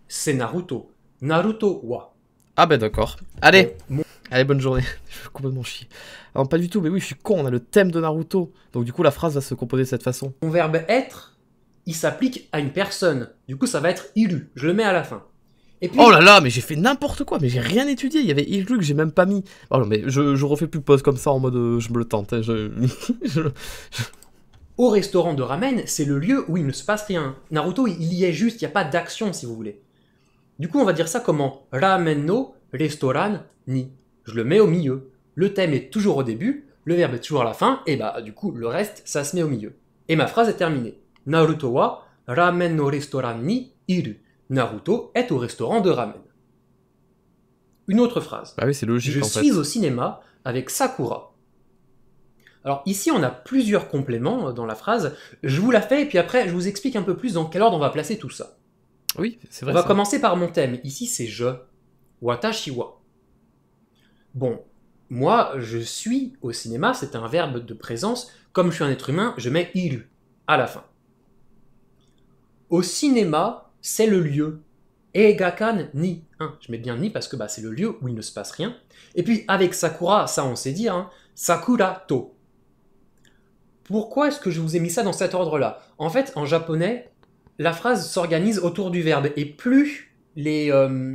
c'est Naruto. Naruto wa. Ah ben d'accord. Allez Allez, bonne journée. je suis complètement chier. pas du tout, mais oui, je suis con, on a le thème de Naruto. Donc du coup, la phrase va se composer de cette façon. Mon verbe être, il s'applique à une personne. Du coup, ça va être ilu. Je le mets à la fin oh là là, mais j'ai fait n'importe quoi, mais j'ai rien étudié. Il y avait iru » que j'ai même pas mis. Oh non, mais je, refais plus pause comme ça en mode euh, je me le tente. Hein, au restaurant de ramen, c'est le lieu où il ne se passe rien. Naruto, il y est juste, il n'y a pas d'action si vous voulez. Du coup, on va dire ça comment Ramen no restaurant ni. Je le mets au milieu. Le thème est toujours au début, le verbe est toujours à la fin, et bah du coup, le reste, ça se met au milieu. Et ma phrase est terminée. Naruto wa ramen no restaurant ni iru. Naruto est au restaurant de ramen. Une autre phrase. Ah oui, c'est logique. Je suis au cinéma avec Sakura. Alors ici, on a plusieurs compléments euh, dans la phrase. Je vous la fais et puis après, je vous explique un peu plus dans quel ordre on va placer tout ça. Oui, c'est vrai. On va commencer par mon thème. Ici, c'est je. Watashi wa. Bon, moi, je suis au cinéma, c'est un verbe de présence. Comme je suis un être humain, je mets ilu à la fin. Au cinéma, c'est le lieu. Egakan ni. Hein. je mets bien ni parce que bah, c'est le lieu où il ne se passe rien. Et puis avec Sakura, ça on sait dire, hein, Sakura to. Pourquoi est-ce que je vous ai mis ça dans cet ordre-là En fait, en japonais, la phrase s'organise autour du verbe et plus les, euh,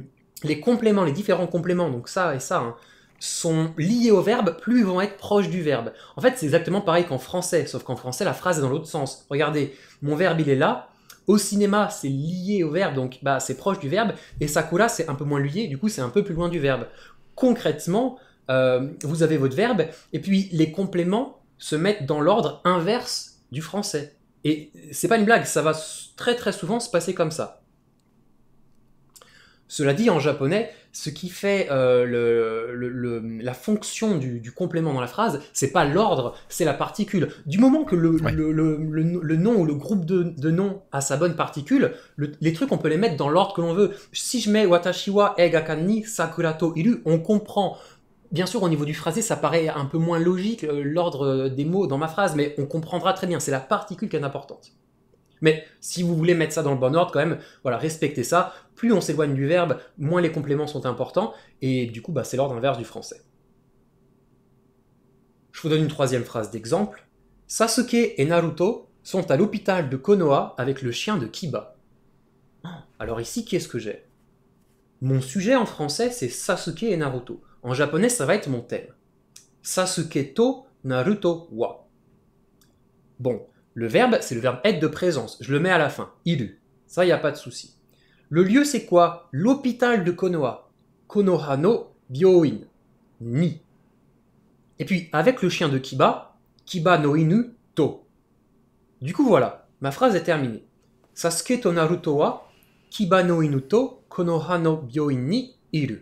compléments, les différents compléments, donc ça et ça, hein, sont liés au verbe, plus ils vont être proches du verbe. En fait, c'est exactement pareil qu'en français, sauf qu'en français, la phrase est dans l'autre sens. Regardez, mon verbe, il est là, au cinéma, c'est lié au verbe, donc bah, c'est proche du verbe. Et sakura, c'est un peu moins lié, du coup, c'est un peu plus loin du verbe. Concrètement, euh, vous avez votre verbe, et puis les compléments se mettent dans l'ordre inverse du français. Et c'est pas une blague, ça va très très souvent se passer comme ça. Cela dit, en japonais, ce qui fait euh, la fonction du, complément dans la phrase, c'est pas l'ordre, c'est la particule. Du moment que le, nom ou le groupe de, noms a sa bonne particule, les trucs, on peut les mettre dans l'ordre que l'on veut. Si je mets Watashi wa egakan ni sakura iru, on comprend. Bien sûr, au niveau du phrasé, ça paraît un peu moins logique euh, l'ordre des mots dans ma phrase, mais on comprendra très bien. C'est la particule qui est importante. Mais si vous voulez mettre ça dans le bon ordre, quand même, voilà, respectez ça. Plus on s'éloigne du verbe, moins les compléments sont importants, et du coup, bah, c'est l'ordre inverse du français. Je vous donne une troisième phrase d'exemple. Sasuke et Naruto sont à l'hôpital de Konoha avec le chien de Kiba. Alors ici, qu'est-ce que j'ai Mon sujet en français, c'est Sasuke et Naruto. En japonais, ça va être mon thème. Sasuke to Naruto wa. Bon, le verbe, c'est le verbe être de présence. Je le mets à la fin. Il. Ça, il n'y a pas de souci. Le lieu, c'est quoi L'hôpital de Konoha. Konoha no Ni. Et puis, avec le chien de Kiba, Kiba no inu to. Du coup, voilà. Ma phrase est terminée. Sasuke to Naruto wa Kiba no inu to Konoha no ni iru.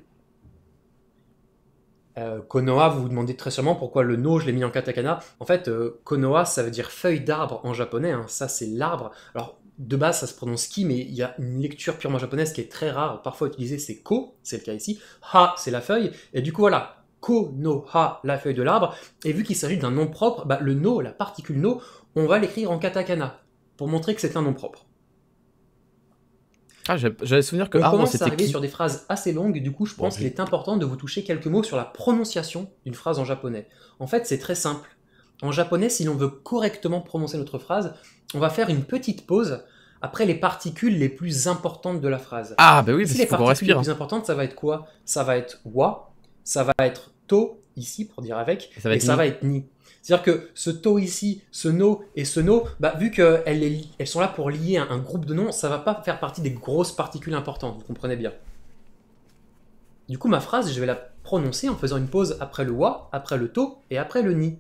Konoa, euh, Konoha, vous vous demandez très sûrement pourquoi le no je l'ai mis en katakana. En fait, euh, Konoha, ça veut dire feuille d'arbre en japonais. Hein. Ça, c'est l'arbre. Alors, de base, ça se prononce ki, mais il y a une lecture purement japonaise qui est très rare. Parfois utilisée, c'est ko, c'est le cas ici. Ha, c'est la feuille. Et du coup, voilà. Ko, no, ha, la feuille de l'arbre. Et vu qu'il s'agit d'un nom propre, bah, le no, la particule no, on va l'écrire en katakana pour montrer que c'est un nom propre. Ah, j'avais souvenir que on commence à arriver sur des phrases assez longues, du coup, je pense qu'il est important de vous toucher quelques mots sur la prononciation d'une phrase en japonais. En fait, c'est très simple. En japonais, si l'on veut correctement prononcer notre phrase, on va faire une petite pause après les particules les plus importantes de la phrase. Ah, ben oui, parce si les particules les plus hein. importantes, ça va être quoi Ça va être wa, ça va être to ici pour dire avec, et ça Va être ni. C'est-à-dire que ce to ici, ce no et ce no, bah, vu qu'elles elles sont là pour lier un, groupe de noms, ça va pas faire partie des grosses particules importantes, vous comprenez bien. Du coup, ma phrase, je vais la prononcer en faisant une pause après le wa, après le to et après le ni.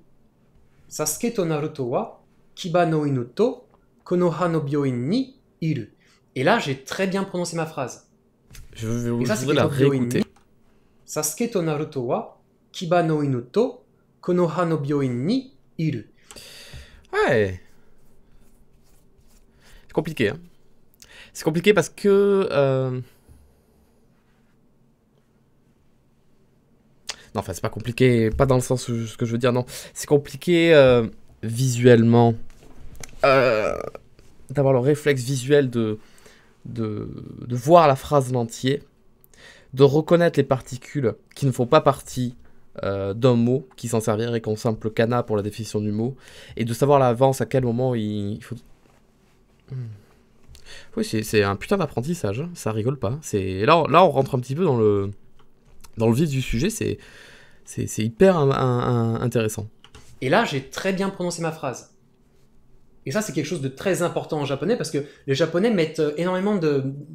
Sasuke to Naruto wa kiba no inu to konoha no in ni iru. Et là, j'ai très bien prononcé ma phrase. Je vais vous la réécouter. Sasuke to Naruto wa kiba no inu Konoha no Byoin ni Iru. Ouais. C'est compliqué. Hein. C'est compliqué parce que. Euh, non, enfin, c'est pas compliqué, pas dans le sens où, ce que je veux dire, non. C'est compliqué euh, visuellement. Euh, d'avoir le réflexe visuel de, de, de voir la phrase en entier, de reconnaître les particules qui ne font pas partie euh, d'un mot, qui s'en servirait qu'on simple cana pour la définition du mot, et de savoir à l'avance à quel moment il, faut. Hmm. Oui, c'est un putain d'apprentissage, hein. ça rigole pas. C'est là, là, on rentre un petit peu dans le dans le vif du sujet, c'est c'est hyper intéressant. Et là, j'ai très bien prononcé ma phrase. Et ça, c'est quelque chose de très important en japonais parce que les japonais mettent euh, énormément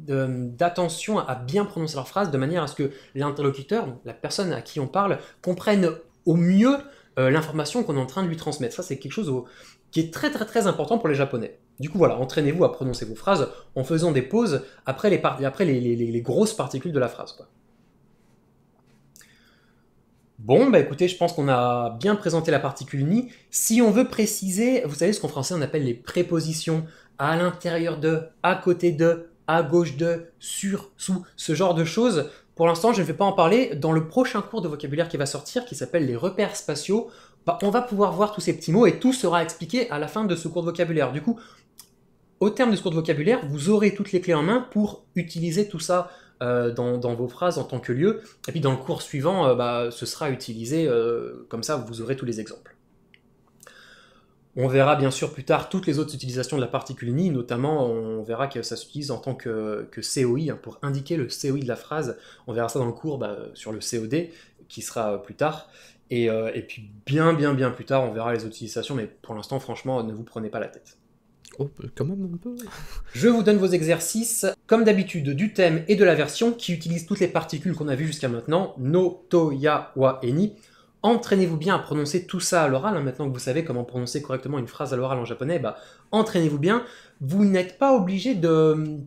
d'attention à bien prononcer leurs phrases de manière à ce que l'interlocuteur, la personne à qui on parle, comprenne au mieux euh, l'information qu'on est en train de lui transmettre. Ça, c'est quelque chose qui est très très très important pour les japonais. Du coup, voilà, entraînez-vous à prononcer vos phrases en faisant des pauses après les, grosses particules de la phrase. Bon, bah écoutez, je pense qu'on a bien présenté la particule ni. Si on veut préciser, vous savez ce qu'en français on appelle les prépositions à l'intérieur de, à côté de, à gauche de, sur, sous, ce genre de choses. Pour l'instant, je ne vais pas en parler. Dans le prochain cours de vocabulaire qui va sortir, qui s'appelle les repères spatiaux, bah, on va pouvoir voir tous ces petits mots et tout sera expliqué à la fin de ce cours de vocabulaire. Du coup, au terme de ce cours de vocabulaire, vous aurez toutes les clés en main pour utiliser tout ça euh, dans, vos phrases en tant que lieu. Et puis dans le cours suivant, euh, bah, ce sera utilisé, euh, comme ça vous aurez tous les exemples. On verra bien sûr plus tard toutes les autres utilisations de la particule ni, notamment on verra que ça s'utilise en tant que, que COI, hein, pour indiquer le COI de la phrase. On verra ça dans le cours bah, sur le COD, qui sera plus tard. Et, et puis bien bien bien plus tard, on verra les utilisations, mais pour l'instant franchement, ne vous prenez pas la tête. Oh, euh, Je vous donne vos exercices, comme d'habitude, du thème et de la version qui utilisent toutes les particules qu'on a vues jusqu'à maintenant, no, to, ya, wa eni ni. Entraînez-vous bien à prononcer tout ça à l'oral. Hein, maintenant que vous savez comment prononcer correctement une phrase à l'oral en japonais, bah, entraînez-vous bien. Vous n'êtes pas obligé de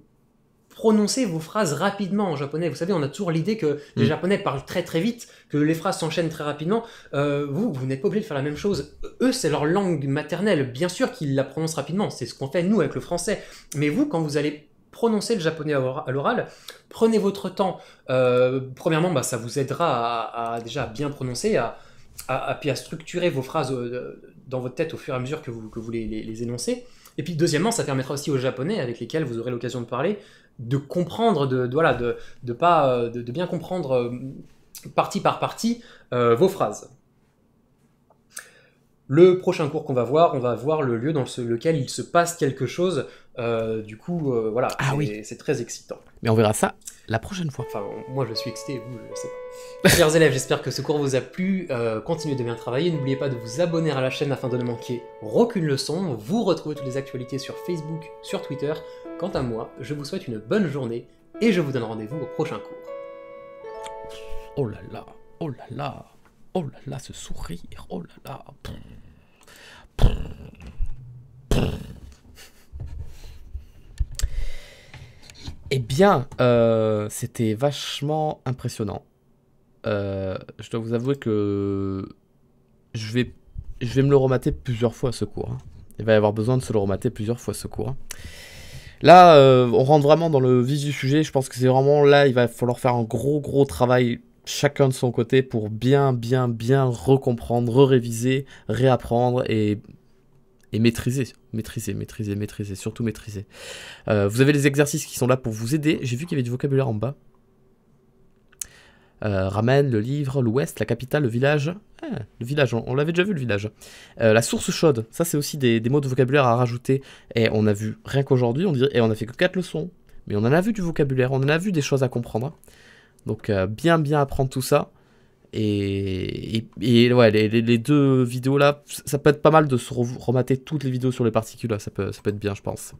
prononcez vos phrases rapidement en japonais. Vous savez, on a toujours l'idée que les mm. japonais parlent très très vite, que les phrases s'enchaînent très rapidement. Euh, vous, vous n'êtes pas obligé de faire la même chose. Eux, c'est leur langue maternelle. Bien sûr qu'ils la prononcent rapidement. C'est ce qu'on fait nous avec le français. Mais vous, quand vous allez prononcer le japonais à l'oral, prenez votre temps. Euh, premièrement, bah, ça vous aidera à, à, déjà bien prononcer, à, puis à structurer vos phrases euh, dans votre tête au fur et à mesure que vous, que les, énoncer. les énoncez. Et puis deuxièmement, ça permettra aussi aux Japonais avec lesquels vous aurez l'occasion de parler de comprendre, de, de, de pas, euh, de, bien comprendre euh, partie par partie euh, vos phrases. Le prochain cours qu'on va voir, on va voir le lieu dans lequel il se passe quelque chose. du coup, voilà, ah c'est très excitant. Mais on verra ça la prochaine fois. Enfin, moi je suis excité, vous je sais pas. Chers élèves, j'espère que ce cours vous a plu. Euh, continuez de bien travailler. N'oubliez pas de vous abonner à la chaîne afin de ne manquer aucune leçon. Vous retrouvez toutes les actualités sur Facebook, sur Twitter. Quant à moi, je vous souhaite une bonne journée et je vous donne rendez-vous au prochain cours. Oh là là, oh là là, oh là là, ce sourire, oh là là. Eh bien, euh, c'était vachement impressionnant. Euh, je dois vous avouer que je vais, je vais me le remater plusieurs fois ce cours. Hein. Il va y avoir besoin de se le remater plusieurs fois ce cours. Hein. Là, euh, on rentre vraiment dans le vif du sujet. Je pense que c'est vraiment là, il va falloir faire un gros, gros travail chacun de son côté pour bien, bien, bien recomprendre, re-réviser, réapprendre et et maîtriser, maîtriser, maîtriser, maîtriser, surtout maîtriser. Euh, vous avez les exercices qui sont là pour vous aider. J'ai vu qu'il y avait du vocabulaire en bas. Ramen, euh, ramène, le livre, l'ouest, la capitale, le village. Ah, le village, on, l'avait déjà vu le village. Euh, la source chaude, ça c'est aussi des, mots de vocabulaire à rajouter. Et on a vu rien qu'aujourd'hui, on dirait, et on a fait que 4 leçons. Mais on en a vu du vocabulaire, on en a vu des choses à comprendre. Donc bien bien apprendre tout ça. Et, et, ouais, les, deux vidéos là, ça peut être pas mal de se remater toutes les vidéos sur les particules, là. ça peut, ça peut être bien, je pense.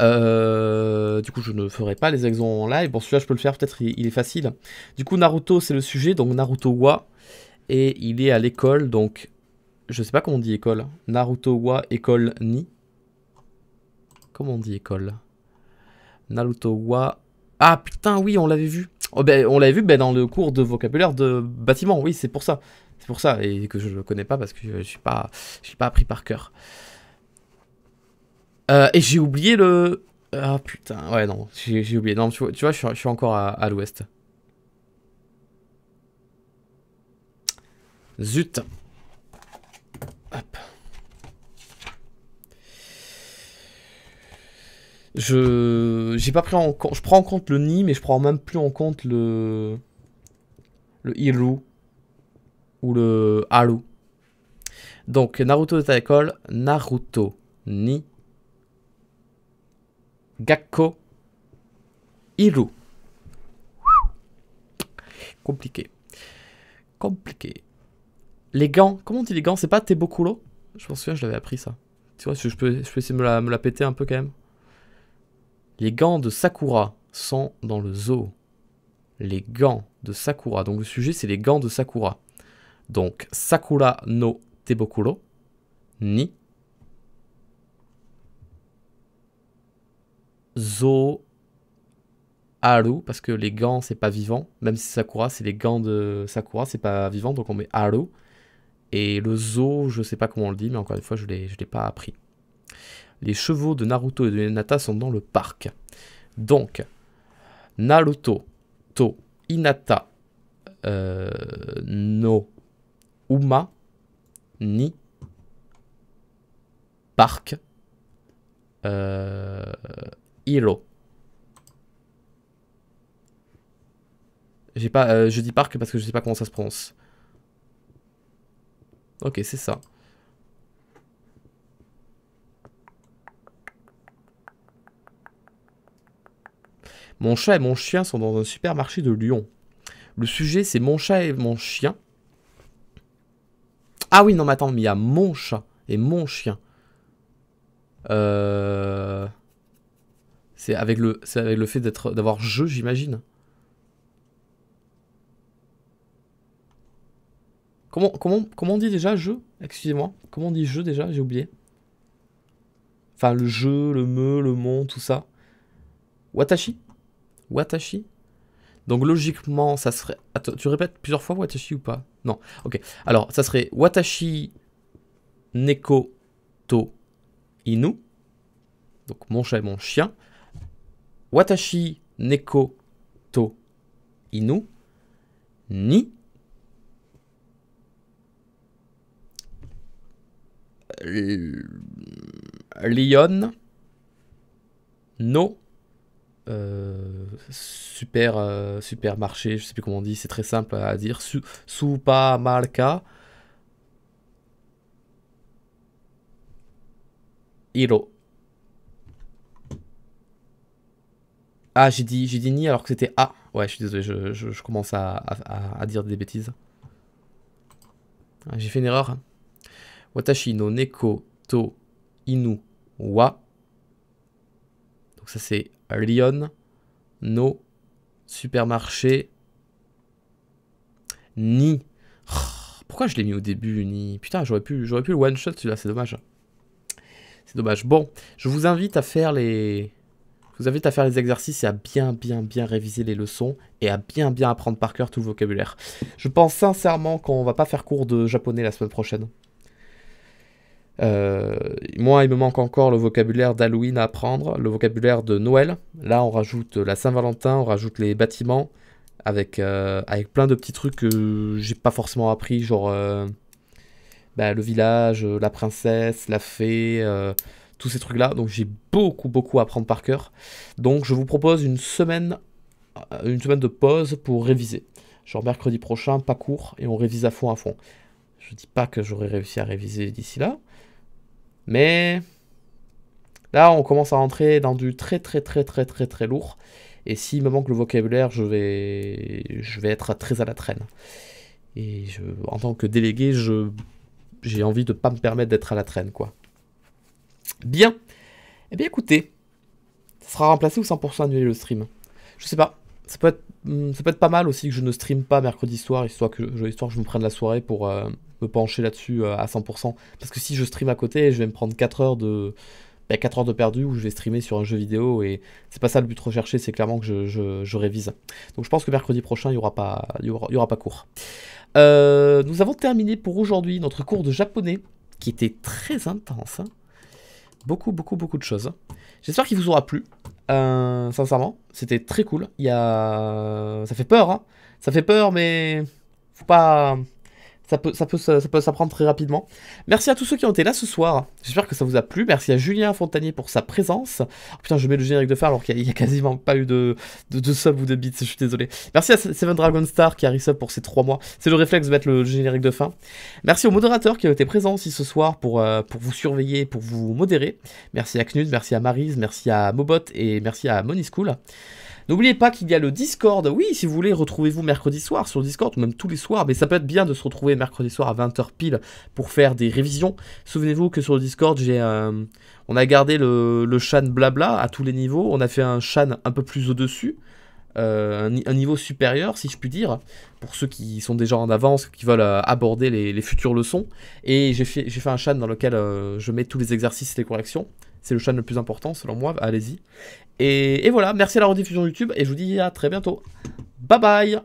Euh, du coup, je ne ferai pas les exons en live. Bon, celui-là, je peux le faire, peut-être il, il, est facile. Du coup, Naruto, c'est le sujet, donc Naruto wa. Et il est à l'école, donc je sais pas comment on dit école. Naruto wa école ni. Comment on dit école Naruto wa ah putain, oui, on l'avait vu. Oh, ben, on l'avait vu ben, dans le cours de vocabulaire de bâtiment, oui, c'est pour ça. C'est pour ça, et que je ne connais pas parce que je ne suis, pas, pas appris par cœur. Euh, et j'ai oublié le... Ah putain, ouais, non, j'ai oublié. Non, tu vois, tu vois je, suis, encore à, à l'ouest. Zut. Hop. Je j'ai pas pris en je prends en compte le ni mais je prends même plus en compte le le Iru ou le Haru. Donc Naruto de ta école, Naruto ni Gakko Iru. Compliqué. Compliqué. Les gants, comment on dit les gants C'est pas Tebokuro Je me souviens, je l'avais appris ça. Tu vois, je peux, je peux essayer de me la péter un peu quand même. Les gants de Sakura sont dans le zoo. Les gants de Sakura. Donc le sujet, c'est les gants de Sakura. Donc Sakura no Tebokuro ni zoo Haru parce que les gants c'est pas vivant, même si Sakura c'est les gants de Sakura c'est pas vivant donc on met Haru et le zoo, je sais pas comment on le dit mais encore une fois je je l'ai pas appris les chevaux de Naruto et de Hinata sont dans le parc. Donc, Naruto, To, Hinata, euh, No, Uma, Ni, Parc, euh, pas, euh, je dis parc parce que je sais pas comment ça se prononce. Ok, c'est ça. Mon chat et mon chien sont dans un supermarché de Lyon. Le sujet, c'est mon chat et mon chien. Ah oui, non, mais attends, mais il y a mon chat et mon chien. Euh, c'est avec le, le fait d'avoir je, j'imagine. Comment, comment, comment on dit déjà je Excusez-moi. Comment on dit je déjà J'ai oublié. Enfin, le jeu, le me, le mon, tout ça. Watashi Watashi donc logiquement, ça serait. Attends, tu répètes plusieurs fois Watashi ou pas Non. Ok. Alors, ça serait Watashi Neko to Inu. Donc mon chat et mon chien. Watashi Neko to Inu. Ni. Lion. No. Euh super, supermarché, super marché, je sais plus comment on dit, c'est très simple à dire, su, marca. Hiro. Ah, j'ai dit, j'ai dit ni alors que c'était A. Ouais, je suis désolé, je, commence à, à, dire des bêtises. Ah, j'ai fait une erreur. Watashi no neko to inu wa. Donc ça c'est lion nos supermarchés ni. Oh, pourquoi je l'ai mis au début ni Putain, j'aurais pu, j'aurais pu le one shot celui-là, c'est dommage. C'est dommage. Bon, je vous invite à faire les vous invite à faire les exercices et à bien, bien, bien réviser les leçons et à bien, bien apprendre par cœur tout le vocabulaire. Je pense sincèrement qu'on va pas faire cours de japonais la semaine prochaine. Euh, moi, il me manque encore le vocabulaire d'Halloween à apprendre, le vocabulaire de Noël. Là, on rajoute la Saint-Valentin, on rajoute les bâtiments, avec, euh, avec plein de petits trucs que j'ai pas forcément appris, genre euh, bah, le village, la princesse, la fée, tous ces trucs-là. Donc, j'ai beaucoup, beaucoup à apprendre par cœur. Donc, je vous propose une semaine, une semaine de pause pour réviser. Genre mercredi prochain, pas court, et on révise à fond à fond. Je dis pas que j'aurai réussi à réviser d'ici là, mais là, on commence à rentrer dans du très très très très très très lourd. Et s'il me manque le vocabulaire, je vais, je vais être très à la traîne. Et je, en tant que délégué, je, j'ai envie de ne pas me permettre d'être à la traîne, quoi. Bien. Eh bien, écoutez, ça sera remplacé ou 100% annulé le stream Je sais pas. Ça peut, être, hmm, ça peut être pas mal aussi que je ne stream pas mercredi soir, histoire que, je me prenne la soirée pour, euh, me pencher là-dessus euh, à 100%. Parce que si je stream à côté, je vais me prendre 4 heures de, ben heures de perdu où je vais streamer sur un jeu vidéo et c'est pas ça le but recherché, c'est clairement que je, révise. Donc je pense que mercredi prochain, il n'y aura, pas, il y aura, pas cours. Euh, nous avons terminé pour aujourd'hui notre cours de japonais qui était très intense. Hein. Beaucoup, beaucoup, beaucoup de choses. J'espère qu'il vous aura plu. Euh, sincèrement, c'était très cool. Il y a... Ça fait peur, hein. Ça fait peur, mais faut pas... Ça peut, ça, peut, ça, peut s'apprendre très rapidement. Merci à tous ceux qui ont été là ce soir. J'espère que ça vous a plu. Merci à Julien Fontanier pour sa présence. Oh, putain, je mets le générique de fin alors qu'il n'y a, quasiment pas eu de, de, sub ou de bits. Je suis désolé. Merci à Seven Dragon Star qui a resub pour ces trois mois. C'est le réflexe de mettre le générique de fin. Merci aux modérateurs qui ont été présents aussi ce soir pour, euh, pour vous surveiller, pour vous modérer. Merci à Knud, merci à Marise, merci à Mobot et merci à School. N'oubliez pas qu'il y a le Discord. Oui, si vous voulez, retrouvez-vous mercredi soir sur Discord ou même tous les soirs. Mais ça peut être bien de se retrouver mercredi soir à 20h pile pour faire des révisions. Souvenez-vous que sur le Discord, j'ai, euh, on a gardé le, le Shan blabla à tous les niveaux. On a fait un Chan un peu plus au-dessus. Euh, un, niveau supérieur, si je puis dire, pour ceux qui sont déjà en avance, qui veulent euh, aborder les, futures leçons. Et j'ai fait, un chan dans lequel je mets tous les exercices et les corrections. C'est le channel le plus important selon moi, allez-y. Et, et voilà, merci à la rediffusion YouTube et je vous dis à très bientôt. Bye bye